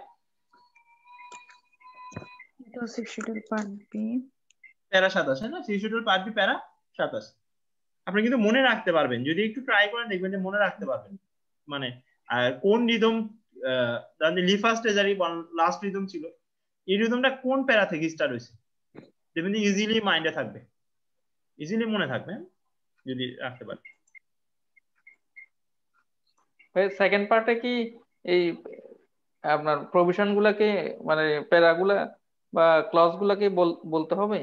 প্যারা সাতাশ না শিশুটুল part B প্যারা সাতাশ আপনি কিন্তু মনে রাখতে পারবেন যদি একটু ট্রাই করেন দেখবেন যে মনে রাখতে পারবেন মানে কোন রিদম তাহলে লিফাস ট্রেজারি লাস্ট রিদম ছিল এই রিদমটা কোন প্যারা থেকে স্টার্ট হয়েছে ডেফিনেটলি ইজিলি মাইন্ডে থাকবে ইজিলি মনে থাকবে হ্যাঁ? যদি রাখতে পারি সেকেন্ড পার্টে কি এই আপনার প্রভিশন গুলাকে মানে প্যারাগুলা বা ক্লজ গুলাকে বলতে হবে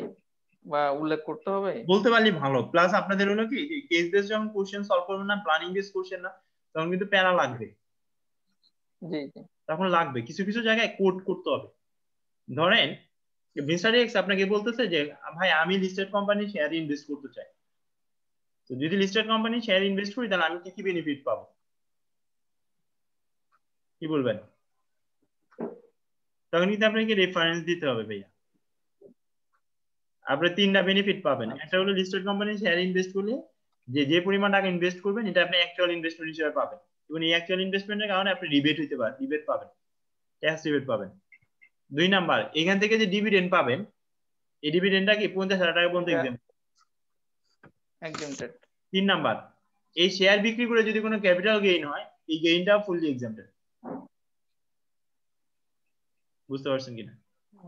বা উল্লেখ করতে হবে বলতে পারলে ভালো প্লাস আপনাদের হলো কি কেস বেস যখন কোশ্চেন সলভ করবেন না প্ল্যানিং বেস কোশ্চেন না তখন কিন্তু প্যারা লাগবে তখন লাগবে কিছু কিছু জায়গায় কোড করতে হবে ধরেন মিস্টার এক্স আপনাকে বলতেছে যে ভাই আমি লিস্টেড কোম্পানি শেয়ার ইনভেস্ট করতে চাই তো যদি লিস্টেড কোম্পানি শেয়ার ইনভেস্ট করি তাহলে আমি কি কি বেনিফিট পাবো কি বলবেন তখন কিন্তু আপনাকে রেফারেন্স দিতে হবে ভাইয়া আপনি তিনটা বেনিফিট পাবেন আচ্ছা। একটা হলো লিস্টেড কোম্পানি শেয়ার ইনভেস্ট করলে যে যে পরিমাণ টাকা ইনভেস্ট করবেন এটা আপনি অ্যাকচুয়াল ইনভেস্টমেন্ট হিসেবে পাবেন এবং এই অ্যাকচুয়াল ইনভেস্টমেন্টের কারণে আপনি রিবেট হইতে পারেন রিবেট পাবেন ট্যাক্স রিবেট পাবেন দুই নাম্বার এখান থেকে যে ডিভিডেন্ড পাবেন এই ডিভিডেন্ডটা কি পঞ্চাশ হাজার টাকা পর্যন্ত এক্সাম্পটেড তিন নাম্বার এই শেয়ার বিক্রি করে যদি কোনো ক্যাপিটাল গেইন হয় এই গেইনটা ফুললি এক্সাম্পটেড বুঝতে পারছেন কিনা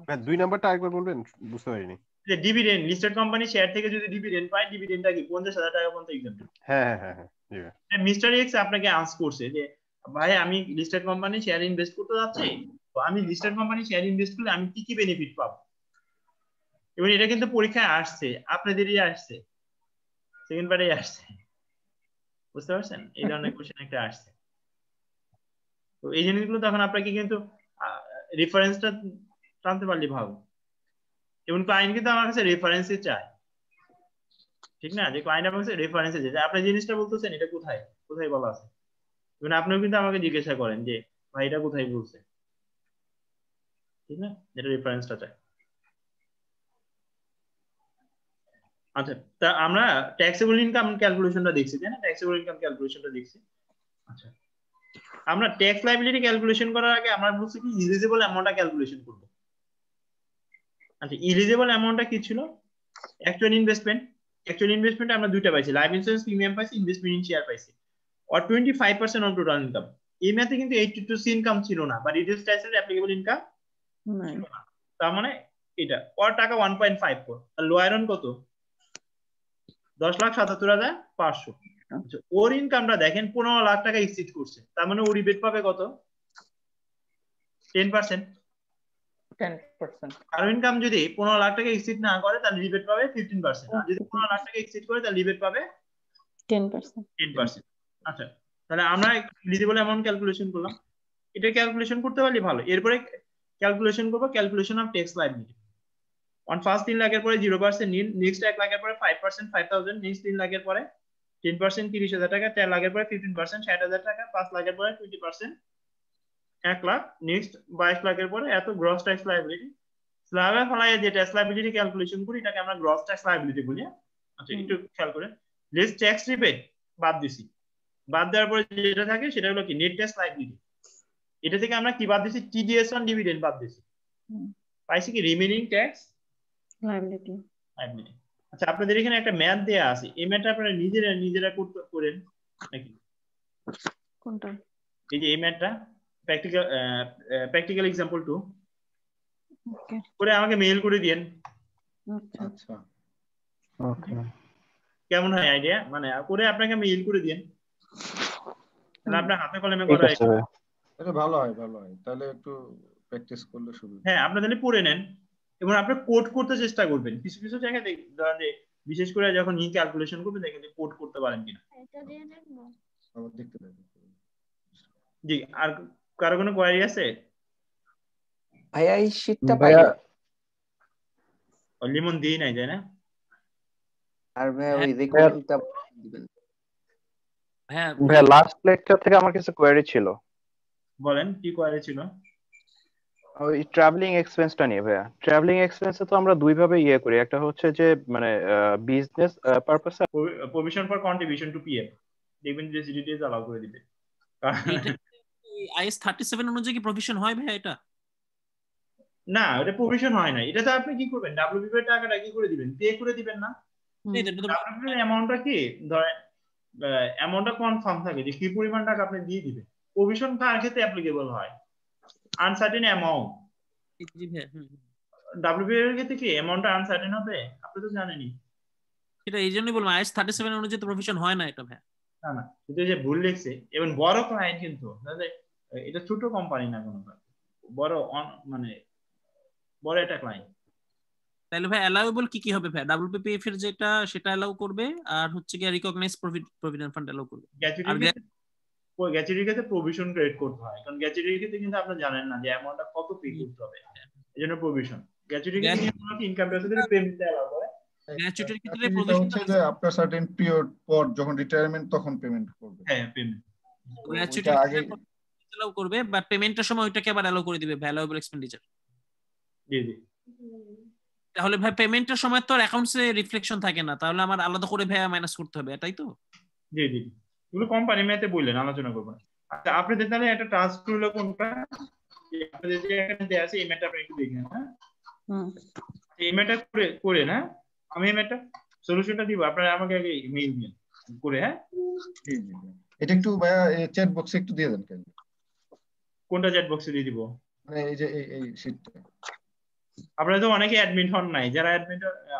হ্যাঁ, দুই নাম্বারটা একবার বলবেন বুঝতে পারিনি যে ডিভিডেন্ড লিস্টেড কোম্পানি শেয়ার থেকে যদি ডিভিডেন্ড পায় ডিভিডেন্ডটা কি পঞ্চাশ হাজার টাকা পর্যন্ত এক্সাম্পটেড হ্যাঁ হ্যাঁ হ্যাঁ, হ্যাঁ। মিস্টার এক্স আপনাকে আস করছে যে ভাই আমি লিস্টেড কোম্পানি শেয়ার ইনভেস্ট করতে যাচ্ছি তো আমি লিস্টেড কোম্পানি শেয়ার ইনভেস্ট করলে আমি কি কি বেনিফিট পাবো এবং এটা কিন্তু পরীক্ষায় আসছে আপনাদেরই আসছে সেকেন্ড বারেই আসছে বুঝতে পারছেন এই ধরনের কোশ্চেন (laughs) একটা আসছে তো এই জিনিসগুলো তখন আপনাকে কিন্তু রেফারেন্সটা টানতে পারলে ভাবো এবং আইন কিন্তু আমার কাছে রেফারেন্সই চায় ঠিক না যে ক্লায়েন্ট আমাকে রেফারেন্সে যে আপনি জিনিসটা বলতেছেন এটা কোথায় কোথায় বলা আছে মানে আপনিও কিন্তু আমাকে জিজ্ঞাসা করেন যে ভাই এটা কোথায় বলছে ঠিক না এটা রেফারেন্সটা চাই আচ্ছা তা আমরা ট্যাক্সেবল ইনকাম ক্যালকুলেশনটা দেখছি তাই না ট্যাক্সেবল ইনকাম ক্যালকুলেশনটা দেখছি আচ্ছা আমরা ট্যাক্স লাইবিলিটি ক্যালকুলেশন করার আগে আমরা বলছি কি ইলিজিবল অ্যামাউন্টটা ক্যালকুলেশন করব আচ্ছা ইলিজিবল অ্যামাউন্টটা কি ছিল অ্যাকচুয়াল ইনভেস্টমেন্ট অ্যাকচুয়াল ইনভেস্টমেন্ট আমরা দুইটা পাইছি লাইফ ইন্স্যুরেন্স প্রিমিয়াম পাইছি ইনভেস্টমেন্ট ইন শেয়ার পাইছি or twenty five percent on total income এই ম্যাথে কিন্তু এইটি টু সি ইনকাম ছিল না বা রিডিউস ট্যাক্সের অ্যাপ্লিকেবল ইনকাম না তার মানে এটা অর টাকা ওয়ান পয়েন্ট ফাইভ ফোর আর লোয়ার অন কত দশ লাখ সাতাত্তর হাজার পাঁচশো হ্যাঁ। আচ্ছা, ওর ইনকামটা দেখেন পনেরো লাখ টাকা এক্সিট করছে তার মানে ও রিবেট পাবে কত টেন পার্সেন্ট আর ইনকাম যদি পনেরো লাখ টাকা এক্সিড না করে তাহলে রিবেট পাবে ফিফটিন পার্সেন্ট আর যদি পনেরো লাখ টাকা এক্সিড করে তাহলে রিবেট পাবে 10% 10% আচ্ছা তাহলে আমরা এলিজিবল অ্যামাউন্ট ক্যালকুলেশন করলাম এটা ক্যালকুলেশন করতে পারলে ভালো এরপরে ক্যালকুলেশন করবো calculation of tax liability on first তিন লাখের পরে জিরো পার্সেন্ট নেক্সট এক লাখের পরে five percent five thousand next তিন লাখের পরে টেন পার্সেন্ট তিরিশ হাজার টাকা 10 লাখের পরে ফিফটিন পার্সেন্ট হাজার টাকা পাঁচ লাখের পরে 20% পার্সেন্ট এক লাখ নেক্সট বাইশ লাখের পরে এত গ্রস ট্যাক্স লাইবিলিটি স্ল্যাবে ফলায় যে ট্যাক্স লাইবিলিটি ক্যালকুলেশন করি এটাকে আমরা গ্রস ট্যাক্স লাইবিলিটি বলি হ্যাঁ? আচ্ছা একটু খেয়াল করে লেস ট্যাক্স রিবেট বাদ দিছি বাদ দেওয়ার পরে যেটা থাকে সেটা হলো কি নেট ট্যাক্স লাইবিলিটি এটা থেকে আমরা কি বাদ দিছি টিডিএস অন ডিভিডেন্ড বাদ দিছি পাইছি কি রিমেনিং ট্যাক্স লাইবিলিটি লাইবিলিটি আচ্ছা আপনাদের এখানে একটা ম্যাথ দেয়া আছে এই ম্যাথটা আপনারা নিজেরা নিজেরা করতে করেন নাকি কোনটা এই যে এই ম্যাথটা প্র্যাকটিক্যাল practical টু ওকে করে আমাকে মেইল করে দিয়েন আচ্ছা ওকে আচ্ছা। কেমন হয় আইডিয়া মানে করে আপনাকে মেইল করে দেন তাহলে আপনার হাতে কলমে করা এটা আচ্ছা, ভালো হয় ভালো হয় তাহলে একটু প্র্যাকটিস করলে শুরু হ্যাঁ আপনি তাহলে পড়ে নেন এবং আপনি কোড করতে চেষ্টা করবেন কিছু কিছু জায়গা ধরেন যে বিশেষ করে যখন ই ক্যালকুলেশন করবেন দেখেন যে কোড করতে পারেন কিনা এটা দিয়ে দেখবো আবার দেখতে দেখবো জি আর কারো কোনো কোয়ারি আছে ভাইয়া এই শীতটা পাই লিমন দিই নাই যায় না আর ভাইয়া ওই হ্যাঁ, হ্যাঁ লাস্ট লেকচার থেকে আমার কিছু কোয়ারি ছিল বলেন কি কোয়ারি ছিল ওই ট্রাভেলিং এক্সপেন্সটা নিয়ে ভাইয়া ট্রাভেলিং এক্সপেন্সে তো আমরা দুই ভাবে ইয়ে করি একটা হচ্ছে যে মানে business provision for contribution to PF দেখবেন যে অ্যালাউ করে দিবে আইএস 37 অনুযায়ী কি প্রভিশন হয় ভাই এটা না এটা প্রভিশন হয় না এটাতে আপনি কি করবেন ডব্লিউবিপি এর টাকাটা কি করে দিবেন পে করে দিবেন না ডব্লিউবিপি অ্যামাউন্টটা কি ধরেন অ্যামাউন্টটা কনফার্ম থাকে যে কি পরিমাণ টাকা আপনি দিয়ে দিবেন প্রভিশন কার ক্ষেত্রে অ্যাপ্লিকেবল হয় আনসার্টেন অ্যামাউন্ট ডব্লিউবিপি এর ক্ষেত্রে কি অ্যামাউন্টটা আনসার্টেন হবে আপনি তো জানেনই এটা এই বললাম আইএস 37 অনুযায়ী তো প্রভিশন হয় না এটা ভাই না না এটা যে ভুল লিখছে এবং বড় ক্লায়েন্ট কিন্তু এটা ছোট কোম্পানি না কোনো বড় মানে বড় একটা ক্লায়েন্ট তাহলে ভাই অ্যালাউয়েবল কি কি হবে ভাই ডব্লিউপিপিএফ এর যেটা সেটা অ্যালাউ করবে আর হচ্ছে কি recognise profit provident fund allow করবে গ্যাচুরির ক্ষেত্রে প্রভিশন ক্রিয়েট করতে হয় কারণ গ্যাচুরির ক্ষেত্রে কিন্তু আপনি জানেন না যে অ্যামাউন্টটা কত পে করতে হবে এজন্য প্রভিশন গ্যাচুরির ক্ষেত্রে আপনি ইনকাম ট্যাক্স এর পেমেন্ট অ্যালাউ করে গ্যাচুরির ক্ষেত্রে প্রভিশন হচ্ছে যে আপনি সার্টেন পিরিয়ড পর যখন রিটায়ারমেন্ট তখন পেমেন্ট করবে হ্যাঁ পেমেন্ট গ্যাচুরির অ্যালাউ করবে বাট পেমেন্টের সময় ওইটাকে আবার অ্যালাউ করে দিবে ভ্যালুয়েবল এক্সপেন্ডিচার জি জি তাহলে ভাই পেমেন্টের সময় তো অ্যাকাউন্টসে রিফ্লেকশন থাকে না তাহলে আমার আলাদা করে ভাই মাইনাস করতে হবে এটাই তো জি জি এগুলো কোম্পানি মেতে বললেন আলোচনা করব আচ্ছা আপনি আপনাদের তাহলে একটা টাস্ক হলো কোনটা আপনি যে এখানে দেয়া আছে ইমেটা আপনি একটু দেখেন হ্যাঁ হুম ইমেটা করে করে না হ্যাঁ? আমি ইমেটা সলিউশনটা দিব আপনারা আমাকে আগে ইমেল দিন করে হ্যাঁ এটা একটু ভাইয়া চ্যাট বক্সে একটু দিয়ে দেন কেন কোনটা চ্যাট বক্সে দিয়ে দিব মানে এই যে এই এই শীটটা আপনারা তো অনেকে অ্যাডমিট হন নাই যারা অ্যাডমিট